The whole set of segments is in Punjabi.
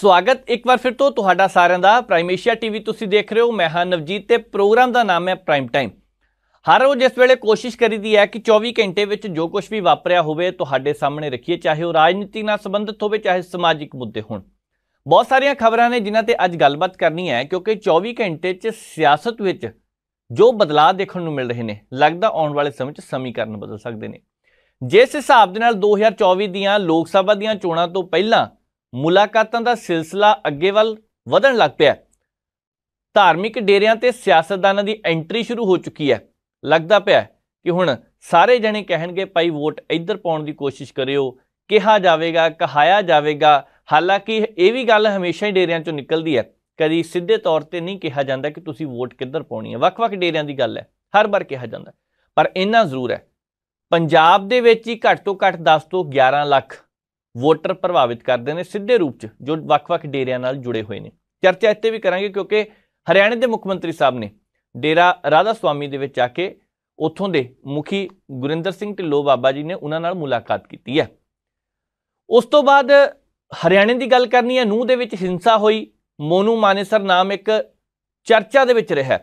ਸਵਾਗਤ ਇੱਕ ਵਾਰ ਫਿਰ ਤੋਂ ਤੁਹਾਡਾ ਸਾਰਿਆਂ ਦਾ ਪ੍ਰਾਈਮ ਏਸ਼ੀਆ ਟੀਵੀ ਤੁਸੀਂ ਦੇਖ ਰਹੇ ਹੋ ਮੈਂ ਹਾਂ ਨਵਜੀਤ ਤੇ ਪ੍ਰੋਗਰਾਮ ਦਾ ਨਾਮ ਹੈ ਪ੍ਰਾਈਮ ਟਾਈਮ ਹਰ ਰੋਜ਼ ਇਸ ਵੇਲੇ ਕੋਸ਼ਿਸ਼ ਕਰੀਦੀ ਹੈ ਕਿ 24 ਘੰਟੇ ਵਿੱਚ ਜੋ ਕੁਝ ਵੀ ਵਾਪਰਿਆ ਹੋਵੇ ਤੁਹਾਡੇ ਸਾਹਮਣੇ ਰੱਖੀਏ ਚਾਹੇ ਉਹ ਰਾਜਨੀਤੀ ਨਾਲ ਸੰਬੰਧਿਤ ਹੋਵੇ ਚਾਹੇ ਸਮਾਜਿਕ ਮੁੱਦੇ ਹੋਣ ਬਹੁਤ ਸਾਰੀਆਂ ਖਬਰਾਂ ਨੇ ਜਿਨ੍ਹਾਂ ਤੇ ਅੱਜ ਗੱਲਬਾਤ ਕਰਨੀ ਹੈ ਕਿਉਂਕਿ 24 ਘੰਟੇ 'ਚ ਸਿਆਸਤ ਵਿੱਚ ਜੋ ਬਦਲਾਅ ਦੇਖਣ ਨੂੰ ਮਿਲ ਰਹੇ ਨੇ ਲੱਗਦਾ ਆਉਣ ਵਾਲੇ ਸਮੇਂ 'ਚ ਸਮੀਕਰਨ ਬਦਲ ਸਕਦੇ ਨੇ ਜਿਸ ਹਿਸਾਬ ਦੇ ਨਾਲ 2024 ਦੀਆਂ ਲੋਕ ਸਭਾ ਦੀਆਂ ਚੋਣਾਂ ਤੋਂ ਪਹਿਲਾਂ ਮੁਲਾਕਾਤਾਂ ਦਾ ਸਿਲਸਿਲਾ ਅੱਗੇ ਵੱਲ ਵਧਣ ਲੱਗ ਪਿਆ ਧਾਰਮਿਕ ਡੇਰਿਆਂ ਤੇ ਸਿਆਸਤਦਾਨਾਂ ਦੀ ਐਂਟਰੀ ਸ਼ੁਰੂ ਹੋ ਚੁੱਕੀ ਹੈ ਲੱਗਦਾ ਪਿਆ ਕਿ ਹੁਣ ਸਾਰੇ ਜਣੇ ਕਹਿਣਗੇ ਭਾਈ ਵੋਟ ਇੱਧਰ ਪਾਉਣ ਦੀ ਕੋਸ਼ਿਸ਼ ਕਰਿਓ ਕਿਹਾ ਜਾਵੇਗਾ ਕਹਾਇਆ ਜਾਵੇਗਾ ਹਾਲਾਂਕਿ ਇਹ ਵੀ ਗੱਲ ਹਮੇਸ਼ਾ ਹੀ ਡੇਰਿਆਂ ਚੋਂ ਨਿਕਲਦੀ ਹੈ ਕਦੀ ਸਿੱਧੇ ਤੌਰ ਤੇ ਨਹੀਂ ਕਿਹਾ ਜਾਂਦਾ ਕਿ ਤੁਸੀਂ ਵੋਟ ਕਿੱਧਰ ਪਾਉਣੀ ਹੈ ਵੱਖ-ਵੱਖ ਡੇਰਿਆਂ ਦੀ ਗੱਲ ਹੈ ਹਰ ਵਾਰ ਕਿਹਾ ਜਾਂਦਾ ਪਰ ਇੰਨਾ ਜ਼ਰੂਰ ਹੈ ਪੰਜਾਬ ਦੇ ਵਿੱਚ ਹੀ ਘੱਟ ਤੋਂ ਘੱਟ 10 ਤੋਂ 11 ਲੱਖ ਵੋਟਰ ਪ੍ਰਭਾਵਿਤ ਕਰਦੇ ਨੇ ਸਿੱਧੇ ਰੂਪ 'ਚ ਜੋ ਵੱਖ-ਵੱਖ ਡੇਰਿਆਂ ਨਾਲ ਜੁੜੇ ਹੋਏ ਨੇ ਚਰਚਾ ਇੱਥੇ ਵੀ ਕਰਾਂਗੇ ਕਿਉਂਕਿ ਹਰਿਆਣੇ ਦੇ ਮੁੱਖ ਮੰਤਰੀ ਸਾਹਿਬ ਨੇ ਡੇਰਾ ਰਾਧਾ ਸੁਆਮੀ ਦੇ ਵਿੱਚ ਆ ਕੇ ਉੱਥੋਂ ਦੇ ਮੁਖੀ ਗੁਰਿੰਦਰ ਸਿੰਘ ਢਿੱਲੋਂ ਬਾਬਾ ਜੀ ਨੇ ਉਹਨਾਂ ਨਾਲ ਮੁਲਾਕਾਤ ਕੀਤੀ ਹੈ ਉਸ ਤੋਂ ਬਾਅਦ ਹਰਿਆਣੇ ਦੀ ਗੱਲ ਕਰਨੀ ਹੈ ਨੂਹ ਦੇ ਵਿੱਚ ਹਿੰਸਾ ਹੋਈ ਮੋਨੂ ਮਾਨੇਸਰ ਨਾਮ ਇੱਕ ਚਰਚਾ ਦੇ ਵਿੱਚ ਰਿਹਾ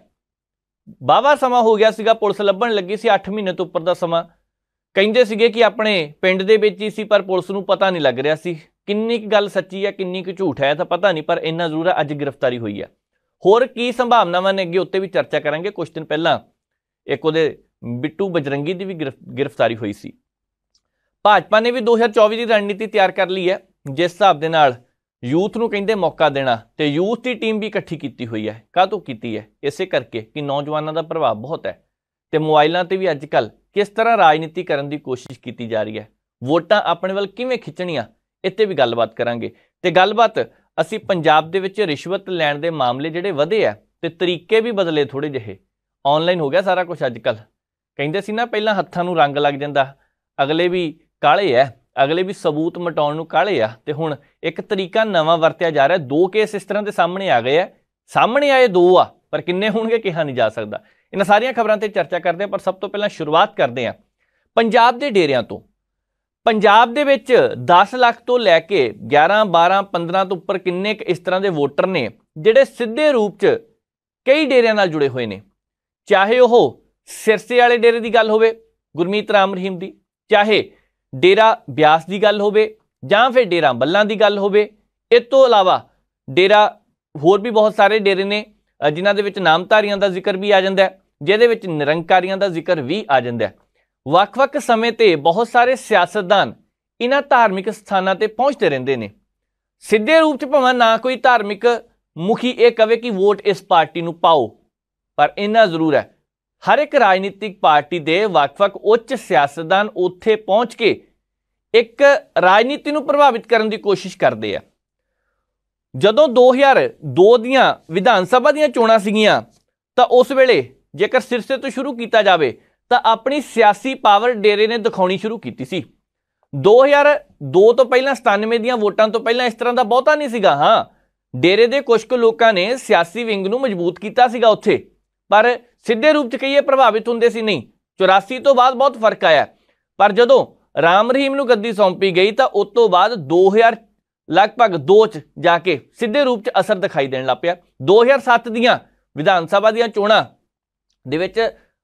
ਬਾਵਾ ਸਮਾਂ ਹੋ ਗਿਆ ਸੀਗਾ ਪੁਲਿਸ ਲੱਭਣ ਲੱਗੀ ਸੀ 8 ਮਹੀਨੇ ਤੋਂ ਉੱਪਰ ਦਾ ਸਮਾਂ ਕਹਿੰਦੇ ਸੀਗੇ ਕਿ ਆਪਣੇ ਪਿੰਡ ਦੇ ਵਿੱਚ ਹੀ ਸੀ ਪਰ ਪੁਲਿਸ ਨੂੰ ਪਤਾ ਨਹੀਂ ਲੱਗ ਰਿਹਾ ਸੀ ਕਿੰਨੀ ਕੁ ਗੱਲ ਸੱਚੀ ਹੈ ਕਿੰਨੀ ਕੁ ਝੂਠ ਹੈ ਤਾਂ ਪਤਾ ਨਹੀਂ ਪਰ ਇੰਨਾ ਜ਼ਰੂਰ ਹੈ ਅੱਜ ਗ੍ਰਿਫਤਾਰੀ ਹੋਈ ਹੈ ਹੋਰ ਕੀ ਸੰਭਾਵਨਾਵਾਂ ਨੇ ਅੱਗੇ ਉੱਤੇ ਵੀ ਚਰਚਾ ਕਰਾਂਗੇ ਕੁਝ ਦਿਨ ਪਹਿਲਾਂ ਇੱਕ ਉਹਦੇ ਬਿੱਟੂ ਬਜਰੰਗੀ ਦੀ ਵੀ ਗ੍ਰਿਫਤਾਰੀ ਹੋਈ ਸੀ ਭਾਜਪਾ ਨੇ ਵੀ 2024 ਦੀ ਰਣਨੀਤੀ ਤਿਆਰ ਕਰ ਲਈ ਹੈ ਜਿਸ ਹਿਸਾਬ ਦੇ ਨਾਲ ਯੂਥ ਨੂੰ ਕਹਿੰਦੇ ਮੌਕਾ ਦੇਣਾ ਤੇ ਯੂਥ ਦੀ ਟੀਮ ਵੀ ਇਕੱਠੀ ਕੀਤੀ ਹੋਈ ਹੈ ਕਾਹ ਤੋਂ ਕੀਤੀ ਹੈ ਇਸੇ ਕਰਕੇ ਕਿ ਨੌਜਵਾਨਾਂ ਦਾ ਪ੍ਰਭਾਵ ਬਹੁਤ ਹੈ ਤੇ ਮੋਬਾਈਲਾਂ ਤੇ ਵੀ ਅੱਜ ਕੱਲ ਕਿਸ ਤਰ੍ਹਾਂ ਰਾਜਨੀਤੀ ਕਰਨ ਦੀ ਕੋਸ਼ਿਸ਼ ਕੀਤੀ ਜਾ ਰਹੀ ਹੈ ਵੋਟਾਂ ਆਪਣੇ ਵੱਲ ਕਿਵੇਂ ਖਿੱਚਣੀਆਂ ਇੱਥੇ ਵੀ ਗੱਲਬਾਤ ਕਰਾਂਗੇ ਤੇ ਗੱਲਬਾਤ ਅਸੀਂ ਪੰਜਾਬ ਦੇ ਵਿੱਚ ਰਿਸ਼ਵਤ ਲੈਣ ਦੇ ਮਾਮਲੇ ਜਿਹੜੇ ਵਧੇ ਆ ਤੇ ਤਰੀਕੇ ਵੀ ਬਦਲੇ ਥੋੜੇ ਜਿਹੇ ਆਨਲਾਈਨ ਹੋ ਗਿਆ ਸਾਰਾ ਕੁਝ ਅੱਜ ਕੱਲ ਕਹਿੰਦੇ ਸੀ ਨਾ ਪਹਿਲਾਂ ਹੱਥਾਂ ਨੂੰ ਰੰਗ ਲੱਗ ਜਾਂਦਾ ਅਗਲੇ ਵੀ ਕਾਲੇ ਐ ਅਗਲੇ ਵੀ ਸਬੂਤ ਮਟਾਉਣ ਨੂੰ ਕਾਲੇ ਆ ਤੇ ਹੁਣ ਇੱਕ ਤਰੀਕਾ ਨਵਾਂ ਵਰਤਿਆ ਜਾ ਰਿਹਾ ਦੋ ਕੇਸ ਇਸ ਤਰ੍ਹਾਂ ਦੇ ਸਾਹਮਣੇ ਆ ਗਏ ਆ ਸਾਹਮਣੇ ਆਏ ਦੋ ਆ ਪਰ ਕਿੰਨੇ ਹੋਣਗੇ ਕਿਹਾ ਨਹੀਂ ਜਾ ਸਕਦਾ ਇਹਨਾਂ ਸਾਰੀਆਂ ਖਬਰਾਂ ਤੇ ਚਰਚਾ ਕਰਦੇ ਹਾਂ ਪਰ ਸਭ ਤੋਂ ਪਹਿਲਾਂ ਸ਼ੁਰੂਆਤ ਕਰਦੇ ਹਾਂ ਪੰਜਾਬ ਦੇ ਡੇਰਿਆਂ ਤੋਂ ਪੰਜਾਬ ਦੇ ਵਿੱਚ 10 ਲੱਖ ਤੋਂ ਲੈ ਕੇ 11 12 15 ਤੋਂ ਉੱਪਰ ਕਿੰਨੇ ਇਸ ਤਰ੍ਹਾਂ ਦੇ ਵੋਟਰ ਨੇ ਜਿਹੜੇ ਸਿੱਧੇ ਰੂਪ 'ਚ ਕਈ ਡੇਰਿਆਂ ਨਾਲ ਜੁੜੇ ਹੋਏ ਨੇ ਚਾਹੇ ਉਹ ਸਿਰਸੇ ਵਾਲੇ ਡੇਰੇ ਦੀ ਗੱਲ ਹੋਵੇ ਗੁਰਮੀਤ ਰਾਮ ਰਹੀਮ ਦੀ ਚਾਹੇ ਡੇਰਾ ਬਿਆਸ ਦੀ ਗੱਲ ਹੋਵੇ ਜਾਂ ਫਿਰ ਡੇਰਾ ਬੱਲਾਂ ਦੀ ਗੱਲ ਹੋਵੇ ਇਸ ਤੋਂ ਇਲਾਵਾ ਡੇਰਾ ਹੋਰ ਵੀ ਬਹੁਤ ਸਾਰੇ ਡੇਰੇ ਨੇ ਜਿਨ੍ਹਾਂ ਦੇ ਵਿੱਚ ਨਾਮਧਾਰੀਆਂ ਦਾ ਜ਼ਿਕਰ ਵੀ ਆ ਜਾਂਦਾ ਹੈ ਜਿਹਦੇ ਵਿੱਚ ਨਿਰੰਕਾਰੀਆਂ ਦਾ ਜ਼ਿਕਰ ਵੀ ਆ ਜਾਂਦਾ ਹੈ ਵੱਖ-ਵੱਖ ਸਮੇਂ ਤੇ ਬਹੁਤ ਸਾਰੇ ਸਿਆਸਤਦਾਨ ਇਹਨਾਂ ਧਾਰਮਿਕ ਸਥਾਨਾਂ ਤੇ ਪਹੁੰਚਦੇ ਰਹਿੰਦੇ ਨੇ ਸਿੱਧੇ ਰੂਪ 'ਚ ਭਾਵੇਂ ਨਾ ਕੋਈ ਧਾਰਮਿਕ ਮੁਖੀ ਇਹ ਕਵੇ ਕਿ ਵੋਟ ਇਸ ਪਾਰਟੀ ਨੂੰ ਪਾਓ ਪਰ ਇਹਨਾਂ ਜ਼ਰੂਰ ਹੈ ਹਰ ਇੱਕ ਰਾਜਨੀਤਿਕ ਪਾਰਟੀ ਦੇ ਵੱਖ-ਵੱਖ ਉੱਚ ਸਿਆਸਤਦਾਨ ਉੱਥੇ ਪਹੁੰਚ ਕੇ ਇੱਕ ਰਾਜਨੀਤੀ ਨੂੰ ਪ੍ਰਭਾਵਿਤ ਕਰਨ ਦੀ ਕੋਸ਼ਿਸ਼ ਕਰਦੇ ਆ ਜਦੋਂ 2002 ਦੀਆਂ ਵਿਧਾਨ ਸਭਾ ਦੀਆਂ ਚੋਣਾਂ ਸੀਗੀਆਂ ਤਾਂ ਉਸ ਵੇਲੇ ਜੇਕਰ ਸਿਰਸੇ ਤੋਂ ਸ਼ੁਰੂ ਕੀਤਾ ਜਾਵੇ ਤਾਂ ਆਪਣੀ ਸਿਆਸੀ ਪਾਵਰ ਡੇਰੇ ਨੇ ਦਿਖਾਉਣੀ ਸ਼ੁਰੂ ਕੀਤੀ ਸੀ 2002 ਤੋਂ ਪਹਿਲਾਂ 97 ਦੀਆਂ ਵੋਟਾਂ ਤੋਂ ਪਹਿਲਾਂ ਇਸ ਤਰ੍ਹਾਂ ਦਾ ਬਹੁਤਾ ਨਹੀਂ ਸੀਗਾ ਹਾਂ ਡੇਰੇ ਦੇ ਕੁਝ ਕੁ ਲੋਕਾਂ ਨੇ ਸਿਆਸੀ ਵਿੰਗ ਨੂੰ ਮਜ਼ਬੂਤ ਕੀਤਾ ਸੀਗਾ ਉੱਥੇ ਪਰ ਸਿੱਧੇ ਰੂਪ 'ਚ ਕਹੀਏ ਪ੍ਰਭਾਵਿਤ ਹੁੰਦੇ ਸੀ ਨਹੀਂ 84 ਤੋਂ ਬਾਅਦ ਬਹੁਤ ਫਰਕ ਆਇਆ ਪਰ ਜਦੋਂ ਰਾਮ ਰਹੀਮ ਨੂੰ ਗੱਦੀ ਸੌਂਪੀ ਗਈ ਤਾਂ ਉਸ ਤੋਂ ਬਾਅਦ 2000 ਲਗਭਗ 2 ਚ ਜਾ ਕੇ ਸਿੱਧੇ ਰੂਪ 'ਚ ਅਸਰ ਦਿਖਾਈ ਦੇਣ ਲੱਗ ਪਿਆ 2007 ਦੀਆਂ ਵਿਧਾਨ ਸਭਾ ਦੀਆਂ ਚੋਣਾਂ ਦੇ ਵਿੱਚ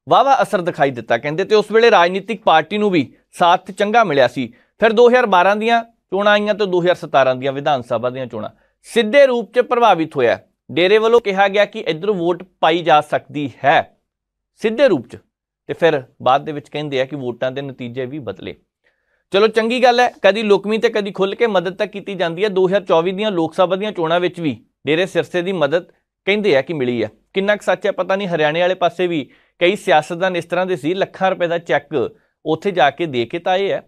ਵਾਵਾ ਅਸਰ ਦਿਖਾਈ ਦਿੱਤਾ ਕਹਿੰਦੇ ਤੇ ਉਸ ਵੇਲੇ ਰਾਜਨੀਤਿਕ ਪਾਰਟੀ ਨੂੰ ਵੀ ਸਾਥ ਚੰਗਾ ਮਿਲਿਆ ਸੀ ਫਿਰ 2012 ਦੀਆਂ ਚੋਣਾਂ ਆਈਆਂ ਤੇ 2017 ਦੀਆਂ ਵਿਧਾਨ ਸਭਾ ਦੀਆਂ ਚੋਣਾਂ ਸਿੱਧੇ ਰੂਪ 'ਚ ਪ੍ਰਭਾਵਿਤ ਹੋਇਆ ਡੇਰੇ ਵੱਲੋਂ ਕਿਹਾ ਗਿਆ ਕਿ ਇਧਰ ਵੋਟ ਪਾਈ ਜਾ ਸਕਦੀ ਹੈ ਸਿੱਧੇ ਰੂਪ 'ਚ ਤੇ ਫਿਰ ਬਾਅਦ ਦੇ ਵਿੱਚ ਕਹਿੰਦੇ ਆ ਕਿ ਵੋਟਾਂ ਦੇ ਨਤੀਜੇ ਵੀ ਬਦਲੇ ਚਲੋ ਚੰਗੀ ਗੱਲ ਹੈ ਕਦੀ ਲੁਕਮੀ ਤੇ ਕਦੀ ਖੁੱਲ ਕੇ ਮਦਦ ਤਾਂ ਕੀਤੀ ਜਾਂਦੀ ਹੈ 2024 ਦੀਆਂ ਲੋਕ ਸਭਾ ਦੀਆਂ ਚੋਣਾਂ ਵਿੱਚ ਵੀ ਡੇਰੇ ਸਿਰਸੇ ਦੀ ਮਦਦ ਕਹਿੰਦੇ ਆ ਕਿ ਮਿਲੀ ਆ ਕਿੰਨਾ ਕੁ ਸੱਚ ਹੈ ਪਤਾ ਨਹੀਂ ਹਰਿਆਣੇ ਵਾਲੇ ਪਾਸੇ ਵੀ ਕਈ ਸਿਆਸਤਦਾਨ ਇਸ ਤਰ੍ਹਾਂ ਦੇ ਸੀ ਲੱਖਾਂ ਰੁਪਏ ਦਾ ਚੈੱਕ ਉੱਥੇ ਜਾ ਕੇ ਦੇ ਕੇ ਤਾਂ ਆ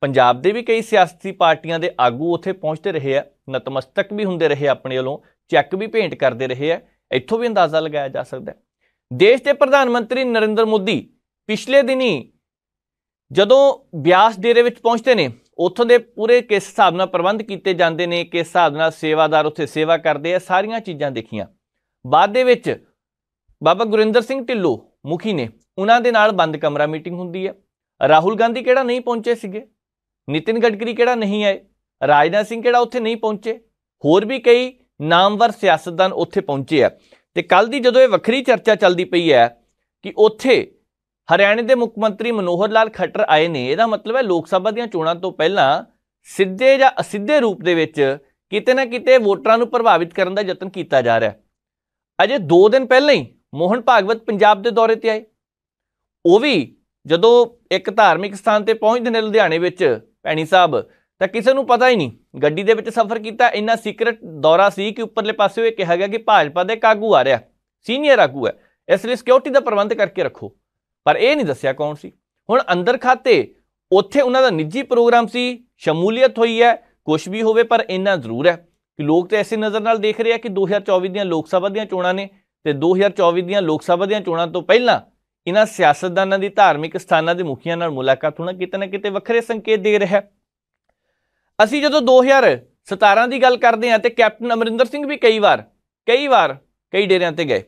ਪੰਜਾਬ ਦੇ ਵੀ ਕਈ ਸਿਆਸਤੀ ਪਾਰਟੀਆਂ ਦੇ ਆਗੂ ਉੱਥੇ ਪਹੁੰਚਦੇ ਰਹੇ ਆ ਨਤਮਸਤਕ ਵੀ ਹੁੰਦੇ ਰਹੇ ਆਪਣੇ ਵੱਲੋਂ ਚੈੱਕ ਵੀ ਭੇਂਟ ਕਰਦੇ ਰਹੇ ਆ ਇੱਥੋਂ ਵੀ ਅੰਦਾਜ਼ਾ ਲਗਾਇਆ ਜਾ ਸਕਦਾ ਹੈ ਦੇਸ਼ ਦੇ ਪ੍ਰਧਾਨ ਮੰਤਰੀ ਨਰਿੰਦਰ ਮੋਦੀ ਪਿਛਲੇ ਦਿਨੀ ਜਦੋਂ ਬਿਆਸ ਡੇਰੇ ਵਿੱਚ ਪਹੁੰਚਦੇ ਨੇ ਉੱਥੋਂ ਦੇ ਪੂਰੇ ਕਿਸ ਹਿਸਾਬ ਨਾਲ ਪ੍ਰਬੰਧ ਕੀਤੇ ਜਾਂਦੇ ਨੇ ਕਿਸ ਹਿਸਾਬ ਨਾਲ ਸੇਵਾਦਾਰ ਉੱਥੇ ਸੇਵਾ ਕਰਦੇ ਆ ਸਾਰੀਆਂ ਚੀਜ਼ਾਂ ਦੇਖੀਆਂ ਬਾਅਦ ਦੇ ਵਿੱਚ ਬਾਬਾ ਗੁਰਿੰਦਰ ਸਿੰਘ ਢਿੱਲੋ ਮੁਖੀ ਨੇ ਉਹਨਾਂ ਦੇ ਨਾਲ ਬੰਦ ਕਮਰਾ ਮੀਟਿੰਗ ਹੁੰਦੀ ਹੈ ਰਾਹੁਲ ਗਾਂਧੀ ਕਿਹੜਾ ਨਹੀਂ ਪਹੁੰਚੇ ਸੀਗੇ ਨਿਤਿਨ ਗਡਕਰੀ ਕਿਹੜਾ ਨਹੀਂ ਆਏ ਰਾਜਨਾਥ ਸਿੰਘ ਕਿਹੜਾ ਉੱਥੇ ਨਹੀਂ ਪਹੁੰਚੇ ਹੋਰ ਵੀ ਕਈ ਨਾਮਵਰ ਸਿਆਸਤਦਾਨ ਉੱਥੇ ਪਹੁੰਚੇ ਆ ਤੇ ਕੱਲ ਦੀ ਜਦੋਂ ਇਹ ਵੱਖਰੀ ਚਰਚਾ ਚੱਲਦੀ ਪਈ ਹੈ ਕਿ ਉੱਥੇ ਹਰਿਆਣੇ ਦੇ ਮੁੱਖ ਮੰਤਰੀ ਮਨੋਹਰ ਲਾਲ ਖੱਟਰ ਆਏ ਨੇ ਇਹਦਾ ਮਤਲਬ ਹੈ ਲੋਕ ਸਭਾ ਦੀਆਂ ਚੋਣਾਂ ਤੋਂ ਪਹਿਲਾਂ ਸਿੱਧੇ ਜਾਂ ਅਸਿੱਧੇ ਰੂਪ ਦੇ ਵਿੱਚ ਕਿਤੇ ਨਾ ਕਿਤੇ ਵੋਟਰਾਂ ਨੂੰ ਪ੍ਰਭਾਵਿਤ ਕਰਨ ਦਾ ਯਤਨ ਕੀਤਾ ਜਾ ਰਿਹਾ ਹੈ ਅਜੇ 2 ਦਿਨ ਪਹਿਲਾਂ ਹੀ ਮੋਹਨ ਭਾਗਵਤ ਪੰਜਾਬ ਦੇ ਦੌਰੇ ਤੇ ਆਏ ਉਹ ਵੀ ਜਦੋਂ ਇੱਕ ਧਾਰਮਿਕ ਸਥਾਨ ਤੇ ਪਹੁੰਚਦੇ ਨੇ ਲੁਧਿਆਣੇ ਵਿੱਚ ਪੈਣੀ ਸਾਹਿਬ ਤਾਂ ਕਿਸੇ ਨੂੰ ਪਤਾ ਹੀ ਨਹੀਂ ਗੱਡੀ ਦੇ ਵਿੱਚ ਸਫ਼ਰ ਕੀਤਾ ਇੰਨਾ ਸੀਕ੍ਰੇਟ ਦੌਰਾ ਸੀ ਕਿ ਉੱਪਰਲੇ ਪਾਸੇ ਇਹ ਕਿਹਾ ਗਿਆ ਕਿ ਭਾਜਪਾ ਦੇ ਕਾਗੂ ਆ ਰਿਹਾ ਸੀਨੀਅਰ ਆਗੂ ਹੈ ਇਸ ਲਈ ਸਿਕਿਉਰਿਟੀ ਦਾ ਪ੍ਰਬੰਧ ਕਰਕੇ ਰੱਖੋ ਪਰ ਇਹ ਨਹੀਂ ਦੱਸਿਆ ਕੌਣ ਸੀ ਹੁਣ ਅੰਦਰ ਖਾਤੇ ਉੱਥੇ ਉਹਨਾਂ ਦਾ ਨਿੱਜੀ ਪ੍ਰੋਗਰਾਮ ਸੀ ਸ਼ਮੂਲੀਅਤ ਹੋਈ ਹੈ ਕੁਝ ਵੀ ਹੋਵੇ ਪਰ ਇੰਨਾ ਜ਼ਰੂਰ ਹੈ ਕਿ ਲੋਕ ਤੇ ਐਸੀ ਨਜ਼ਰ ਨਾਲ ਦੇਖ ਰਹੇ ਆ ਕਿ 2024 ਦੀਆਂ ਲੋਕ ਸਭਾ ਦੀਆਂ ਚੋਣਾਂ ਨੇ ਤੇ 2024 ਦੀਆਂ ਲੋਕ ਸਭਾ ਦੀਆਂ ਚੋਣਾਂ ਤੋਂ ਪਹਿਲਾਂ ਇਹਨਾਂ ਸਿਆਸਤਦਾਨਾਂ ਦੀ ਧਾਰਮਿਕ ਸਥਾਨਾਂ ਦੇ ਮੁਖੀਆਂ ਨਾਲ ਮੁਲਾਕਾਤ ਹੋਣਾ ਕਿਤੇ ਨਾ ਕਿਤੇ ਵੱਖਰੇ ਸੰਕੇਤ ਦੇ ਰਿਹਾ ਅਸੀਂ ਜਦੋਂ 2017 ਦੀ ਗੱਲ ਕਰਦੇ ਹਾਂ ਤੇ ਕੈਪਟਨ ਅਮਰਿੰਦਰ ਸਿੰਘ ਵੀ ਕਈ ਵਾਰ ਕਈ ਵਾਰ ਕਈ ਡੇਰਿਆਂ ਤੇ ਗਏ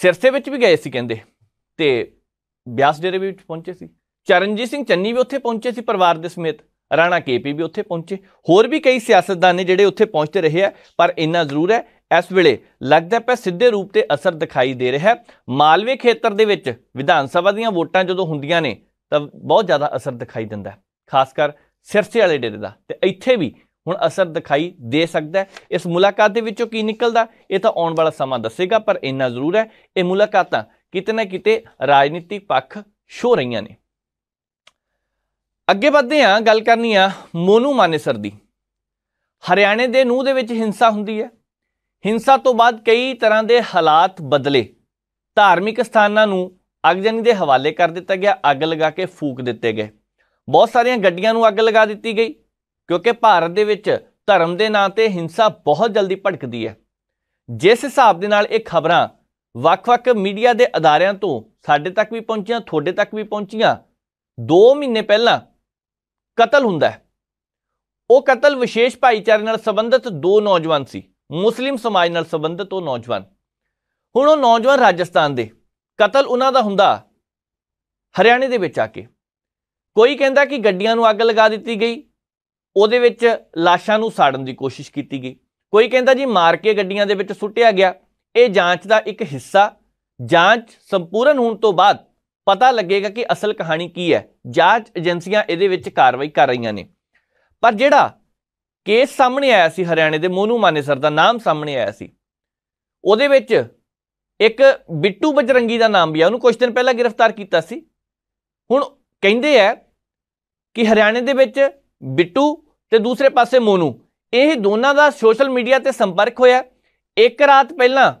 ਸਿਰਸੇ ਵਿੱਚ ਵੀ ਗਏ ਸੀ ਕਹਿੰਦੇ ਤੇ ਬਿਆਸ ਡੇਰੇ ਵੀ ਪਹੁੰਚੇ ਸੀ ਚਰਨਜੀਤ ਸਿੰਘ ਚੰਨੀ ਵੀ ਉੱਥੇ ਪਹੁੰਚੇ ਸੀ ਪਰਿਵਾਰ ਦੇ ਸਮੇਤ ਰਾਣਾ ਕੇਪੀ ਵੀ ਉੱਥੇ ਪਹੁੰਚੇ ਹੋਰ ਵੀ ਕਈ ਸਿਆਸਤਦਾਨ ਨੇ ਜਿਹੜੇ ਉੱਥੇ ਪਹੁੰਚਦੇ ਰਹੇ ਆ ਪਰ ਇੰਨਾ ਜ਼ਰੂਰ ਹੈ ਇਸ ਵੇਲੇ ਲੱਗਦਾ ਪਿਆ ਸਿੱਧੇ ਰੂਪ ਤੇ ਅਸਰ ਦਿਖਾਈ ਦੇ ਰਿਹਾ ਹੈ ਮਾਲਵੇ ਖੇਤਰ ਦੇ ਵਿੱਚ ਵਿਧਾਨ ਸਭਾ ਦੀਆਂ ਵੋਟਾਂ ਜਦੋਂ ਹੁੰਦੀਆਂ ਨੇ ਤਾਂ ਬਹੁਤ ਜ਼ਿਆਦਾ ਅਸਰ ਦਿਖਾਈ ਦਿੰਦਾ ਖਾਸ ਕਰ ਸਿਰਸੇ ਵਾਲੇ ਡੇਰੇ ਦਾ ਤੇ ਇੱਥੇ ਵੀ ਹੁਣ ਅਸਰ ਦਿਖਾਈ ਦੇ ਸਕਦਾ ਇਸ ਮੁਲਾਕਾਤ ਦੇ ਵਿੱਚੋਂ ਕੀ ਨਿਕਲਦਾ ਇਹ ਤਾਂ ਆਉਣ ਵਾਲਾ ਸਮਾਂ ਦੱਸੇਗਾ ਪਰ ਇੰਨਾ ਜ਼ਰੂਰ ਹੈ ਇਹ ਮੁਲਾਕਾਤਾਂ ਕਿਤੇ ਨਾ ਕਿਤੇ ਰਾਜਨੀਤਿਕ ਪੱਖ ਸ਼ੋ ਰਹੀਆਂ ਨੇ ਅੱਗੇ ਵਧਦੇ ਹਾਂ ਗੱਲ ਕਰਨੀ ਆ ਮੋਨੂ ਮਾਨੇਸਰ ਦੀ ਹਰਿਆਣੇ ਦੇ ਨੂਹ ਦੇ ਵਿੱਚ ਹਿੰਸਾ ਹੁੰਦੀ ਹੈ ਹਿੰਸਾ ਤੋਂ ਬਾਅਦ ਕਈ ਤਰ੍ਹਾਂ ਦੇ ਹਾਲਾਤ ਬਦਲੇ ਧਾਰਮਿਕ ਸਥਾਨਾਂ ਨੂੰ ਅਗਜਨੀ ਦੇ ਹਵਾਲੇ ਕਰ ਦਿੱਤਾ ਗਿਆ ਅੱਗ ਲਗਾ ਕੇ ਫੂਕ ਦਿੱਤੇ ਗਏ ਬਹੁਤ ਸਾਰੀਆਂ ਗੱਡੀਆਂ ਨੂੰ ਅੱਗ ਲਗਾ ਦਿੱਤੀ ਗਈ ਕਿਉਂਕਿ ਭਾਰਤ ਦੇ ਵਿੱਚ ਧਰਮ ਦੇ ਨਾਂ ਤੇ ਹਿੰਸਾ ਬਹੁਤ ਜਲਦੀ ਭੜਕਦੀ ਹੈ ਜਿਸ ਹਿਸਾਬ ਦੇ ਨਾਲ ਇਹ ਖਬਰਾਂ ਵੱਖ-ਵੱਖ ਮੀਡੀਆ ਦੇ ਅਦਾਰਿਆਂ ਤੋਂ ਸਾਡੇ ਤੱਕ ਵੀ ਪਹੁੰਚੀਆਂ ਤੁਹਾਡੇ ਤੱਕ ਵੀ ਪਹੁੰਚੀਆਂ 2 ਮਹੀਨੇ ਪਹਿਲਾਂ ਕਤਲ ਹੁੰਦਾ ਹੈ ਉਹ ਕਤਲ ਵਿਸ਼ੇਸ਼ ਭਾਈਚਾਰੇ ਨਾਲ ਸੰਬੰਧਿਤ ਦੋ ਨੌਜਵਾਨ ਸੀ ਮੁਸਲਿਮ ਸਮਾਜ ਨਾਲ ਸੰਬੰਧਿਤ ਉਹ ਨੌਜਵਾਨ ਹੁਣ ਉਹ ਨੌਜਵਾਨ ਰਾਜਸਥਾਨ ਦੇ ਕਤਲ ਉਹਨਾਂ ਦਾ ਹੁੰਦਾ ਹਰਿਆਣੇ ਦੇ ਵਿੱਚ ਆ ਕੇ ਕੋਈ ਕਹਿੰਦਾ ਕਿ ਗੱਡੀਆਂ ਨੂੰ ਅੱਗ ਲਗਾ ਦਿੱਤੀ ਗਈ ਉਹਦੇ ਵਿੱਚ ਲਾਸ਼ਾਂ ਨੂੰ ਸਾੜਨ ਦੀ ਕੋਸ਼ਿਸ਼ ਕੀਤੀ ਗਈ ਕੋਈ ਕਹਿੰਦਾ ਜੀ ਮਾਰ ਕੇ ਗੱਡੀਆਂ ਦੇ ਵਿੱਚ ਸੁੱਟਿਆ ਗਿਆ ਇਹ ਜਾਂਚ ਦਾ ਇੱਕ ਹਿੱਸਾ ਜਾਂਚ ਸੰਪੂਰਨ ਹੋਣ ਤੋਂ ਬਾਅਦ ਪਤਾ ਲੱਗੇਗਾ ਕਿ ਅਸਲ ਕਹਾਣੀ ਕੀ ਹੈ ਜਾਂਚ ਏਜੰਸੀਆਂ ਇਹਦੇ ਵਿੱਚ ਕਾਰਵਾਈ ਕਰ ਰਹੀਆਂ ਨੇ ਪਰ ਜਿਹੜਾ ਕੇਸ ਸਾਹਮਣੇ ਆਇਆ ਸੀ ਹਰਿਆਣੇ ਦੇ ਮੋਨੂ ਮਾਨੇਸਰ ਦਾ ਨਾਮ ਸਾਹਮਣੇ ਆਇਆ ਸੀ ਉਹਦੇ ਵਿੱਚ ਇੱਕ ਬਿੱਟੂ ਬਜਰੰਗੀ ਦਾ ਨਾਮ ਵੀ ਆ ਉਹਨੂੰ ਕੁਝ ਦਿਨ ਪਹਿਲਾਂ ਗ੍ਰਿਫਤਾਰ ਕੀਤਾ ਸੀ ਹੁਣ ਕਹਿੰਦੇ ਆ ਕਿ ਹਰਿਆਣੇ ਦੇ ਵਿੱਚ ਬਿੱਟੂ ਤੇ ਦੂਸਰੇ ਪਾਸੇ ਮੋਨੂ ਇਹ ਦੋਨਾਂ ਦਾ ਸੋਸ਼ਲ ਮੀਡੀਆ ਤੇ ਸੰਪਰਕ ਹੋਇਆ ਇੱਕ ਰਾਤ ਪਹਿਲਾਂ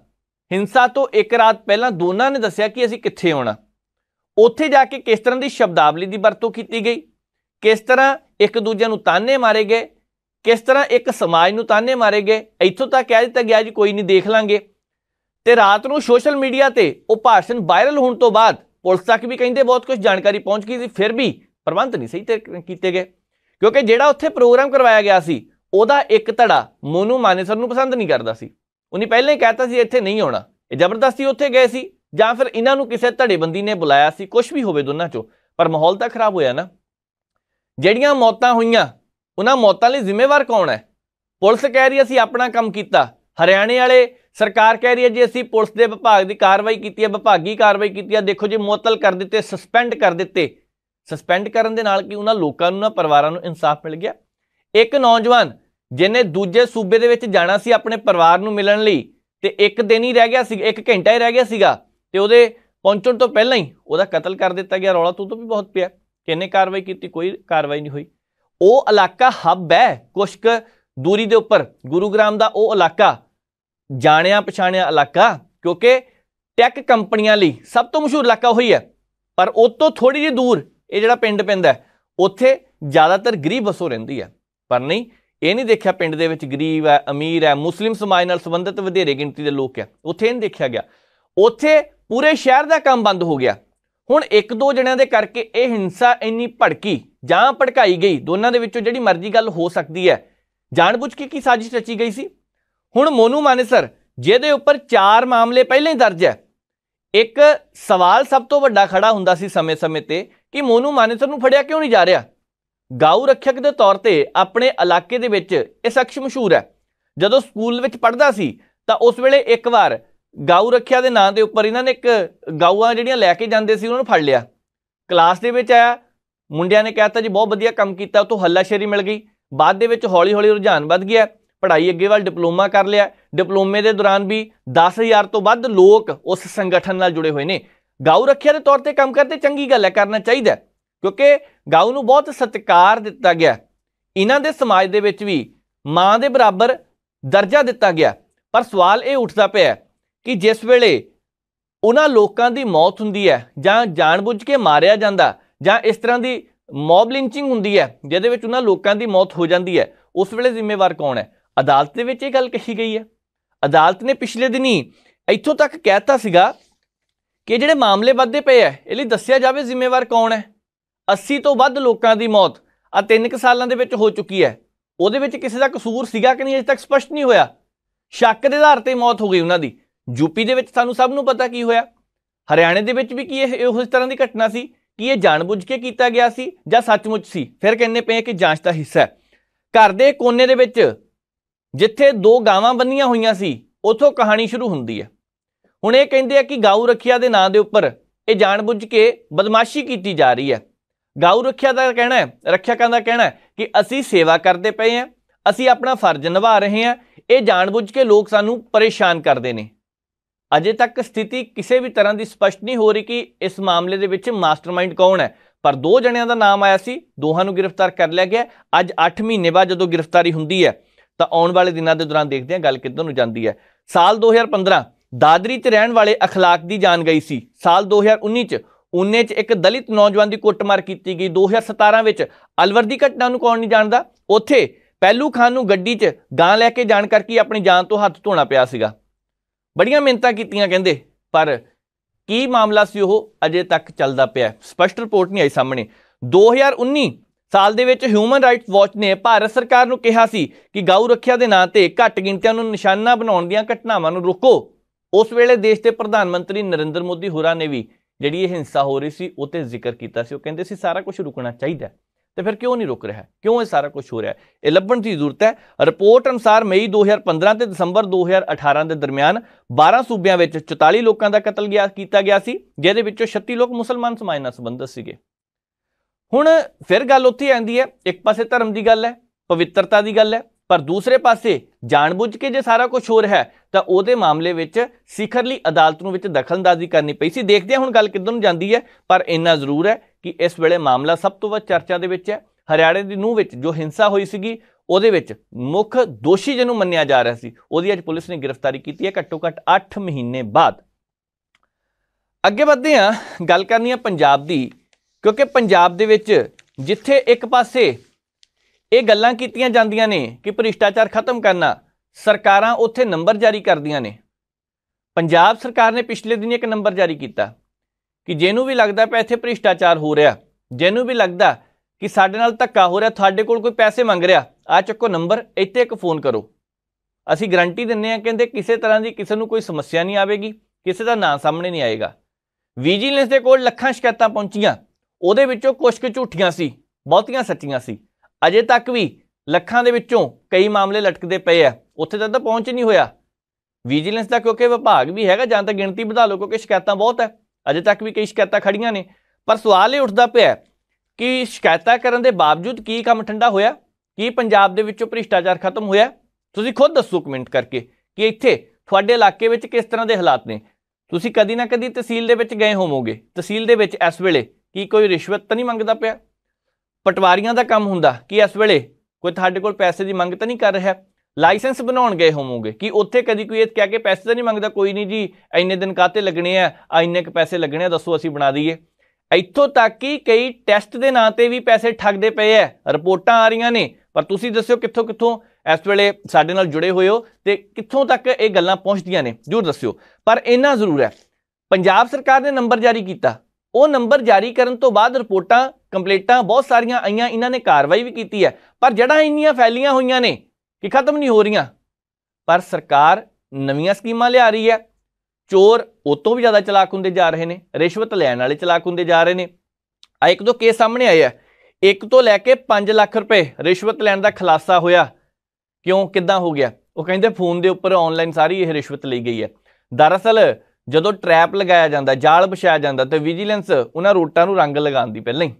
ਹਿੰਸਾ ਤੋਂ ਇੱਕ ਰਾਤ ਪਹਿਲਾਂ ਦੋਨਾਂ ਨੇ ਦੱਸਿਆ ਕਿ ਅਸੀਂ ਕਿੱਥੇ ਆਉਣਾ ਉੱਥੇ ਜਾ ਕੇ ਕਿਸ ਤਰ੍ਹਾਂ ਦੀ ਸ਼ਬਦਾਵਲੀ ਦੀ ਵਰਤੋਂ ਕੀਤੀ ਗਈ ਕਿਸ ਤਰ੍ਹਾਂ ਇੱਕ ਦੂਜੇ ਨੂੰ ਤਾਨੇ ਮਾਰੇ ਗਏ ਕਿਸ ਤਰ੍ਹਾਂ ਇੱਕ ਸਮਾਜ ਨੂੰ ਤਾਨੇ ਮਾਰੇ ਗਏ ਇੱਥੋਂ ਤੱਕ ਕਹਿ ਦਿੱਤਾ ਗਿਆ ਜੀ ਕੋਈ ਨਹੀਂ ਦੇਖ ਲਾਂਗੇ ਤੇ ਰਾਤ ਨੂੰ ਸੋਸ਼ਲ ਮੀਡੀਆ ਤੇ ਉਹ ਭਾਸ਼ਣ ਵਾਇਰਲ ਹੋਣ ਤੋਂ ਬਾਅਦ ਪੁਲਿਸ ਤੱਕ ਵੀ ਕਹਿੰਦੇ ਬਹੁਤ ਕੁਝ ਜਾਣਕਾਰੀ ਪਹੁੰਚ ਗਈ ਸੀ ਫਿਰ ਵੀ ਪ੍ਰਬੰਧ ਨਹੀਂ ਸਹੀ ਕੀਤੇ ਗਏ ਕਿਉਂਕਿ ਜਿਹੜਾ ਉੱਥੇ ਪ੍ਰੋਗਰਾਮ ਕਰਵਾਇਆ ਗਿਆ ਸੀ ਉਹਦਾ ਇੱਕ ਧੜਾ ਮੋਨੂ ਮਾਨੇਸਰ ਨੂੰ ਪਸੰਦ ਨਹੀਂ ਕਰਦਾ ਸੀ ਉਹਨੇ ਪਹਿਲਾਂ ਹੀ ਕਹਿਤਾ ਸੀ ਇੱਥੇ ਨਹੀਂ ਆਉਣਾ ਇਹ ਜ਼ਬਰਦਸਤੀ ਉੱਥੇ ਗਏ ਸੀ ਜਾਂ ਫਿਰ ਇਹਨਾਂ ਨੂੰ ਕਿਸੇ ਧੜੇਬੰਦੀ ਨੇ ਬੁਲਾਇਆ ਸੀ ਕੁਝ ਵੀ ਹੋਵੇ ਦੋਨਾਂ ਚੋਂ ਪਰ ਮਾਹੌਲ ਤਾਂ ਖਰਾਬ ਹੋਇਆ ਨਾ ਜਿਹੜੀਆਂ ਮੌਤਾਂ ਹੋਈਆਂ ਉਹਨਾਂ ਮੌਤਾਂ ਲਈ ਜ਼ਿੰਮੇਵਾਰ ਕੌਣ ਹੈ ਪੁਲਿਸ ਕਹਿ ਰਹੀ ਅਸੀਂ ਆਪਣਾ ਕੰਮ ਕੀਤਾ ਹਰਿਆਣੇ ਵਾਲੇ ਸਰਕਾਰ ਕਹਿ ਰਹੀ ਹੈ ਜੀ ਅਸੀਂ ਪੁਲਿਸ ਦੇ ਵਿਭਾਗ ਦੀ ਕਾਰਵਾਈ ਕੀਤੀ ਹੈ ਵਿਭਾਗੀ ਕਾਰਵਾਈ ਕੀਤੀ ਹੈ ਦੇਖੋ ਜੀ ਮੁਅਤਲ ਕਰ ਦਿੱਤੇ ਸਸਪੈਂਡ ਕਰ ਦਿੱਤੇ ਸਸਪੈਂਡ ਕਰਨ ਦੇ ਨਾਲ ਕੀ ਉਹਨਾਂ ਲੋਕਾਂ ਨੂੰ ਨਾ ਪਰਿਵਾਰਾਂ ਨੂੰ ਇਨਸਾਫ ਮਿਲ ਗਿਆ ਇੱਕ ਨੌਜਵਾਨ ਜਿਨੇ ਦੂਜੇ ਸੂਬੇ ਦੇ ਵਿੱਚ ਜਾਣਾ ਸੀ ਆਪਣੇ ਪਰਿਵਾਰ ਨੂੰ ਮਿਲਣ ਲਈ ਤੇ ਇੱਕ ਦਿਨ ਹੀ ਰਹਿ ਗਿਆ ਸੀ ਇੱਕ ਘੰਟਾ ਹੀ ਰਹਿ ਗਿਆ ਸੀਗਾ ਤੇ ਉਹਦੇ ਪਹੁੰਚਣ ਤੋਂ ਪਹਿਲਾਂ ਹੀ ਉਹਦਾ ਕਤਲ ਕਰ ਦਿੱਤਾ ਗਿਆ ਰੌਲਾ ਤੂੰ ਤੋਂ ਵੀ ਬਹੁਤ ਪਿਆ ਕਿੰਨੇ ਕਾਰਵਾਈ ਕੀਤੀ ਕੋਈ ਕਾਰਵਾਈ ਨਹੀਂ ਹੋਈ ਉਹ ਇਲਾਕਾ ਹੱਬ ਹੈ ਕੁਸ਼ਕ ਦੂਰੀ ਦੇ ਉੱਪਰ ਗੁਰੂਗ੍ਰਾਮ ਦਾ ਉਹ ਇਲਾਕਾ ਜਾਣਿਆ ਪਛਾਣਿਆ ਇਲਾਕਾ ਕਿਉਂਕਿ ਟੈਕ ਕੰਪਨੀਆਂ ਲਈ ਸਭ ਤੋਂ ਮਸ਼ਹੂਰ ਇਲਾਕਾ ਉਹੀ ਹੈ ਪਰ ਉਸ ਤੋਂ ਥੋੜੀ ਜਿਹੀ ਦੂਰ ਇਹ ਜਿਹੜਾ ਪਿੰਡ ਪੈਂਦਾ ਉੱਥੇ ਜ਼ਿਆਦਾਤਰ ਗਰੀਬ ਬਸੋ ਰਹਿੰਦੀ ਹੈ ਪਰ ਨਹੀਂ ਇਹ ਨਹੀਂ ਦੇਖਿਆ ਪਿੰਡ ਦੇ ਵਿੱਚ ਗਰੀਬ ਹੈ ਅਮੀਰ ਹੈ ਮੁਸਲਿਮ ਸਮਾਜ ਨਾਲ ਸੰਬੰਧਿਤ ਵਧੇਰੇ ਗਿਣਤੀ ਦੇ ਲੋਕ ਹੈ ਉੱਥੇ ਇਹ ਨਹੀਂ ਦੇਖਿਆ ਗਿਆ ਉੱਥੇ ਪੂਰੇ ਸ਼ਹਿਰ ਦਾ ਕੰਮ ਬੰਦ ਹੋ ਗਿਆ ਹੁਣ ਇੱਕ ਦੋ ਜਣਿਆਂ ਦੇ ਕਰਕੇ ਇਹ ਹਿੰਸਾ ਇੰਨੀ ਭੜਕੀ ਜਾਂ ਭੜਕਾਈ ਗਈ ਦੋਨਾਂ ਦੇ ਵਿੱਚੋਂ ਜਿਹੜੀ ਮਰਜ਼ੀ ਗੱਲ ਹੋ ਸਕਦੀ ਹੈ ਜਾਣਬੁੱਝ ਕੇ ਕੀ ਸਾਜ਼ਿਸ਼ ਰਚੀ ਗਈ ਸੀ ਹੁਣ ਮੋਨੂ ਮਾਨੇਸਰ ਜਿਹਦੇ ਉੱਪਰ ਚਾਰ ਮਾਮਲੇ ਪਹਿਲਾਂ ਹੀ ਦਰਜ ਹੈ ਇੱਕ ਸਵਾਲ ਸਭ ਤੋਂ ਵੱਡਾ ਖੜਾ ਹੁੰਦਾ ਸੀ ਸਮੇਂ-ਸਮੇਂ ਤੇ ਕਿ ਮੋਨੂ ਮਾਨੇਸਰ ਨੂੰ ਫੜਿਆ ਕਿਉਂ ਨਹੀਂ ਜਾ ਰਿਹਾ ਗਾਉ ਰੱਖਿਅਕ ਦੇ ਤੌਰ ਤੇ ਆਪਣੇ ਇਲਾਕੇ ਦੇ ਵਿੱਚ ਇਹ ਸ਼ਖਸ ਮਸ਼ਹੂਰ ਹੈ ਜਦੋਂ ਸਕੂਲ ਵਿੱਚ ਪੜ੍ਹਦਾ ਸੀ ਤਾਂ ਉਸ ਵੇਲੇ ਇੱਕ ਵਾਰ ਗਾਊ ਰੱਖਿਆ ਦੇ ਨਾਂ ਦੇ ਉੱਪਰ ਇਹਨਾਂ ਨੇ ਇੱਕ ਗਾਊਆਂ ਜਿਹੜੀਆਂ ਲੈ ਕੇ ਜਾਂਦੇ ਸੀ ਉਹਨਾਂ ਨੂੰ ਫੜ ਲਿਆ ਕਲਾਸ ਦੇ ਵਿੱਚ ਆਇਆ ਮੁੰਡਿਆਂ ਨੇ ਕਹਿਤਾ ਜੀ ਬਹੁਤ ਵਧੀਆ ਕੰਮ ਕੀਤਾ ਉਤੋਂ ਹੱਲਾਸ਼ੇਰੀ ਮਿਲ ਗਈ ਬਾਅਦ ਦੇ ਵਿੱਚ ਹੌਲੀ-ਹੌਲੀ ਰੁਝਾਨ ਵੱਧ ਗਿਆ ਪੜ੍ਹਾਈ ਅੱਗੇ ਵੱਲ ਡਿਪਲੋਮਾ ਕਰ ਲਿਆ ਡਿਪਲੋਮੇ ਦੇ ਦੌਰਾਨ ਵੀ 10000 ਤੋਂ ਵੱਧ ਲੋਕ ਉਸ ਸੰਗਠਨ ਨਾਲ ਜੁੜੇ ਹੋਏ ਨੇ ਗਾਊ ਰੱਖਿਆ ਦੇ ਤੌਰ ਤੇ ਕੰਮ ਕਰਦੇ ਚੰਗੀ ਗੱਲ ਹੈ ਕਰਨਾ ਚਾਹੀਦਾ ਕਿਉਂਕਿ ਗਾਊ ਨੂੰ ਬਹੁਤ ਸਤਿਕਾਰ ਦਿੱਤਾ ਗਿਆ ਇਹਨਾਂ ਦੇ ਸਮਾਜ ਦੇ ਵਿੱਚ ਵੀ ਮਾਂ ਦੇ ਬਰਾਬਰ ਦਰਜਾ ਦਿੱਤਾ ਗਿਆ ਪਰ ਸਵਾਲ ਇਹ ਉੱਠਦਾ ਪਿਆ ਕਿ ਜਿਸ ਵੇਲੇ ਉਹਨਾਂ ਲੋਕਾਂ ਦੀ ਮੌਤ ਹੁੰਦੀ ਹੈ ਜਾਂ ਜਾਣਬੁੱਝ ਕੇ ਮਾਰਿਆ ਜਾਂਦਾ ਜਾਂ ਇਸ ਤਰ੍ਹਾਂ ਦੀ ਮੌਬ ਲਿੰਚਿੰਗ ਹੁੰਦੀ ਹੈ ਜਿਹਦੇ ਵਿੱਚ ਉਹਨਾਂ ਲੋਕਾਂ ਦੀ ਮੌਤ ਹੋ ਜਾਂਦੀ ਹੈ ਉਸ ਵੇਲੇ ਜ਼ਿੰਮੇਵਾਰ ਕੌਣ ਹੈ ਅਦਾਲਤ ਦੇ ਵਿੱਚ ਇਹ ਗੱਲ ਕਹੀ ਗਈ ਹੈ ਅਦਾਲਤ ਨੇ ਪਿਛਲੇ ਦਿਨੀ ਇੱਥੋਂ ਤੱਕ ਕਹਿਤਾ ਸੀਗਾ ਕਿ ਜਿਹੜੇ ਮਾਮਲੇ ਵੱਧਦੇ ਪਏ ਐ ਇਹ ਲਈ ਦੱਸਿਆ ਜਾਵੇ ਜ਼ਿੰਮੇਵਾਰ ਕੌਣ ਹੈ 80 ਤੋਂ ਵੱਧ ਲੋਕਾਂ ਦੀ ਮੌਤ ਆ 3 ਸਾਲਾਂ ਦੇ ਵਿੱਚ ਹੋ ਚੁੱਕੀ ਹੈ ਉਹਦੇ ਵਿੱਚ ਕਿਸੇ ਦਾ ਕਸੂਰ ਸੀਗਾ ਕਿ ਨਹੀਂ ਅਜੇ ਤੱਕ ਸਪਸ਼ਟ ਨਹੀਂ ਹੋਇਆ ਸ਼ੱਕ ਦੇ ਆਧਾਰ ਤੇ ਮੌਤ ਹੋ ਗਈ ਉਹਨਾਂ ਦੀ ਯੂਪੀ ਦੇ ਵਿੱਚ ਸਾਨੂੰ ਸਭ ਨੂੰ ਪਤਾ ਕੀ ਹੋਇਆ ਹਰਿਆਣੇ ਦੇ ਵਿੱਚ ਵੀ ਕੀ ਇਹ ਉਸ ਤਰ੍ਹਾਂ ਦੀ ਘਟਨਾ ਸੀ ਕਿ ਇਹ ਜਾਣਬੁੱਝ ਕੇ ਕੀਤਾ ਗਿਆ ਸੀ ਜਾਂ ਸੱਚਮੁੱਚ ਸੀ ਫਿਰ ਕਹਿੰਨੇ ਪਏ ਕਿ ਜਾਂਚ ਦਾ ਹਿੱਸਾ ਹੈ ਘਰ ਦੇ ਕੋਨੇ ਦੇ ਵਿੱਚ ਜਿੱਥੇ ਦੋ ਗਾਵਾਂ ਬੰਨੀਆਂ ਹੋਈਆਂ ਸੀ ਉਥੋਂ ਕਹਾਣੀ ਸ਼ੁਰੂ ਹੁੰਦੀ ਹੈ ਹੁਣ ਇਹ ਕਹਿੰਦੇ ਆ ਕਿ ਗਾਉ ਰੱਖਿਆ ਦੇ ਨਾਂ ਦੇ ਉੱਪਰ ਇਹ ਜਾਣਬੁੱਝ ਕੇ ਬਦਮਾਸ਼ੀ ਕੀਤੀ ਜਾ ਰਹੀ ਹੈ ਗਾਉ ਰੱਖਿਆ ਦਾ ਕਹਿਣਾ ਹੈ ਰੱਖਿਆਕਾਂ ਦਾ ਕਹਿਣਾ ਹੈ ਕਿ ਅਸੀਂ ਸੇਵਾ ਕਰਦੇ ਪਏ ਆ ਅਸੀਂ ਆਪਣਾ ਫਰਜ਼ ਨਿਭਾ ਰਹੇ ਆ ਇਹ ਜਾਣਬੁੱਝ ਕੇ ਲੋਕ ਸਾਨੂੰ ਪਰੇਸ਼ਾਨ ਕਰਦੇ ਨੇ ਅਜੇ ਤੱਕ ਸਥਿਤੀ ਕਿਸੇ ਵੀ ਤਰ੍ਹਾਂ ਦੀ ਸਪਸ਼ਟ ਨਹੀਂ ਹੋ ਰਹੀ ਕਿ ਇਸ ਮਾਮਲੇ ਦੇ ਵਿੱਚ ਮਾਸਟਰਮਾਈਂਡ ਕੌਣ ਹੈ ਪਰ ਦੋ ਜਣਿਆਂ ਦਾ ਨਾਮ ਆਇਆ ਸੀ ਦੋਹਾਂ ਨੂੰ ਗ੍ਰਿਫਤਾਰ ਕਰ ਲਿਆ ਗਿਆ ਅੱਜ 8 ਮਹੀਨੇ ਬਾਅਦ ਜਦੋਂ ਗ੍ਰਿਫਤਾਰੀ ਹੁੰਦੀ ਹੈ ਤਾਂ ਆਉਣ ਵਾਲੇ ਦਿਨਾਂ ਦੇ ਦੌਰਾਨ ਦੇਖਦੇ ਹਾਂ ਗੱਲ ਕਿੱਧਰ ਨੂੰ ਜਾਂਦੀ ਹੈ ਸਾਲ 2015 ਦਾਦਰੀ 'ਚ ਰਹਿਣ ਵਾਲੇ اخلاق ਦੀ ਜਾਨ ਗਈ ਸੀ ਸਾਲ 2019 'ਚ ਉਨੇ 'ਚ ਇੱਕ ਦਲਿਤ ਨੌਜਵਾਨ ਦੀ ਕੁੱਟਮਾਰ ਕੀਤੀ ਗਈ 2017 ਵਿੱਚ ਅਲਵਰ ਦੀ ਘਟਨਾ ਨੂੰ ਕੌਣ ਨਹੀਂ ਜਾਣਦਾ ਉੱਥੇ ਪਹਿਲੂ ਖਾਨ ਨੂੰ ਗੱਡੀ 'ਚ ਗਾਂ ਲੈ ਕੇ ਜਾਣ ਕਰਕੇ ਆਪਣੀ ਜਾਨ ਤੋਂ ਹੱਥ ਧੋਣਾ ਪਿਆ ਸੀਗਾ ਬੜੀਆਂ ਮਿਹਨਤਾਂ ਕੀਤੀਆਂ ਕਹਿੰਦੇ ਪਰ ਕੀ ਮਾਮਲਾ ਸੀ ਉਹ ਅਜੇ ਤੱਕ ਚੱਲਦਾ ਪਿਆ ਸਪਸ਼ਟ ਰਿਪੋਰਟ ਨਹੀਂ ਆਈ ਸਾਹਮਣੇ 2019 ਸਾਲ ਦੇ ਵਿੱਚ ਹਿਊਮਨ ਰਾਈਟਸ ਵਾਚ ਨੇ ਭਾਰਤ ਸਰਕਾਰ ਨੂੰ ਕਿਹਾ ਸੀ ਕਿ ਗਾਉ ਰੱਖਿਆ ਦੇ ਨਾਂ ਤੇ ਘੱਟ ਗਿਣਤੀਆਂ ਨੂੰ ਨਿਸ਼ਾਨਾ ਬਣਾਉਣ ਦੀਆਂ ਘਟਨਾਵਾਂ ਨੂੰ ਰੋਕੋ ਉਸ ਵੇਲੇ ਦੇਸ਼ ਦੇ ਪ੍ਰਧਾਨ ਮੰਤਰੀ ਨਰਿੰਦਰ ਮੋਦੀ ਹੋਰਾਂ ਨੇ ਵੀ ਜਿਹੜੀ ਇਹ ਹਿੰਸਾ ਹੋ ਰਹੀ ਸੀ ਉਹ ਤੇ ਜ਼ਿਕਰ ਕੀਤਾ ਸੀ ਉਹ ਕਹਿੰਦੇ ਸੀ ਸਾਰਾ ਕੁਝ ਰੁਕਣਾ ਚਾਹੀਦਾ ਤੇ ਫਿਰ ਕਿਉਂ ਨਹੀਂ ਰੁਕ ਰਿਹਾ ਕਿਉਂ ਇਹ ਸਾਰਾ ਕੁਝ ਹੋ ਰਿਹਾ ਇਹ ਲੱਭਣ ਦੀ ਜ਼ਰੂਰਤ ਹੈ ਰਿਪੋਰਟ ਅਨੁਸਾਰ ਮਈ 2015 ਤੇ ਦਸੰਬਰ 2018 ਦੇ ਦਰਮਿਆਨ 12 ਸੂਬਿਆਂ ਵਿੱਚ 44 ਲੋਕਾਂ ਦਾ ਕਤਲ ਗਿਆ ਕੀਤਾ ਗਿਆ ਸੀ ਜਿਹਦੇ ਵਿੱਚੋਂ 36 ਲੋਕ ਮੁਸਲਮਾਨ ਸਮਾਜ ਨਾਲ ਸੰਬੰਧਿਤ ਸੀਗੇ ਹੁਣ ਫਿਰ ਗੱਲ ਉੱਥੇ ਆਉਂਦੀ ਹੈ ਇੱਕ ਪਾਸੇ ਧਰਮ ਦੀ ਗੱਲ ਹੈ ਪਵਿੱਤਰਤਾ ਦੀ ਗੱਲ ਹੈ ਪਰ ਦੂਸਰੇ ਪਾਸੇ ਜਾਣਬੁੱਝ ਕੇ ਜੇ ਸਾਰਾ ਕੁਝ ਹੋ ਰਿਹਾ ਤਾਂ ਉਹਦੇ ਮਾਮਲੇ ਵਿੱਚ ਸਿਖਰਲੀ ਅਦਾਲਤ ਨੂੰ ਵਿੱਚ ਦਖਲਅੰਦਾਜ਼ੀ ਕਰਨੀ ਪਈ ਸੀ ਦੇਖਦੇ ਹਾਂ ਹੁਣ ਗੱਲ ਕਿੱਧਰ ਨੂੰ ਜਾਂਦੀ ਹੈ ਪਰ ਇੰਨਾ ਜ਼ਰੂਰ ਹੈ ਕਿ ਇਸ ਵੇਲੇ ਮਾਮਲਾ ਸਭ ਤੋਂ ਵੱਧ ਚਰਚਾ ਦੇ ਵਿੱਚ ਹੈ ਹਰਿਆਣੇ ਦੀ ਨੂੰ ਵਿੱਚ ਜੋ ਹਿੰਸਾ ਹੋਈ ਸੀਗੀ ਉਹਦੇ ਵਿੱਚ ਮੁੱਖ ਦੋਸ਼ੀ ਜਿਹਨੂੰ ਮੰਨਿਆ ਜਾ ਰਿਹਾ ਸੀ ਉਹਦੀ ਅੱਜ ਪੁਲਿਸ ਨੇ ਗ੍ਰਿਫਤਾਰੀ ਕੀਤੀ ਹੈ ਘੱਟੋ ਘੱਟ 8 ਮਹੀਨੇ ਬਾਅਦ ਅੱਗੇ ਵਧਦੇ ਹਾਂ ਗੱਲ ਕਰਨੀ ਹੈ ਪੰਜਾਬ ਦੀ ਕਿਉਂਕਿ ਪੰਜਾਬ ਦੇ ਵਿੱਚ ਜਿੱਥੇ ਇੱਕ ਪਾਸੇ ਇਹ ਗੱਲਾਂ ਕੀਤੀਆਂ ਜਾਂਦੀਆਂ ਨੇ ਕਿ ਭ੍ਰਿਸ਼ਟਾਚਾਰ ਖਤਮ ਕਰਨਾ ਸਰਕਾਰਾਂ ਉੱਥੇ ਨੰਬਰ ਜਾਰੀ ਕਰਦੀਆਂ ਨੇ ਪੰਜਾਬ ਸਰਕਾਰ ਨੇ ਪਿਛਲੇ ਦਿਨ ਇੱਕ ਨੰਬਰ ਜਾਰੀ ਕੀਤਾ ਕਿ ਜਿਹਨੂੰ ਵੀ ਲੱਗਦਾ ਪਿਆ ਇੱਥੇ ਭ੍ਰਿਸ਼ਟਾਚਾਰ ਹੋ ਰਿਹਾ ਜਿਹਨੂੰ ਵੀ ਲੱਗਦਾ ਕਿ ਸਾਡੇ ਨਾਲ ਧੱਕਾ ਹੋ ਰਿਹਾ ਤੁਹਾਡੇ ਕੋਲ ਕੋਈ ਪੈਸੇ ਮੰਗ ਰਿਹਾ ਆ ਚੱਕੋ ਨੰਬਰ ਇੱਥੇ ਇੱਕ ਫੋਨ ਕਰੋ ਅਸੀਂ ਗਾਰੰਟੀ ਦਿੰਨੇ ਆ ਕਹਿੰਦੇ ਕਿਸੇ ਤਰ੍ਹਾਂ ਦੀ ਕਿਸੇ ਨੂੰ ਕੋਈ ਸਮੱਸਿਆ ਨਹੀਂ ਆਵੇਗੀ ਕਿਸੇ ਦਾ ਨਾਂ ਸਾਹਮਣੇ ਨਹੀਂ ਆਏਗਾ ਵਿਜੀਲੈਂਸ ਦੇ ਕੋਲ ਲੱਖਾਂ ਸ਼ਿਕਾਇਤਾਂ ਪਹੁੰਚੀਆਂ ਉਹਦੇ ਵਿੱਚੋਂ ਕੁਝ ਕੁ ਝੂਠੀਆਂ ਸੀ ਬਹੁਤੀਆਂ ਸੱਚੀਆਂ ਸੀ ਅਜੇ ਤੱਕ ਵੀ ਲੱਖਾਂ ਦੇ ਵਿੱਚੋਂ ਕਈ ਮਾਮਲੇ ਲਟਕਦੇ ਪਏ ਆ ਉੱਥੇ ਤੱਕ ਤਾਂ ਪਹੁੰਚ ਨਹੀਂ ਹੋਇਆ ਵਿਜੀਲੈਂਸ ਦਾ ਕਿਉਂਕਿ ਵਿਭਾਗ ਵੀ ਹੈਗਾ ਜਾਂ ਤਾਂ ਗਿਣਤੀ ਵਧਾ ਲਓ ਕਿਉਂਕਿ ਸ਼ਿਕਾਇਤਾਂ ਬਹੁਤ ਹੈ ਅਜੇ ਤੱਕ ਵੀ ਕਈ ਸ਼ਿਕਾਇਤਾਂ ਖੜੀਆਂ ਨੇ ਪਰ ਸਵਾਲ ਇਹ ਉੱਠਦਾ ਪਿਆ ਕਿ ਸ਼ਿਕਾਇਤਾਂ ਕਰਨ ਦੇ ਬਾਵਜੂਦ ਕੀ ਕੰਮ ਠੰਡਾ ਹੋਇਆ ਕੀ ਪੰਜਾਬ ਦੇ ਵਿੱਚੋਂ ਭ੍ਰਿਸ਼ਟਾਚਾਰ ਖਤਮ ਹੋਇਆ ਤੁਸੀਂ ਖੁਦ ਦੱਸੋ ਕਮੈਂਟ ਕਰਕੇ ਕਿ ਇੱਥੇ ਤੁਹਾਡੇ ਇਲਾਕੇ ਵਿੱਚ ਕਿਸ ਤਰ੍ਹਾਂ ਦੇ ਹਾਲਾਤ ਨੇ ਤੁਸੀਂ ਕਦੀ ਨਾ ਕਦੀ ਤਹਿਸੀਲ ਦੇ ਵਿੱਚ ਗਏ ਹੋਵੋਗੇ ਤਹਿਸੀਲ ਦੇ ਵਿੱਚ ਇਸ ਵੇਲੇ ਕੀ ਕੋਈ ਰਿਸ਼ਵਤ ਤਾਂ ਨਹੀਂ ਮੰਗਦਾ ਪਿਆ ਪਟਵਾਰੀਆਂ ਦਾ ਕੰਮ ਹੁੰਦਾ ਕਿ ਇਸ ਵੇਲੇ ਕੋਈ ਤੁਹਾਡੇ ਕੋਲ ਪੈਸੇ ਦੀ ਮੰਗ ਤਾਂ ਨਹੀਂ ਕਰ ਰਿਹਾ ਲਾਇਸੈਂਸ ਬਣਾਉਣ ਗਏ ਹੋਵੋਗੇ ਕਿ ਉੱਥੇ ਕਦੀ ਕੋਈ ਇਹ ਕਹਿ ਕੇ ਪੈਸੇ ਤਾਂ ਨਹੀਂ ਮੰਗਦਾ ਕੋਈ ਨਹੀਂ ਜੀ ਐਨੇ ਦਿਨ ਕਾਤੇ ਲੱਗਣੇ ਆ ਐਨੇ ਕ ਪੈਸੇ ਲੱਗਣੇ ਆ ਦੱਸੋ ਅਸੀਂ ਬਣਾ ਦਈਏ ਇੱਥੋਂ ਤੱਕ ਕਿ ਕਈ ਟੈਸਟ ਦੇ ਨਾਂ ਤੇ ਵੀ ਪੈਸੇ ਠੱਗਦੇ ਪਏ ਆ ਰਿਪੋਰਟਾਂ ਆ ਰਹੀਆਂ ਨੇ ਪਰ ਤੁਸੀਂ ਦੱਸਿਓ ਕਿੱਥੋਂ ਕਿੱਥੋਂ ਇਸ ਵੇਲੇ ਸਾਡੇ ਨਾਲ ਜੁੜੇ ਹੋਏ ਹੋ ਤੇ ਕਿੱਥੋਂ ਤੱਕ ਇਹ ਗੱਲਾਂ ਪਹੁੰਚਦੀਆਂ ਨੇ ਜਰੂਰ ਦੱਸਿਓ ਪਰ ਇਹਨਾਂ ਜ਼ਰੂਰ ਹੈ ਪੰਜਾਬ ਸਰਕਾਰ ਨੇ ਨੰਬਰ ਜਾਰੀ ਕੀਤਾ ਉਹ ਨੰਬਰ ਜਾਰੀ ਕਰਨ ਤੋਂ ਬਾਅਦ ਰਿਪੋਰਟਾਂ ਕੰਪਲੀਟਾਂ ਬਹੁਤ ਸਾਰੀਆਂ ਆਈਆਂ ਇਹਨਾਂ ਨੇ ਕਾਰਵਾਈ ਵੀ ਕੀਤੀ ਹੈ ਪਰ ਜਿਹੜਾ ਇੰਨੀਆਂ ਫੈਲੀਆਂ ਹੋਈਆਂ ਨੇ ਕਿ ਖਤਮ ਨਹੀਂ ਹੋ ਰਹੀਆਂ ਪਰ ਸਰਕਾਰ ਨਵੀਆਂ ਸਕੀਮਾਂ ਲਿਆ ਰਹੀ ਹੈ ਚੋਰ ਉਤੋਂ ਵੀ ਜ਼ਿਆਦਾ ਚਲਾਕ ਹੁੰਦੇ ਜਾ ਰਹੇ ਨੇ ਰਿਸ਼ਵਤ ਲੈਣ ਵਾਲੇ ਚਲਾਕ ਹੁੰਦੇ ਜਾ ਰਹੇ ਨੇ ਆ ਇੱਕ ਦੋ ਕੇਸ ਸਾਹਮਣੇ ਆਏ ਆ ਇੱਕ ਤੋਂ ਲੈ ਕੇ 5 ਲੱਖ ਰੁਪਏ ਰਿਸ਼ਵਤ ਲੈਣ ਦਾ ਖਲਾਸਾ ਹੋਇਆ ਕਿਉਂ ਕਿੱਦਾਂ ਹੋ ਗਿਆ ਉਹ ਕਹਿੰਦੇ ਫੋਨ ਦੇ ਉੱਪਰ ਆਨਲਾਈਨ ਸਾਰੀ ਇਹ ਰਿਸ਼ਵਤ ਲਈ ਗਈ ਹੈ ਦਰਅਸਲ ਜਦੋਂ ਟ੍ਰੈਪ ਲਗਾਇਆ ਜਾਂਦਾ ਜਾਲ ਵਿਛਾਇਆ ਜਾਂਦਾ ਤੇ ਵਿਜੀਲੈਂਸ ਉਹਨਾਂ ਰੋਟਾਂ ਨੂੰ ਰੰਗ ਲਗਾਉਂਦੀ ਪਹਿਲਾਂ ਹੀ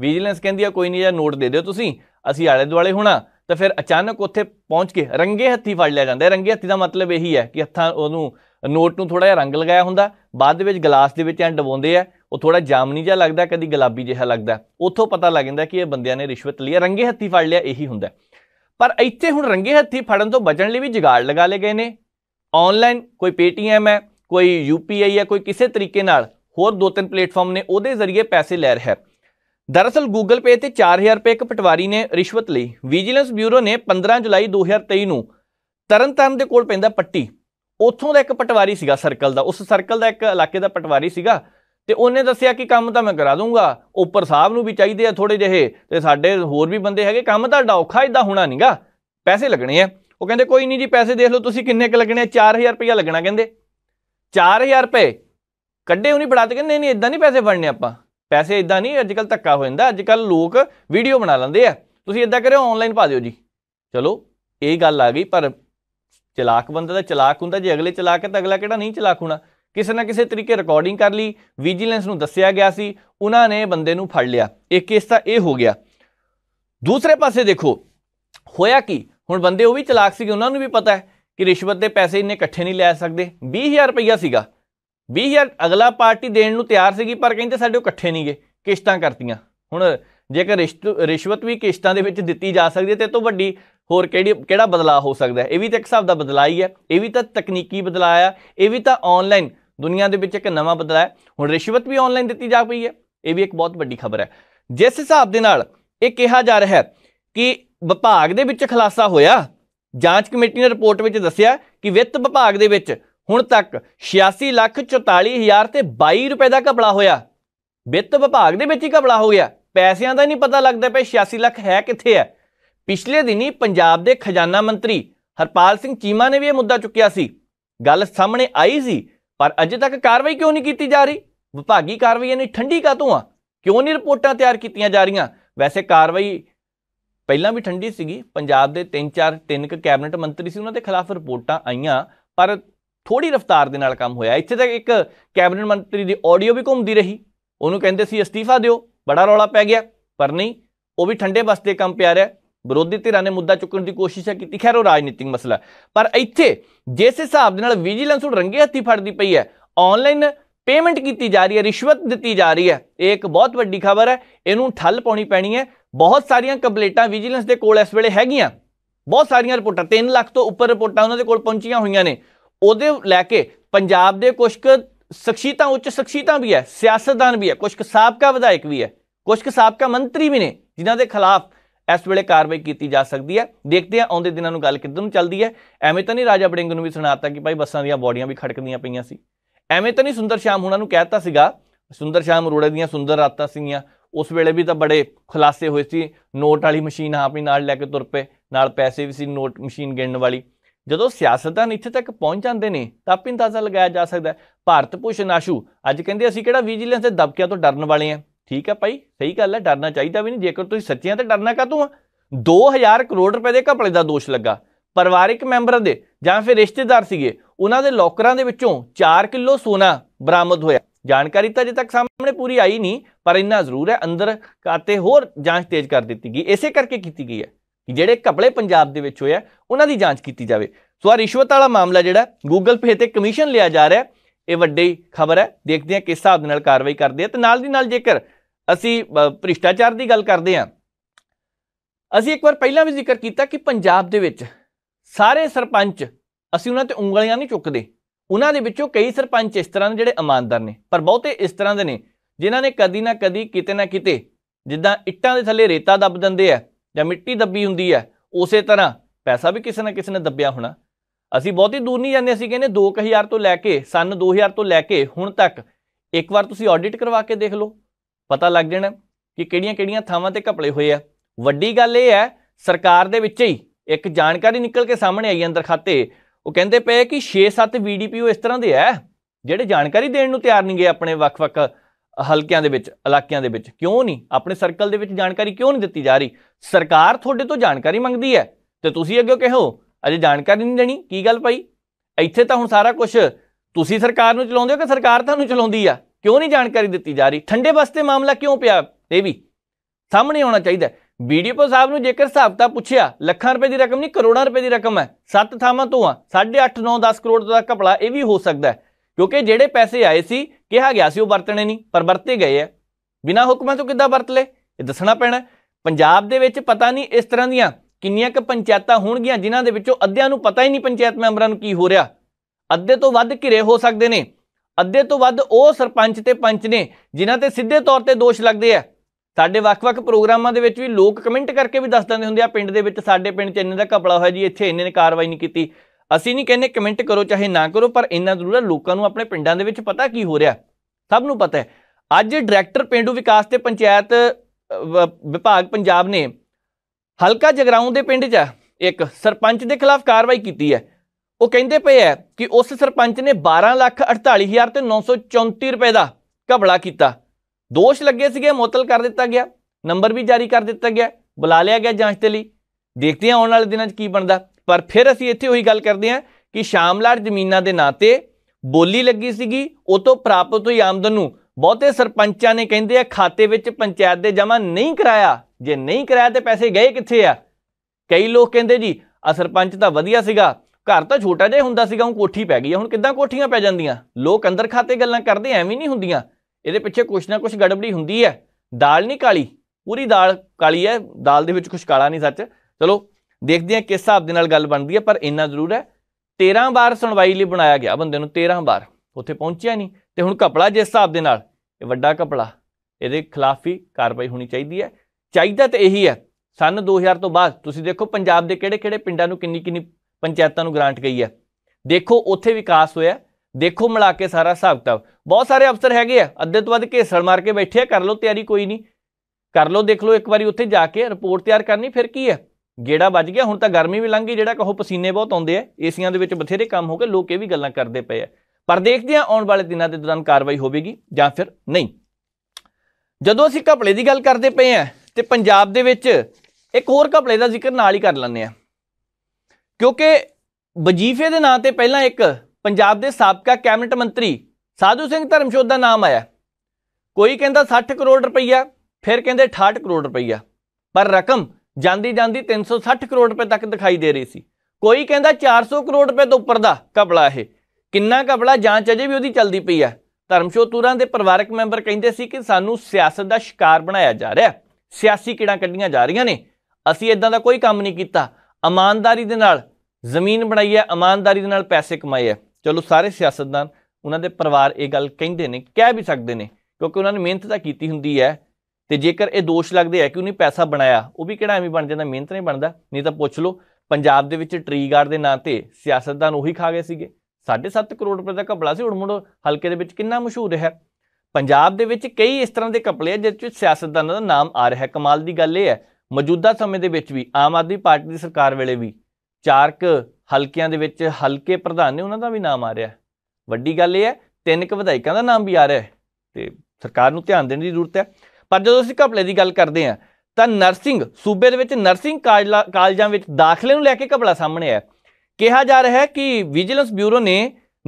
ਵਿਜੀਲੈਂਸ ਕਹਿੰਦੀ ਆ ਕੋਈ ਨਹੀਂ ਜਾਂ ਨੋਟ ਦੇ ਦਿਓ ਤੁਸੀਂ ਅਸੀਂ ਆਲੇ ਦੁਆਲੇ ਹੋਣਾ ਤਾਂ ਫਿਰ ਅਚਾਨਕ ਉੱਥੇ ਪਹੁੰਚ ਕੇ ਰੰਗੇ ਹੱਥੀ ਫੜ ਲਿਆ ਜਾਂਦਾ ਹੈ ਰੰਗੇ ਹੱਥੀ ਦਾ ਮਤਲਬ ਇਹੀ ਹੈ ਕਿ ਹੱਥਾਂ ਉਹਨੂੰ ਨੋਟ ਨੂੰ ਥੋੜਾ ਜਿਹਾ ਰੰਗ ਲਗਾਇਆ ਹੁੰਦਾ ਬਾਅਦ ਦੇ ਵਿੱਚ ਗਲਾਸ ਦੇ ਵਿੱਚ ਐਂ ਡਬੋਂਦੇ ਆ ਉਹ ਥੋੜਾ ਜਾਮਨੀ ਜਿਹਾ ਲੱਗਦਾ ਕਦੀ ਗੁਲਾਬੀ ਜਿਹਾ ਲੱਗਦਾ ਉੱਥੋਂ ਪਤਾ ਲੱਗ ਜਾਂਦਾ ਕਿ ਇਹ ਬੰਦਿਆਂ ਨੇ ਰਿਸ਼ਵਤ ਲਈ ਰੰਗੇ ਹੱਥੀ ਫੜ ਲਿਆ ਇਹੀ ਹੁੰਦਾ ਪਰ ਇੱਥੇ ਹੁਣ ਰੰਗੇ ਹੱਥੀ ਫੜਨ ਤੋਂ ਬਚਣ ਲਈ ਵੀ ਜਗਾੜ ਲਗਾ ਲਏ ਗਏ ਨੇ ਆਨਲਾਈਨ ਕੋਈ ਪੇਟੀਐਮ ਹੈ ਕੋਈ ਯੂਪੀਆਈ ਹੈ ਕੋਈ ਕਿਸੇ ਤਰੀਕੇ ਨਾਲ ਹੋਰ ਦੋ ਤਿੰਨ ਪਲੇਟਫਾਰਮ ਨੇ ਉਹਦੇ ਜ਼ਰੀਏ ਪੈਸੇ ਲੈ ਰਿਹਾ ਦਰਅਸਲ Google Pay ਤੇ 4000 ਰੁਪਏ ਇੱਕ ਪਟਵਾਰੀ ਨੇ ਰਿਸ਼ਵਤ ਲਈ ਵਿਜੀਲੈਂਸ ਬਿਊਰੋ ਨੇ 15 ਜੁਲਾਈ 2023 ਨੂੰ ਤਰਨਤਾਰਨ ਦੇ ਕੋਲ ਪੈਂਦਾ ਪੱਟੀ ਉੱਥੋਂ ਦਾ ਇੱਕ ਪਟਵਾਰੀ ਸੀਗਾ ਸਰਕਲ ਦਾ ਉਸ ਸਰਕਲ ਦਾ ਇੱਕ ਇਲਾਕੇ ਦਾ ਪਟਵਾਰੀ ਸੀਗਾ ਤੇ ਉਹਨੇ ਦੱਸਿਆ ਕਿ ਕੰਮ ਤਾਂ ਮੈਂ ਕਰਾ ਦੂੰਗਾ ਉੱਪਰ ਸਾਹਿਬ ਨੂੰ ਵੀ ਚਾਹੀਦੇ ਆ ਥੋੜੇ ਜਿਹੇ ਤੇ ਸਾਡੇ ਹੋਰ ਵੀ ਬੰਦੇ ਹੈਗੇ ਕੰਮ ਤਾਂ ਡੌਖਾ ਇਦਾਂ ਹੋਣਾ ਨਹੀਂਗਾ ਪੈਸੇ ਲੱਗਣੇ ਆ ਉਹ ਕਹਿੰਦੇ ਕੋਈ ਨਹੀਂ ਜੀ ਪੈਸੇ ਦੇਖ ਲਓ ਤੁਸੀਂ ਕਿੰਨੇ ਕ ਲੱਗਣੇ ਆ 4000 ਰੁਪਇਆ ਲੱਗਣਾ ਕਹਿੰਦੇ 4000 ਰੁਪਏ ਕੱਢੇ ਨਹੀਂ ਬੜਾ ਤੇ ਕਹਿੰਦੇ ਨਹੀਂ ਇਦਾਂ ਨਹੀਂ ਪੈਸੇ ਫੜਨੇ ਆਪਾਂ ਪੈਸੇ ਇਦਾਂ ਨਹੀਂ ਅੱਜ ਕੱਲ ਧੱਕਾ ਹੋ ਜਾਂਦਾ ਅੱਜ ਕੱਲ ਲੋਕ ਵੀਡੀਓ ਬਣਾ ਲੈਂਦੇ ਆ ਤੁਸੀਂ ਇਦਾਂ ਕਰਿਓ ਆਨਲਾਈਨ ਪਾ ਦਿਓ ਜੀ ਚਲੋ ਇਹ ਗੱਲ ਆ ਗਈ ਪਰ ਚਲਾਕ ਬੰਦਾ ਤਾਂ ਚਲਾਕ ਹੁੰਦਾ ਜੇ ਅਗਲੇ ਚਲਾਕ ਹੈ ਤਾਂ ਅਗਲਾ ਕਿਹੜਾ ਨਹੀਂ ਚਲਾਕ ਹੋਣਾ ਕਿਸੇ ਨਾ ਕਿਸੇ ਤਰੀਕੇ ਰਿਕਾਰਡਿੰਗ ਕਰ ਲਈ ਵਿਜੀਲੈਂਸ ਨੂੰ ਦੱਸਿਆ ਗਿਆ ਸੀ ਉਹਨਾਂ ਨੇ ਬੰਦੇ ਨੂੰ ਫੜ ਲਿਆ ਇਹ ਕੇਸ ਤਾਂ ਇਹ ਹੋ ਗਿਆ ਦੂਸਰੇ ਪਾਸੇ ਦੇਖੋ ਹੋਇਆ ਕੀ ਹੁਣ ਬੰਦੇ ਉਹ ਵੀ ਚਲਾਕ ਕਿ ਉਹਨਾਂ ਨੂੰ ਵੀ ਪਤਾ ਹੈ ਕਿ ਰਿਸ਼ਵਤ ਦੇ ਪੈਸੇ ਇੰਨੇ ਇਕੱਠੇ ਨਹੀਂ ਲੈ ਸਕਦੇ 20000 ਰੁਪਈਆ ਸੀਗਾ 20000 ਅਗਲਾ ਪਾਰਟੀ ਦੇਣ ਨੂੰ ਤਿਆਰ ਸੀਗੀ ਪਰ ਕਹਿੰਦੇ ਸਾਡੇ ਇਕੱਠੇ ਨਹੀਂਗੇ ਕਿਸ਼ਤਾਂ ਕਰਤੀਆਂ ਹੁਣ ਜੇਕਰ ਰਿਸ਼ਵਤ ਵੀ ਕਿਸ਼ਤਾਂ ਦੇ ਵਿੱਚ ਦਿੱਤੀ ਜਾ ਸਕਦੀ ਹੈ ਤੇ ਤੋਂ ਵੱਡੀ ਹੋਰ ਕਿਹੜੀ ਕਿਹੜਾ ਬਦਲਾਅ ਹੋ ਸਕਦਾ ਹੈ ਇਹ ਵੀ ਤਾਂ ਇੱਕ ਹਿਸਾਬ ਦਾ ਬਦਲਾਅ ਹੀ ਹੈ ਇਹ ਵੀ ਤਾਂ ਤਕਨੀਕੀ ਬਦਲਾਅ ਆ ਇਹ ਵੀ ਤਾਂ ਆਨਲਾਈਨ ਦੁਨੀਆ ਦੇ ਵਿੱਚ ਇੱਕ ਨਵਾਂ ਬਦਲਾਅ ਹੈ ਹੁਣ ਰਿਸ਼ਵਤ ਵੀ ਆਨਲਾਈਨ ਦਿੱਤੀ ਜਾ ਪਈ ਹੈ ਇਹ ਵੀ ਇੱਕ ਬਹੁਤ ਵੱਡੀ ਖਬਰ ਹੈ ਜਿਸ ਹਿਸਾਬ ਦੇ ਨਾਲ ਇਹ ਕਿਹਾ ਜਾ ਰਿਹਾ ਹੈ ਕਿ ਵਿਭਾਗ ਦੇ ਵਿੱਚ ਖਲਾਸਾ ਹੋਇਆ ਜਾਂਚ ਕਮੇਟੀ ਨੇ ਰਿਪੋਰਟ ਵਿੱਚ ਦੱਸਿਆ ਕਿ ਵਿੱਤ ਵਿਭਾਗ ਦੇ ਵਿੱਚ ਹੁਣ ਤੱਕ 86 ਲੱਖ 44 ਹਜ਼ਾਰ ਤੇ 22 ਰੁਪਏ ਦਾ ਘਪਲਾ ਹੋਇਆ ਵਿੱਤ ਵਿਭਾਗ ਦੇ ਵਿੱਚ ਹੀ ਘਪਲਾ ਹੋ ਗਿਆ ਪੈਸਿਆਂ ਦਾ ਨਹੀਂ ਪਤਾ ਲੱਗਦਾ ਪਏ 86 ਲੱਖ ਹੈ ਕਿੱਥੇ ਹੈ ਪਿਛਲੇ ਦਿਨੀ ਪੰਜਾਬ ਦੇ ਖਜ਼ਾਨਾ ਮੰਤਰੀ ਹਰਪਾਲ ਸਿੰਘ ਚੀਮਾ ਨੇ ਵੀ ਇਹ ਮੁੱਦਾ ਚੁੱਕਿਆ ਸੀ ਗੱਲ ਸਾਹਮਣੇ ਆਈ ਸੀ ਪਰ ਅਜੇ ਤੱਕ ਕਾਰਵਾਈ ਕਿਉਂ ਨਹੀਂ ਕੀਤੀ ਜਾ ਰਹੀ ਵਿਭਾਗੀ ਕਾਰਵਾਈ ਨਹੀਂ ਠੰਡੀ ਕਾਤੋਂ ਆ ਕਿਉਂ ਨਹੀਂ ਰਿਪੋਰਟਾਂ ਤਿਆਰ ਕੀਤੀਆਂ ਜਾ ਰਹੀਆਂ ਵੈਸੇ ਕਾਰਵਾਈ ਪਹਿਲਾਂ ਵੀ ਠੰਡੀ ਸੀਗੀ ਪੰਜਾਬ ਦੇ 3-4 ਤਿੰਨ ਕੈਬਨਟ ਕੈਬਨਿਟ ਮੰਤਰੀ ਸੀ ਉਹਨਾਂ ਦੇ ਖਿਲਾਫ ਰਿਪੋਰਟਾਂ ਆਈਆਂ ਪਰ ਥੋੜੀ ਰਫ਼ਤਾਰ ਦੇ ਨਾਲ ਕੰਮ ਹੋਇਆ ਇੱਥੇ ਤੱਕ ਇੱਕ ਕੈਬਨਿਟ ਮੰਤਰੀ ਦੀ ਆਡੀਓ ਵੀ ਘੁੰਮਦੀ ਰਹੀ ਉਹਨੂੰ ਕਹਿੰਦੇ ਸੀ ਅਸਤੀਫਾ ਦਿਓ ਬੜਾ ਰੌਲਾ ਪੈ ਗਿਆ ਪਰ ਨਹੀਂ ਉਹ ਵੀ ਠੰਡੇ ਬਸਤੇ ਕੰਮ ਪਿਆ ਰਿਹਾ ਵਿਰੋਧੀ ਧਿਰਾਂ ਨੇ ਮੁੱਦਾ ਚੁੱਕਣ ਦੀ ਕੋਸ਼ਿਸ਼ ਕੀਤੀ ਖੈਰ ਉਹ ਰਾਜਨੀਤਿਕ ਮਸਲਾ ਪਰ ਇੱਥੇ ਜਿਸ ਹਿਸਾਬ ਦੇ ਨਾਲ ਵਿਜੀਲੈਂਸ ਨੂੰ ਰੰਗੇ ਹੱਥੀ ਫੜਦੀ ਪਈ ਹੈ ਆਨਲਾਈਨ ਪੇਮੈਂਟ ਕੀਤੀ ਜਾ ਰਹੀ ਹੈ ਰਿਸ਼ਵਤ ਦਿੱਤੀ ਜਾ ਰਹੀ ਹੈ ਇਹ ਇੱਕ ਬਹੁਤ ਵੱਡੀ ਖਬਰ ਹੈ ਇਹਨੂੰ ਠੱਲ ਪਾਉਣੀ ਪੈਣੀ ਹੈ ਬਹੁਤ ਸਾਰੀਆਂ ਕੰਪਲੇਟਾਂ ਵਿਜੀਲੈਂਸ ਦੇ ਕੋਲ ਇਸ ਵੇਲੇ ਹੈਗੀਆਂ ਬਹੁਤ ਸਾਰੀਆਂ ਰਿਪੋਰਟਾਂ 3 ਲੱਖ ਤੋਂ ਉੱਪਰ ਰਿਪੋਰਟਾਂ ਉਹਨਾਂ ਦੇ ਕੋਲ ਪਹੁੰਚੀਆਂ ਹੋਈਆਂ ਨੇ ਉਹਦੇ ਲੈ ਕੇ ਪੰਜਾਬ ਦੇ ਕੁਝ ਕੁ ਸ਼ਖਸੀਤਾਂ ਉੱਚ ਸ਼ਖਸੀਤਾਂ ਵੀ ਹੈ ਸਿਆਸਤਦਾਨ ਵੀ ਹੈ ਕੁਝ ਕੁ ਸਾਬਕਾ ਵਿਧਾਇਕ ਵੀ ਹੈ ਕੁਝ ਕੁ ਸਾਬਕਾ ਮੰਤਰੀ ਵੀ ਨੇ ਜਿਨ੍ਹਾਂ ਦੇ ਖਿਲਾਫ ਇਸ ਵੇਲੇ ਕਾਰਵਾਈ ਕੀਤੀ ਜਾ ਸਕਦੀ ਹੈ ਦੇਖਦੇ ਆ ਆਉਂਦੇ ਦਿਨਾਂ ਨੂੰ ਗੱਲ ਕਿੱਦਾਂ ਨੂੰ ਚੱਲਦੀ ਹੈ ਐਵੇਂ ਤਾਂ ਨਹੀਂ ਰਾਜਾ ਬੜਿੰਗ ਨੂੰ ਵੀ ਸੁਣਾਤਾ ਕਿ ਭਾਈ ਬੱਸਾਂ ਦੀਆਂ ਬੋਡੀਆਂ ਵੀ ਖੜਕਦੀਆਂ ਪਈਆਂ ਸੀ ਐਵੇਂ ਤਾਂ ਨਹੀਂ ਸੁੰਦਰ ਸ਼ਾਮ ਹੁਣਾਂ ਨੂੰ ਕਹਿਤਾ ਸੀਗਾ ਸੁੰਦਰ ਸ਼ਾਮ ਰੋੜੇ ਦੀਆਂ ਸੁੰਦਰ ਰਾਤਾਂ ਸੀਗੀਆਂ ਉਸ ਵੇਲੇ ਵੀ ਤਾਂ ਬੜੇ ਖੁਲਾਸੇ ਹੋਏ ਸੀ ਨੋਟ ਵਾਲੀ ਮਸ਼ੀਨ ਆਪ ਹੀ ਨਾਲ ਲੈ ਕੇ ਤੁਰ ਪਏ ਨਾਲ ਪੈਸੇ ਵੀ ਸੀ ਨੋਟ ਮਸ਼ੀਨ ਗਿਣਨ ਵਾਲੀ ਜਦੋਂ ਸਿਆਸਤਦਾਨ ਇੱਥੇ ਤੱਕ ਪਹੁੰਚ ਜਾਂਦੇ ਨੇ ਤਾਂ ਪਿੰਦਾਜ਼ਾ ਲਗਾਇਆ ਜਾ ਸਕਦਾ ਹੈ ਭਾਰਤ ਭੂਸ਼ਣ ਆਸ਼ੂ ਅੱਜ ਕਹਿੰਦੇ ਅਸੀਂ ਕਿਹੜਾ ਵਿਜੀਲੈਂਸ ਦੇ ਦਬਕਿਆਂ ਤੋਂ ਡਰਨ ਵਾਲੇ ਆ ਠੀਕ ਆ ਭਾਈ ਸਹੀ ਗੱਲ ਹੈ ਡਰਨਾ ਚਾਹੀਦਾ ਵੀ ਨਹੀਂ ਜੇਕਰ ਤੁਸੀਂ ਸੱਚੇ ਆ ਤਾਂ ਡਰਨਾ ਕਾਹਤੋਂ ਆ 2000 ਕਰੋੜ ਰੁਪਏ ਦੇ ਘਪਲੇ ਦਾ ਦੋਸ਼ ਲੱਗਾ ਪਰਿਵਾਰਿਕ ਮੈਂਬਰ ਦੇ ਜਾਂ ਫਿਰ ਰਿਸ਼ਤੇਦਾਰ ਸੀਗੇ ਉਹਨਾਂ ਦੇ ਲੋਕਰਾਂ ਦੇ ਵਿੱਚੋਂ 4 ਕਿਲੋ ਸੋਨਾ ਬਰਾਮਦ ਹੋਇਆ ਜਾਣਕਾਰੀ ਤਾਂ ਅਜੇ ਤੱਕ ਸਾਹਮਣੇ ਪੂਰੀ ਆਈ ਨਹੀਂ ਪਰ ਇੰਨਾ ਜ਼ਰੂਰ ਹੈ ਅੰਦਰ ਕਾਤੇ ਹੋਰ ਜਾਂਚ ਤੇਜ਼ ਕਰ ਦਿੱਤੀ ਗਈ ਇਸੇ ਕਰਕੇ ਕੀਤੀ ਗਈ ਹੈ ਜਿਹੜੇ ਘਪਲੇ ਪੰਜਾਬ ਦੇ ਵਿੱਚ ਹੋਇਆ ਉਹਨਾਂ ਦੀ ਜਾਂਚ ਕੀਤੀ ਜਾਵੇ ਸੋ ਆ ਰਿਸ਼ਵਤ ਵਾਲਾ ਮਾਮਲਾ ਜਿਹੜਾ ਗੂਗਲ ਪੇ ਤੇ ਕਮਿਸ਼ਨ ਲਿਆ ਜਾ ਰਿਹਾ ਇਹ ਵੱਡੀ ਖਬਰ ਹੈ ਦੇਖਦੇ ਹਾਂ ਕਿਸ ਹਿਸਾਬ ਦੇ ਨਾਲ ਕਾਰਵਾਈ ਕਰਦੇ ਆ ਤੇ ਨਾਲ ਦੀ ਨਾਲ ਜੇਕਰ ਅਸੀਂ ਭ੍ਰਿਸ਼ਟਾਚਾਰ ਦੀ ਗੱਲ ਕਰਦੇ ਆ ਅਸੀਂ ਇੱਕ ਵਾਰ ਪਹਿਲਾਂ ਵੀ ਜ਼ਿਕਰ ਕੀਤਾ ਕਿ ਪੰਜਾਬ ਦੇ ਵਿੱਚ ਸਾਰੇ ਸਰਪੰਚ ਅਸੀਂ ਉਹਨਾਂ ਤੇ ਉਂਗਲੀਆਂ ਨਹੀਂ ਚੁੱਕਦੇ ਉਹਨਾਂ ਦੇ ਵਿੱਚੋਂ ਕਈ ਸਰਪੰਚ ਇਸ ਤਰ੍ਹਾਂ ਦੇ ਜਿਹੜੇ ਇਮਾਨਦਾਰ ਨੇ ਪਰ ਬਹੁਤੇ ਇਸ ਤਰ੍ਹਾਂ ਦੇ ਨੇ ਜਿਨ੍ਹਾਂ ਨੇ ਕਦੀ ਨਾ ਕਦੀ ਕਿਤੇ ਨਾ ਕਿਤੇ ਜਿੱਦਾਂ ਇੱਟਾਂ ਦੇ ਥੱਲੇ ਰੇਤਾ ਦੱਬ ਦਿੰਦੇ ਆ ਜਾਂ ਮਿੱਟੀ ਦੱਬੀ ਹੁੰਦੀ ਹੈ ਉਸੇ ਤਰ੍ਹਾਂ ਪੈਸਾ ਵੀ ਕਿਸੇ ਨਾ ਕਿਸੇ ਨੇ ਦੱਬਿਆ ਹੋਣਾ ਅਸੀਂ ਬਹੁਤੀ ਦੂਰ ਨਹੀਂ ਜਾਂਦੇ ਅਸੀਂ ਕਹਿੰਦੇ 2000 ਤੋਂ ਲੈ ਕੇ ਸਨ 2000 ਤੋਂ ਲੈ ਕੇ ਹੁਣ ਤੱਕ ਇੱਕ ਵਾਰ ਤੁਸੀਂ ਆਡਿਟ ਕਰਵਾ ਕੇ ਦੇਖ ਲਓ ਪਤਾ ਲੱਗ ਜਾਣਾ ਕਿ ਕਿਹੜੀਆਂ-ਕਿਹੜੀਆਂ ਥਾਵਾਂ ਤੇ ਘਪਲੇ ਹੋਏ ਆ ਵੱਡੀ ਗੱਲ ਇਹ ਹੈ ਸਰਕਾਰ ਦੇ ਵਿੱਚ ਹੀ ਇੱਕ ਜਾਣਕਾਰੀ ਨਿਕਲ ਕੇ ਸਾਹਮਣੇ ਆਈ ਅੰਦਰ ਖਾਤੇ ਉਹ ਕਹਿੰਦੇ ਪਏ ਕਿ 6-7 ਵੀਡੀਪੀਓ ਇਸ ਤਰ੍ਹਾਂ ਦੇ ਆ ਜਿਹੜੇ ਜਾਣਕਾਰੀ ਦੇਣ ਨੂੰ ਤਿਆਰ ਨਹੀਂ ਗਏ ਆਪਣੇ ਵੱਖ-ਵੱਖ ਹਲਕਿਆਂ ਦੇ ਵਿੱਚ ਇਲਾਕਿਆਂ ਦੇ ਵਿੱਚ ਕਿਉਂ ਨਹੀਂ ਆਪਣੇ ਸਰਕਲ ਦੇ ਵਿੱਚ ਜਾਣਕਾਰੀ ਕਿਉਂ ਨਹੀਂ ਦਿੱਤੀ ਜਾ ਰਹੀ ਸਰਕਾਰ ਤੁਹਾਡੇ ਤੋਂ ਜਾਣਕਾਰੀ ਮੰਗਦੀ ਹੈ ਤੇ ਤੁਸੀਂ ਅੱਗੇ ਕਹੋ ਅਜੇ ਜਾਣਕਾਰੀ ਨਹੀਂ ਦੇਣੀ ਕੀ ਗੱਲ ਭਾਈ ਇੱਥੇ ਤਾਂ ਹੁਣ ਸਾਰਾ ਕੁਝ ਤੁਸੀਂ ਸਰਕਾਰ ਨੂੰ ਚਲਾਉਂਦੇ ਹੋ ਕਿ ਸਰਕਾਰ ਤੁਹਾਨੂੰ ਚਲਾਉਂਦੀ ਆ ਕਿਉਂ ਨਹੀਂ ਜਾਣਕਾਰੀ ਦਿੱਤੀ ਜਾ ਰਹੀ ਠੰਡੇ ਵਾਸਤੇ ਮਾਮਲਾ ਕਿਉਂ ਪਿਆ ਇਹ ਵੀ ਸਾਹਮਣੇ ਆਉਣਾ ਚਾਹੀਦਾ ਵੀਡੀਓ ਸਾਹਿਬ ਨੂੰ ਜੇਕਰ ਹਿਸਾਬਤਾ ਪੁੱਛਿਆ ਲੱਖਾਂ ਰੁਪਏ ਦੀ ਰਕਮ ਨਹੀਂ ਕਰੋੜਾਂ ਰੁਪਏ ਦੀ ਰਕਮ ਹੈ ਸੱਤ ਥਾਵਾਂ ਤੋਂ ਆ 8.5 9 10 ਕਰੋੜ ਦਾ ਘਪਲਾ ਇਹ ਵੀ ਹੋ ਸਕਦਾ ਹੈ ਕਿਉਂਕਿ ਜਿਹੜੇ ਪੈਸੇ ਆਏ ਸੀ ਕਿਹਾ ਗਿਆ ਸੀ ਉਹ ਵਰਤਣੇ ਨਹੀਂ ਪਰ ਵਰਤੇ ਗਏ ਆ ਬਿਨਾ ਹੁਕਮਾਂ ਤੋਂ ਕਿੱਦਾਂ ਵਰਤ ਲੈ ਇਹ ਦੱਸਣਾ ਪੈਣਾ ਪੰਜਾਬ ਦੇ ਵਿੱਚ ਪਤਾ ਨਹੀਂ ਇਸ ਤਰ੍ਹਾਂ ਦੀਆਂ ਕਿੰਨੀਆਂ ਕੁ ਪੰਚਾਇਤਾਂ ਹੋਣਗੀਆਂ ਜਿਨ੍ਹਾਂ ਦੇ ਵਿੱਚੋਂ ਅੱਧਿਆਂ ਨੂੰ ਪਤਾ ਹੀ ਨਹੀਂ ਪੰਚਾਇਤ ਮੈਂਬਰਾਂ ਨੂੰ ਕੀ ਹੋ ਰਿਹਾ ਅੱਧੇ ਤੋਂ ਵੱਧ ਘਿਰੇ ਹੋ ਸਕਦੇ ਨੇ ਅੱਧੇ ਤੋਂ ਵੱਧ ਉਹ ਸਰਪੰਚ ਤੇ ਪੰਚ ਨੇ ਜਿਨ੍ਹਾਂ ਤੇ ਸਿੱਧੇ ਤੌਰ ਤੇ ਦੋਸ਼ ਲੱਗਦੇ ਆ ਸਾਡੇ ਵੱਖ-ਵੱਖ ਪ੍ਰੋਗਰਾਮਾਂ ਦੇ ਵਿੱਚ ਵੀ ਲੋਕ ਕਮੈਂਟ ਕਰਕੇ ਵੀ ਦੱਸ ਦਿੰਦੇ ਹੁੰਦੇ ਆ ਪਿੰਡ ਦੇ ਵਿੱਚ ਸਾਡੇ ਪਿੰਡ 'ਚ ਇੰਨੇ ਦਾ ਘਪਲਾ ਹੋਇਆ ਜੀ ਇੱਥੇ ਇੰਨੇ ਨੇ ਕਾਰਵਾਈ ਨਹੀਂ ਕੀਤੀ ਅਸੀਂ ਨਹੀਂ ਕਹਿੰਦੇ ਕਮੈਂਟ ਕਰੋ ਚਾਹੇ ਨਾ ਕਰੋ ਪਰ ਇੰਨਾ ਜ਼ਰੂਰ ਹੈ ਲੋਕਾਂ ਨੂੰ ਆਪਣੇ ਪਿੰਡਾਂ ਦੇ ਵਿੱਚ ਪਤਾ ਕੀ ਹੋ ਰਿਹਾ ਸਭ ਨੂੰ ਪਤਾ ਹੈ ਅੱਜ ਡਾਇਰੈਕਟਰ ਪਿੰਡੂ ਵਿਕਾਸ ਤੇ ਪੰਚਾਇਤ ਵਿਭਾਗ ਪੰਜਾਬ ਨੇ ਹਲਕਾ ਜਗਰਾਉਂ ਦੇ ਪਿੰਡ 'ਚ ਇੱਕ ਸਰਪੰਚ ਦੇ ਖਿਲਾਫ ਕਾਰਵਾਈ ਕੀਤੀ ਹੈ ਉਹ ਕਹਿੰਦੇ ਪਏ ਐ ਕਿ ਉਸ ਸਰਪੰਚ ਨੇ 12 ਲੱਖ 48000 ਤੇ 934 ਰੁਪਏ ਦਾ ਘਬਲਾ ਕੀਤਾ ਦੋਸ਼ ਲੱਗੇ ਸੀਗੇ ਮੋਤਲ ਕਰ ਦਿੱਤਾ ਗਿਆ ਨੰਬਰ ਵੀ ਜਾਰੀ ਕਰ ਦਿੱਤਾ ਗਿਆ ਬੁਲਾ ਲਿਆ ਗਿਆ ਜਾਂਚ ਦੇ ਲਈ ਦੇਖਦੇ ਆਉਣ ਵਾਲੇ ਦਿਨਾਂ 'ਚ ਕੀ ਬਣਦਾ ਪਰ ਫਿਰ ਅਸੀਂ ਇੱਥੇ ਉਹੀ ਗੱਲ ਕਰਦੇ ਹਾਂ ਕਿ ਸ਼ਾਮਲਾਰ ਜ਼ਮੀਨਾਂ ਦੇ ਨਾਤੇ ਬੋਲੀ ਲੱਗੀ ਸੀਗੀ ਉਹ ਤੋਂ ਪ੍ਰਾਪਤ ਹੋਈ ਆਮਦਨ ਨੂੰ ਬਹੁਤੇ ਸਰਪੰਚਾਂ ਨੇ ਕਹਿੰਦੇ ਆ ਖਾਤੇ ਵਿੱਚ ਪੰਚਾਇਤ ਦੇ ਜਮਾ ਨਹੀਂ ਕਰਾਇਆ ਜੇ ਨਹੀਂ ਕਰਾਇਆ ਤੇ ਪੈਸੇ ਗਏ ਕਿੱਥੇ ਆ ਕਈ ਲੋਕ ਕਹਿੰਦੇ ਜੀ ਆ ਸਰਪੰਚ ਤਾਂ ਵਧੀਆ ਸੀਗਾ ਘਰ ਤਾਂ ਛੋਟਾ ਜਿਹਾ ਹੁੰਦਾ ਸੀਗਾ ਹੁਣ ਕੋਠੀ ਪੈ ਗਈ ਆ ਹੁਣ ਕਿੱਦਾਂ ਕੋਠੀਆਂ ਪੈ ਜਾਂਦੀਆਂ ਲੋਕ ਅੰਦਰ ਖਾਤੇ ਗੱਲਾਂ ਕਰਦੇ ਐਵੇਂ ਨਹੀਂ ਹੁੰਦੀਆਂ ਇਹਦੇ ਪਿੱਛੇ ਕੁਛ ਨਾ ਕੁਛ ਗੜਬੜੀ ਹੁੰਦੀ ਹੈ ਦਾਲ ਨਹੀਂ ਕਾਲੀ ਪੂਰੀ ਦਾਲ ਕਾਲੀ ਹੈ ਦਾਲ ਦੇ ਵਿੱਚ ਕੁਛ ਕਾਲਾ ਨਹੀਂ ਸੱਚ ਚਲੋ ਦੇਖਦੇ ਹਾਂ ਕਿਸ ਹਿਸਾਬ ਦੇ ਨਾਲ ਗੱਲ ਬਣਦੀ ਹੈ ਪਰ ਇੰਨਾ ਜ਼ਰੂਰ ਹੈ 13 ਵਾਰ ਸੁਣਵਾਈ ਲਈ ਬਣਾਇਆ ਗਿਆ ਬੰਦੇ ਨੂੰ 13 ਵਾਰ ਉੱਥੇ ਪਹੁੰਚਿਆ ਨਹੀਂ ਤੇ ਹੁਣ ਕਪੜਾ ਜਿਸ ਹਿਸਾਬ ਦੇ ਨਾਲ ਇਹ ਵੱਡਾ ਕਪੜਾ ਇਹਦੇ ਖਿਲਾਫ ਹੀ ਕਾਰਵਾਈ ਹੋਣੀ ਚਾਹੀਦੀ ਹੈ ਚਾਹੀਦਾ ਤੇ ਇਹੀ ਹੈ ਸਨ 2000 ਤੋਂ ਬਾਅਦ ਤੁਸੀਂ ਦੇਖੋ ਪੰਜਾਬ ਦੇ ਕਿਹੜੇ-ਕਿਹੜੇ ਪਿੰਡਾਂ ਨੂੰ ਕਿੰਨੀ ਕਿੰਨੀ ਪੰਚਾਇਤਾਂ ਨੂੰ ਗ੍ਰਾਂਟ ਗਈ ਹੈ ਦੇਖੋ ਉੱਥੇ ਵਿਕਾਸ ਹੋਇਆ ਦੇਖੋ ਮਿਲਾ ਕੇ ਸਾਰਾ ਹਿਸਾਬ ਕਿਤਾਬ ਬਹੁਤ ਸਾਰੇ ਅਫਸਰ ਹੈਗੇ ਆ ਅੱਧੇ ਤੋਂ ਵੱਧ ਘੇਸਲ ਮਾਰ ਕੇ ਬੈਠੇ ਆ ਕਰ ਲਓ ਤਿਆਰੀ ਕੋਈ ਨਹੀਂ ਕਰ ਲਓ ਦੇਖ ਲਓ ਇੱਕ ਵਾਰੀ ਉੱਥੇ ਜਾ ਕੇ ਰਿਪੋਰਟ ਤਿਆਰ ਕਰਨੀ ਫਿਰ ਕੀ ਹੈ ਗੇੜਾ ਵੱਜ ਗਿਆ ਹੁਣ ਤਾਂ ਗਰਮੀ ਵੀ ਲੰਘ ਗਈ ਜਿਹੜਾ ਕਹੋ ਪਸੀਨੇ ਬਹੁਤ ਆਉਂਦੇ ਆ ਏਸੀਆਂ ਦੇ ਵਿੱਚ ਬਥੇਰੇ ਕੰਮ ਹੋ ਕੇ ਲੋਕ ਇਹ ਵੀ ਗੱਲਾਂ ਕਰਦੇ ਪਏ ਆ ਪਰ ਦੇਖਦੇ ਆ ਆਉਣ ਵਾਲੇ ਦਿਨਾਂ ਦੇ ਦੌਰਾਨ ਕਾਰਵਾਈ ਹੋਵੇਗੀ ਜਾਂ ਫਿਰ ਨਹੀਂ ਜਦੋਂ ਅਸੀਂ ਘਪਲੇ ਦੀ ਗੱਲ ਕਰਦੇ ਪਏ ਆ ਤੇ ਪੰਜਾਬ ਦੇ ਵਿੱਚ ਇੱਕ ਹੋਰ ਘਪਲੇ ਦਾ ਜ਼ਿਕਰ ਨਾਲ ਹੀ ਕਰ ਲੈਂਦੇ ਆ ਕਿਉਂਕਿ ਵਜੀਫੇ ਦੇ ਨਾਂ ਤੇ ਪਹਿਲਾਂ ਇੱਕ ਪੰਜਾਬ ਦੇ ਸਾਬਕਾ ਕੈਬਨਿਟ ਮੰਤਰੀ ਸਾਧੂ ਸਿੰਘ ਧਰਮਸ਼ੋਦ ਦਾ ਨਾਮ ਆਇਆ ਕੋਈ ਕਹਿੰਦਾ 60 ਕਰੋੜ ਰੁਪਈਆ ਫਿਰ ਕਹਿੰਦੇ 68 ਕਰੋੜ ਰੁਪਈਆ ਪਰ ਰਕਮ ਜਾਂਦੀ ਜਾਂਦੀ 360 ਕਰੋੜ ਰੁਪਏ ਤੱਕ ਦਿਖਾਈ ਦੇ ਰਹੀ ਸੀ ਕੋਈ ਕਹਿੰਦਾ 400 ਕਰੋੜ ਰੁਪਏ ਤੋਂ ਉੱਪਰ ਦਾ ਕਬਲਾ ਇਹ ਕਿੰਨਾ ਕਬਲਾ ਜਾਂਚ ਅਜੇ ਵੀ ਉਹਦੀ ਚੱਲਦੀ ਪਈ ਹੈ ਧਰਮਸ਼ੋਤੂਰਾਂ ਦੇ ਪਰਿਵਾਰਕ ਮੈਂਬਰ ਕਹਿੰਦੇ ਸੀ ਕਿ ਸਾਨੂੰ ਸਿਆਸਤ ਦਾ ਸ਼ਿਕਾਰ ਬਣਾਇਆ ਜਾ ਰਿਹਾ ਸਿਆਸੀ ਕਿੜਾਂ ਕੱਢੀਆਂ ਜਾ ਰਹੀਆਂ ਨੇ ਅਸੀਂ ਇਦਾਂ ਦਾ ਕੋਈ ਕੰਮ ਨਹੀਂ ਕੀਤਾ ਇਮਾਨਦਾਰੀ ਦੇ ਨਾਲ ਜ਼ਮੀਨ ਬਣਾਈ ਹੈ ਇਮਾਨਦਾਰੀ ਦੇ ਨਾਲ ਪੈਸੇ ਕਮਾਏ ਹੈ ਚਲੋ ਸਾਰੇ ਸਿਆਸਤਦਾਨ ਉਹਨਾਂ ਦੇ ਪਰਿਵਾਰ ਇਹ ਗੱਲ ਕਹਿੰਦੇ ਨੇ ਕਹਿ ਵੀ ਸਕਦੇ ਨੇ ਕਿਉਂਕਿ ਉਹਨਾਂ ਨੇ ਮਿਹਨਤ ਤਾਂ ਕੀਤੀ ਹੁੰਦੀ ਹੈ ਤੇ ਜੇਕਰ ਇਹ ਦੋਸ਼ ਲੱਗਦੇ ਆ ਕਿ ਉਹਨੇ ਪੈਸਾ ਬਣਾਇਆ ਉਹ ਵੀ ਕਿਹੜਾ ਐਵੇਂ ਬਣ ਜਾਂਦਾ ਮਿਹਨਤ ਨਹੀਂ ਬਣਦਾ ਨਹੀਂ ਤਾਂ ਪੁੱਛ ਲਓ ਪੰਜਾਬ ਦੇ ਵਿੱਚ ਟਰੀ ਗਾਰਡ ਦੇ ਨਾਂ ਤੇ ਸਿਆਸਤਦਾਨ ਉਹੀ ਖਾ ਗਏ ਸੀਗੇ 7.5 ਕਰੋੜ ਰੁਪਏ ਦਾ ਘਪਲਾ ਸੀ ਹੁਣ ਹਲਕੇ ਦੇ ਵਿੱਚ ਕਿੰਨਾ ਮਸ਼ਹੂਰ ਹੈ ਪੰਜਾਬ ਦੇ ਵਿੱਚ ਕਈ ਇਸ ਤਰ੍ਹਾਂ ਦੇ ਘਪਲੇ ਆ ਜਿਸ ਵਿੱਚ ਸਿਆਸਤਦਾਨਾਂ ਦਾ ਨਾਮ ਆ ਰਿਹਾ ਕਮਾਲ ਦੀ ਗੱਲ ਇਹ ਹੈ ਮੌਜੂਦਾ ਸਮੇਂ ਦੇ ਵਿੱਚ ਵੀ ਆਮ ਆਦਮੀ ਪਾਰਟੀ ਦੀ ਸਰਕਾਰ ਵੇਲੇ ਵੀ ਚਾਰਕ ਹਲਕਿਆਂ ਦੇ ਵਿੱਚ ਹਲਕੇ ਪ੍ਰਧਾਨ ਨੇ ਉਹਨਾਂ ਦਾ ਵੀ ਨਾਮ ਆ ਰਿਹਾ ਵੱਡੀ ਗੱਲ ਇਹ ਹੈ ਤਿੰਨ ਕ ਵਿਧਾਇਕਾਂ ਦਾ ਨਾਮ ਵੀ ਆ ਰਿਹਾ ਤੇ ਸਰਕਾਰ ਨੂੰ ਧਿਆਨ ਦੇਣ ਦੀ ਜ਼ਰੂਰਤ ਹੈ ਪਰ ਜਦੋਂ ਅਸੀਂ ਘਪਲੇ ਦੀ ਗੱਲ ਕਰਦੇ ਹਾਂ ਤਾਂ ਨਰਸਿੰਗ ਸੂਬੇ ਦੇ ਵਿੱਚ ਨਰਸਿੰਗ ਕਾਲਜਾਂ ਵਿੱਚ ਦਾਖਲੇ ਨੂੰ ਲੈ ਕੇ ਘਪਲਾ ਸਾਹਮਣੇ ਆਇਆ ਕਿਹਾ ਜਾ ਰਿਹਾ ਹੈ ਕਿ ਵਿਜੀਲੈਂਸ ਬਿਊਰੋ ਨੇ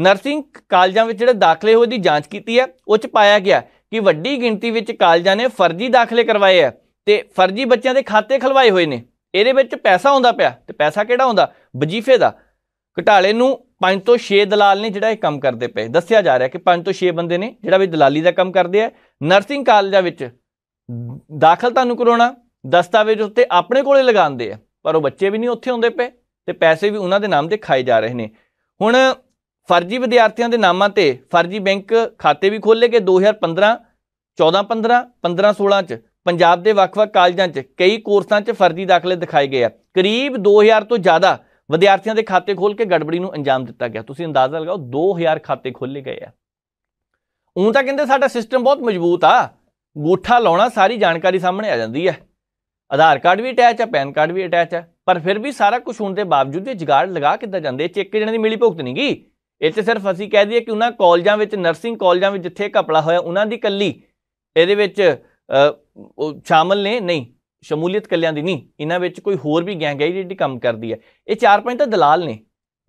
ਨਰਸਿੰਗ ਕਾਲਜਾਂ ਵਿੱਚ ਜਿਹੜੇ ਦਾਖਲੇ ਹੋਏ ਦੀ ਜਾਂਚ ਕੀਤੀ ਹੈ ਉਹ ਚ ਪਾਇਆ ਗਿਆ ਕਿ ਵੱਡੀ ਗਿਣਤੀ ਵਿੱਚ ਕਾਲਜਾਂ ਨੇ ਫਰਜ਼ੀ ਦਾਖਲੇ ਕਰਵਾਏ ਆ ਤੇ ਫਰਜ਼ੀ ਬੱਚਿਆਂ ਦੇ ਖਾਤੇ ਖਲਵਾਏ ਹੋਏ ਨੇ ਇਹਦੇ ਵਿੱਚ ਪੈਸਾ ਆਉਂਦਾ ਪਿਆ ਤੇ ਪੈਸਾ ਕਿਹੜਾ ਆਉਂਦਾ ਵਜੀਫੇ ਦਾ ਘਟਾਲੇ ਨੂੰ 5 ਤੋਂ 6 ਦਲਾਲ ਨੇ ਜਿਹੜਾ ਇਹ ਕੰਮ ਕਰਦੇ ਪਏ ਦੱਸਿਆ ਜਾ ਰਿਹਾ ਕਿ 5 ਤੋਂ 6 ਬੰਦੇ ਨੇ ਜਿਹੜਾ ਵੀ ਦਲਾਲੀ ਦਾ ਕੰਮ ਕਰਦੇ ਆ ਨਰਸਿੰਗ ਕਾਲਜਾਂ ਵਿੱਚ ਦਾਖਲ ਤੁਹਾਨੂੰ ਕਰਾਉਣਾ ਦਸਤਾਵੇਜ਼ ਉੱਤੇ ਆਪਣੇ ਕੋਲੇ ਲਗਾਉਂਦੇ ਆ ਪਰ ਉਹ ਬੱਚੇ ਵੀ ਨਹੀਂ ਉੱਥੇ ਹੁੰਦੇ ਪਏ ਤੇ ਪੈਸੇ ਵੀ ਉਹਨਾਂ ਦੇ ਨਾਮ ਤੇ ਖਾਏ ਜਾ ਰਹੇ ਨੇ ਹੁਣ ਫਰਜ਼ੀ ਵਿਦਿਆਰਥੀਆਂ ਦੇ ਨਾਮਾਂ ਤੇ ਫਰਜ਼ੀ ਬੈਂਕ ਖਾਤੇ ਵੀ ਖੋਲੇ ਗਏ 2015 14 15 15 16 ਚ ਪੰਜਾਬ ਦੇ ਵੱਖ-ਵੱਖ ਕਾਲਜਾਂ 'ਚ ਕਈ ਕੋਰਸਾਂ 'ਚ ਫਰਜ਼ੀ ਦਾਖਲੇ ਦਿਖਾਏ ਗਏ ਆ ਕਰੀਬ 2000 ਤੋਂ ਜ਼ਿਆਦਾ ਵਿਦਿਆਰਥੀਆਂ ਦੇ ਖਾਤੇ ਖੋਲ ਕੇ ਗੜਬੜੀ ਨੂੰ ਅੰਜਾਮ ਦਿੱਤਾ ਗਿਆ ਤੁਸੀਂ ਅੰਦਾਜ਼ਾ ਲਗਾਓ 2000 ਖਾਤੇ ਖੋਲੇ ਗਏ ਆ ਉਹ ਤਾਂ ਕਹਿੰਦੇ ਸਾਡਾ ਸਿਸਟਮ ਬਹੁਤ ਮਜ਼ਬੂਤ ਆ ਗੋਠਾ ਲਾਉਣਾ ਸਾਰੀ ਜਾਣਕਾਰੀ ਸਾਹਮਣੇ ਆ ਜਾਂਦੀ ਹੈ ਆਧਾਰ ਕਾਰਡ ਵੀ ਅਟੈਚ ਹੈ ਪੈਨ ਕਾਰਡ ਵੀ ਅਟੈਚ ਹੈ ਪਰ ਫਿਰ ਵੀ ਸਾਰਾ ਕੁਝ ਹੋਣ ਦੇ ਬਾਵਜੂਦ ਇਹ ਜਿਗਾਰ ਲਗਾ ਕਿੱਦਾਂ ਜਾਂਦੇ ਚੈੱਕ ਜਣੇ ਦੀ ਮਿਲੀ ਭੁਗਤ ਨਹੀਂ ਗਈ ਇਹ ਤੇ ਸਿਰਫ ਅਸੀਂ ਕਹਿ ਦਈਏ ਕਿ ਉਹਨਾਂ ਕਾਲਜਾਂ ਵਿੱਚ ਨਰਸਿੰਗ ਕਾਲਜਾਂ ਵਿੱਚ ਜਿੱਥੇ ਕਪੜਾ ਹੋਇਆ ਉਹਨਾਂ ਦੀ ਕੱਲੀ ਇਹਦੇ ਵਿੱਚ ਸ਼ਾਮਲ ਨੇ ਨਹੀਂ ਸ਼ਮੂਲੀਅਤ ਕੱਲਿਆਂ ਦੀ ਨਹੀਂ ਇਹਨਾਂ ਵਿੱਚ ਕੋਈ ਹੋਰ ਵੀ ਗੈਂਗ ਹੈ ਜਿਹੜੀ ਕੰਮ ਕਰਦੀ ਹੈ ਇਹ ਚਾਰ ਪੰਜ ਤਾਂ ਦਲਾਲ ਨੇ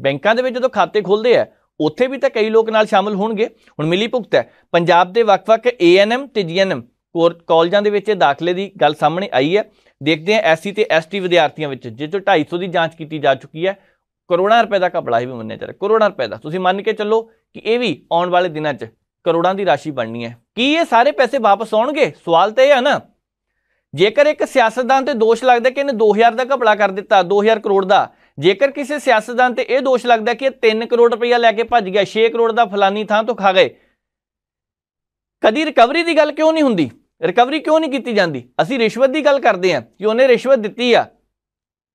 ਬੈਂਕਾਂ ਦੇ ਵਿੱਚ ਜਦੋਂ ਖਾਤੇ ਖੋਲਦੇ ਆ ਉੱਥੇ ਵੀ ਤਾਂ ਕਈ ਲੋਕ ਨਾਲ ਸ਼ਾਮਲ ਹੋਣਗੇ ਹੁਣ ਮਿਲੀ ਭੁਗਤ ਹੈ ਪੰਜਾਬ ਦੇ ਵੱਖ-ਵੱਖ ਏਐਨਐਮ ਤੇ ਜੀਐਨਐਮ ਕਾਲਜਾਂ ਦੇ ਵਿੱਚ ਦਾਖਲੇ ਦੀ ਗੱਲ ਸਾਹਮਣੇ ਆਈ ਹੈ ਦੇਖਦੇ ਹਾਂ ਐਸਸੀ ਤੇ ਐਸਟੀ ਵਿਦਿਆਰਥੀਆਂ ਵਿੱਚ ਜਿਸ 250 ਦੀ ਜਾਂਚ ਕੀਤੀ ਜਾ ਚੁੱਕੀ ਹੈ ਕਰੋੜਾਂ ਰੁਪਏ ਦਾ ਘਪਲਾ ਹੀ ਵੀ ਮੰਨਿਆ ਜਾ ਰਿਹਾ ਕਰੋੜਾਂ ਰੁਪਏ ਦਾ ਤੁਸੀਂ ਮੰਨ ਕੇ ਚੱਲੋ ਕਿ ਇਹ ਵੀ ਆਉਣ ਵਾਲੇ ਦਿਨਾਂ 'ਚ ਕਰੋੜਾਂ ਦੀ ਰਾਸ਼ੀ ਬਣਨੀ ਹੈ ਕੀ ਇਹ ਸਾਰੇ ਪੈਸੇ ਵਾਪਸ ਆਉਣਗੇ ਸਵਾਲ ਤੇ ਹੈ ਨਾ ਜੇਕਰ ਇੱਕ ਸਿਆਸਤਦਾਨ ਤੇ ਦੋਸ਼ ਲੱਗਦਾ ਕਿ ਇਹਨੇ 2000 ਦਾ ਘਪਲਾ ਕਰ ਦਿੱਤਾ 2000 ਕਰੋੜ ਦਾ ਜੇਕਰ ਕਿਸੇ ਸਿਆਸਤਦਾਨ ਤੇ ਇਹ ਦੋਸ਼ ਲੱਗਦਾ ਕਿ ਇਹ 3 ਕਰੋੜ ਰੁਪਏ ਲੈ ਕੇ ਭੱਜ ਗਿਆ 6 ਕਰੋੜ ਦਾ ਫਲਾਨੀ ਥਾਂ ਤੋਂ ਖਾ ਗਏ ਕਦੀ ਰਿਕਵਰੀ ਦੀ ਗੱਲ ਕਿਉਂ ਨਹੀਂ ਹੁੰਦੀ ਰਿਕਵਰੀ ਕਿਉਂ ਨਹੀਂ ਕੀਤੀ ਜਾਂਦੀ ਅਸੀਂ ਰਿਸ਼ਵਤ ਦੀ ਗੱਲ ਕਰਦੇ ਹਾਂ ਕਿ ਉਹਨੇ ਰਿਸ਼ਵਤ ਦਿੱਤੀ ਆ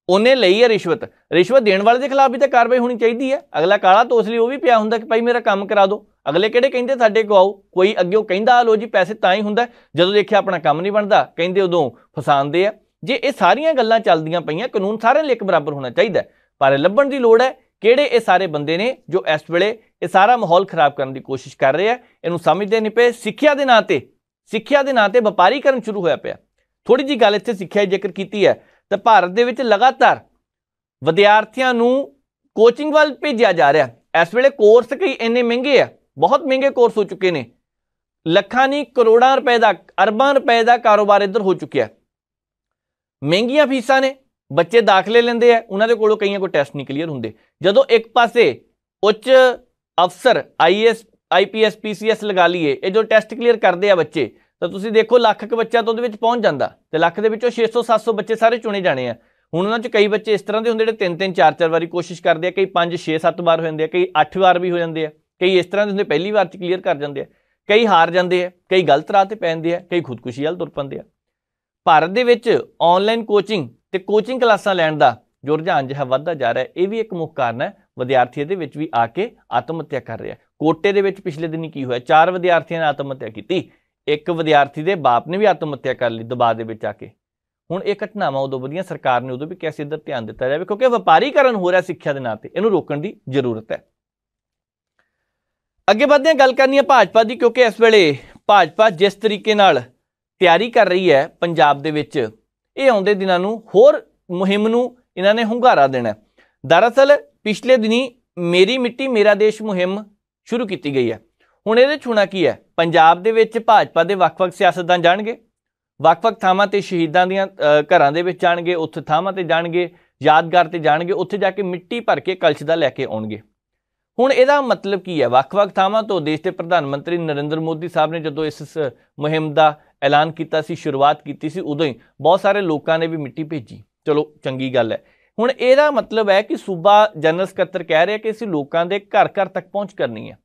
ਉਹਨੇ ਲਈ ਆ ਰਿਸ਼ਵਤ ਰਿਸ਼ਵਤ ਦੇਣ ਵਾਲੇ ਦੇ ਖਿਲਾਫ ਵੀ ਤਾਂ ਕਾਰਵਾਈ ਹੋਣੀ ਚਾਹੀਦੀ ਹੈ ਅਗਲਾ ਕਾਲਾ ਤੋਂ ਉਸ ਲਈ ਉਹ ਵੀ ਪਿਆ ਹੁੰਦਾ ਕਿ ਭਾਈ ਮੇਰਾ ਕੰਮ ਕਰਾ ਦਿਓ ਅਗਲੇ ਕਿਹੜੇ ਕਹਿੰਦੇ ਸਾਡੇ ਕੋ ਆਓ ਕੋਈ ਅੱਗੇ ਉਹ ਕਹਿੰਦਾ ਲੋ ਜੀ ਪੈਸੇ ਤਾਂ ਹੀ ਹੁੰਦਾ ਜਦੋਂ ਦੇਖਿਆ ਆਪਣਾ ਕੰਮ ਨਹੀਂ ਬਣਦਾ ਕਹਿੰਦੇ ਉਦੋਂ ਫਸਾਉਂਦੇ ਆ ਜੇ ਇਹ ਸਾਰੀਆਂ ਗੱਲਾਂ ਚੱਲਦੀਆਂ ਪਈਆਂ ਕਾਨੂੰਨ ਸਾਰਿਆਂ ਲਈ ਇੱਕ ਬਰਾਬਰ ਹੋਣਾ ਚਾਹੀਦਾ ਪਰ ਲੱਭਣ ਦੀ ਲੋੜ ਹੈ ਕਿਹੜੇ ਇਹ ਸਾਰੇ ਬੰਦੇ ਨੇ ਜੋ ਇਸ ਵੇਲੇ ਇਹ ਸਾਰਾ ਮਾਹੌਲ ਖਰਾਬ ਕਰਨ ਦੀ ਕੋਸ਼ਿਸ਼ ਕਰ ਰਹੇ ਆ ਇਹਨੂੰ ਸਮਝਦੇ ਨਹੀਂ ਪਏ ਸਿੱਖਿਆ ਦੇ ਨਾਂ ਤੇ ਸਿੱਖਿਆ ਦੇ ਨਾਂ ਤੇ ਵਪਾਰੀਕਰਨ ਸ਼ੁਰੂ ਹੋਇਆ ਪਿਆ ਥੋੜੀ ਜੀ ਗੱਲ ਇੱਥੇ ਸਿੱਖਿਆ ਜ਼ਿਕਰ ਕੀਤੀ ਹੈ ਤਾਂ ਭਾਰਤ ਦੇ ਵਿੱਚ ਲਗਾਤਾਰ ਵਿਦਿਆਰਥੀਆਂ ਨੂੰ ਕੋਚਿੰਗ ਵੱਲ ਭੇਜਿਆ ਜਾ ਰਿਹਾ ਇਸ ਵੇਲੇ ਕੋਰਸ ਕਈ ਇੰਨੇ ਮਹਿੰਗੇ ਆ ਬਹੁਤ ਮਹਿੰਗੇ ਕੋਰਸ ਹੋ ਚੁੱਕੇ ਨੇ ਲੱਖਾਂ ਨਹੀਂ ਕਰੋੜਾਂ ਰੁਪਏ ਦਾ ਅਰਬਾਂ ਰੁਪਏ ਦਾ ਕਾਰੋਬਾਰ ਇੱਧਰ ਹੋ ਚੁੱਕਿਆ ਮਹਿੰਗੀਆਂ ਫੀਸਾਂ ਨੇ ਬੱਚੇ ਦਾਖਲੇ ਲੈਂਦੇ ਆ ਉਹਨਾਂ ਦੇ ਕੋਲੋਂ ਕਈਆਂ ਕੋ ਟੈਸਟ ਨਹੀਂ ਕਲੀਅਰ ਹੁੰਦੇ ਜਦੋਂ ਇੱਕ ਪਾਸੇ ਉੱਚ ਅਫਸਰ ਆਈਐਸ ਆਈਪੀਐਸ ਪੀਸੀਐਸ ਲਗਾ ਲਈਏ ਇਹ ਜੋ ਟੈਸਟ ਕਲੀਅਰ ਕਰਦੇ ਆ ਬੱਚੇ ਤਾਂ ਤੁਸੀਂ ਦੇਖੋ ਲੱਖ ਕ ਬੱਚਾ ਤਾਂ ਉਹਦੇ ਵਿੱਚ ਪਹੁੰਚ ਜਾਂਦਾ ਤੇ ਲੱਖ ਦੇ ਵਿੱਚੋਂ 600 700 ਬੱਚੇ ਸਾਰੇ ਚੁਣੇ ਜਾਣੇ ਆ ਹੁਣ ਉਹਨਾਂ 'ਚ ਕਈ ਬੱਚੇ ਇਸ ਤਰ੍ਹਾਂ ਦੇ ਹੁੰਦੇ ਜਿਹੜੇ 3-3 4-4 ਵਾਰੀ ਕੋਸ਼ਿਸ਼ ਕਰਦੇ ਆ ਕਈ 5 6 7 ਵਾਰ ਹੋ ਜਾਂਦੇ ਆ ਕਈ 8 ਵਾਰ ਵੀ ਹੋ ਜਾਂਦੇ ਆ ਕਈ ਇਸ ਤਰ੍ਹਾਂ ਦੇ ਹੁੰਦੇ ਪਹਿਲੀ ਵਾਰ 'ਚ ਕਲੀਅਰ ਕਰ ਜਾਂਦੇ ਆ ਕਈ ਹਾਰ ਜਾਂਦੇ ਆ ਕਈ ਗਲਤ ਰਾਹ ਤੇ ਪੈਂਦੇ ਆ ਕਈ ਖੁਦਕੁਸ਼ੀ ਵੱਲ ਤੁਰ ਪੈਂਦੇ ਆ ਭਾਰਤ ਦੇ ਵਿੱਚ ਆਨਲਾਈਨ ਕੋਚਿੰਗ ਤੇ ਕੋਚਿੰਗ ਕਲਾਸਾਂ ਲੈਣ ਦਾ ਜੋ ਰੁਝਾਨ ਜਿਹਾ ਵੱਧਦਾ ਜਾ ਰਿਹਾ ਇਹ ਵੀ ਇੱਕ ਮੁੱਖ ਕਾਰਨ ਹੈ ਵਿਦਿਆਰਥੀ ਇਹਦੇ ਵਿੱਚ ਵੀ ਆ ਕੇ ਆਤਮ ਹੱਤਿਆ ਕਰ ਰਿਹਾ ਕੋਟੇ ਦੇ ਵਿੱਚ ਪਿਛਲੇ ਦਿਨੀ ਕੀ ਹੋਇਆ ਚਾਰ ਵਿਦਿਆਰਥੀਆਂ ਨੇ ਆਤਮ ਹੱਤਿਆ ਕੀਤੀ ਇੱਕ ਵਿਦਿਆਰਥੀ ਦੇ ਬਾਪ ਨੇ ਵੀ ਆਤਮ ਹੱਤਿਆ ਕਰ ਲਈ ਦਬਾਅ ਦੇ ਵਿੱਚ ਆ ਕੇ ਹੁਣ ਇਹ ਘਟਨਾਵਾਂ ਉਦੋਂ ਵਧੀਆਂ ਸਰਕਾਰ ਨੇ ਉਦੋਂ ਵੀ ਸੀ ਇਧਰ ਧਿਆਨ ਦਿੱਤਾ ਜਾਵੇ ਕਿਉਂਕਿ ਵਪਾਰੀਕਰਨ ਹੋ ਰਿਹਾ ਸਿੱਖਿਆ ਦੇ ਨਾਂ ਤੇ ਇਹਨੂੰ ਰੋਕਣ ਦੀ ਜ਼ਰੂਰਤ ਹੈ ਅੱਗੇ ਵਧਦੇ ਹਾਂ ਗੱਲ ਕਰਨੀ ਹੈ ਭਾਜਪਾ ਦੀ ਕਿਉਂਕਿ ਇਸ ਵੇਲੇ ਭਾਜਪਾ ਜਿਸ ਤਰੀਕੇ ਨਾਲ ਤਿਆਰੀ ਕਰ ਰਹੀ ਹੈ ਪੰਜਾਬ ਦੇ ਵਿੱਚ ਇਹ ਆਉਂਦੇ ਦਿਨਾਂ ਨੂੰ ਹੋਰ ਮੁਹਿੰਮ ਨੂੰ ਇਹਨਾਂ ਨੇ ਹੁੰਗਾਰਾ ਦੇਣਾ ਦਰਅਸਲ ਪਿਛਲੇ ਦਿਨੀ ਮੇਰੀ ਮਿੱਟੀ ਮੇਰਾ ਦੇਸ਼ ਮੁਹਿੰਮ ਸ਼ੁਰੂ ਕੀਤੀ ਗਈ ਹੈ ਹੁਣ ਇਹਦੇ ਚੁਣਾ ਕੀ ਹੈ ਪੰਜਾਬ ਦੇ ਵਿੱਚ ਭਾਜਪਾ ਦੇ ਵੱਖ-ਵੱਖ ਸਿਆਸਤਦਾਨ ਜਾਣਗੇ ਵੱਖ-ਵੱਖ ਥਾਵਾਂ ਤੇ ਸ਼ਹੀਦਾਂ ਦੀਆਂ ਘਰਾਂ ਦੇ ਵਿੱਚ ਜਾਣਗੇ ਉੱਥੇ ਥਾਵਾਂ ਤੇ ਜਾਣਗੇ ਯਾਦਗਾਰ ਤੇ ਜਾਣਗੇ ਉੱਥੇ ਜਾ ਕੇ ਮਿੱਟੀ ਭਰ ਕੇ ਕਲਸ਼ ਦਾ ਲੈ ਕੇ ਆਉਣਗੇ ਹੁਣ ਇਹਦਾ ਮਤਲਬ ਕੀ ਹੈ ਵੱਖ-ਵੱਖ ਥਾਵਾਂ ਤੋਂ ਦੇਸ਼ ਦੇ ਪ੍ਰਧਾਨ ਮੰਤਰੀ ਨਰਿੰਦਰ ਮੋਦੀ ਸਾਹਿਬ ਨੇ ਜਦੋਂ ਇਸ ਮੁਹਿੰਮ ਦਾ ਐਲਾਨ ਕੀਤਾ ਸੀ ਸ਼ੁਰੂਆਤ ਕੀਤੀ ਸੀ ਉਦੋਂ ਹੀ ਬਹੁਤ ਸਾਰੇ ਲੋਕਾਂ ਨੇ ਵੀ ਮਿੱਟੀ ਭੇਜੀ ਚਲੋ ਚੰਗੀ ਗੱਲ ਹੈ ਹੁਣ ਇਹਦਾ ਮਤਲਬ ਹੈ ਕਿ ਸੂਬਾ ਜਨਰਲ ਸਕੱਤਰ ਕਹਿ ਰਿਹਾ ਕਿ ਅਸੀਂ ਲੋਕਾਂ ਦੇ ਘਰ ਘਰ ਤੱਕ ਪਹੁੰਚ ਕਰਨੀ ਹੈ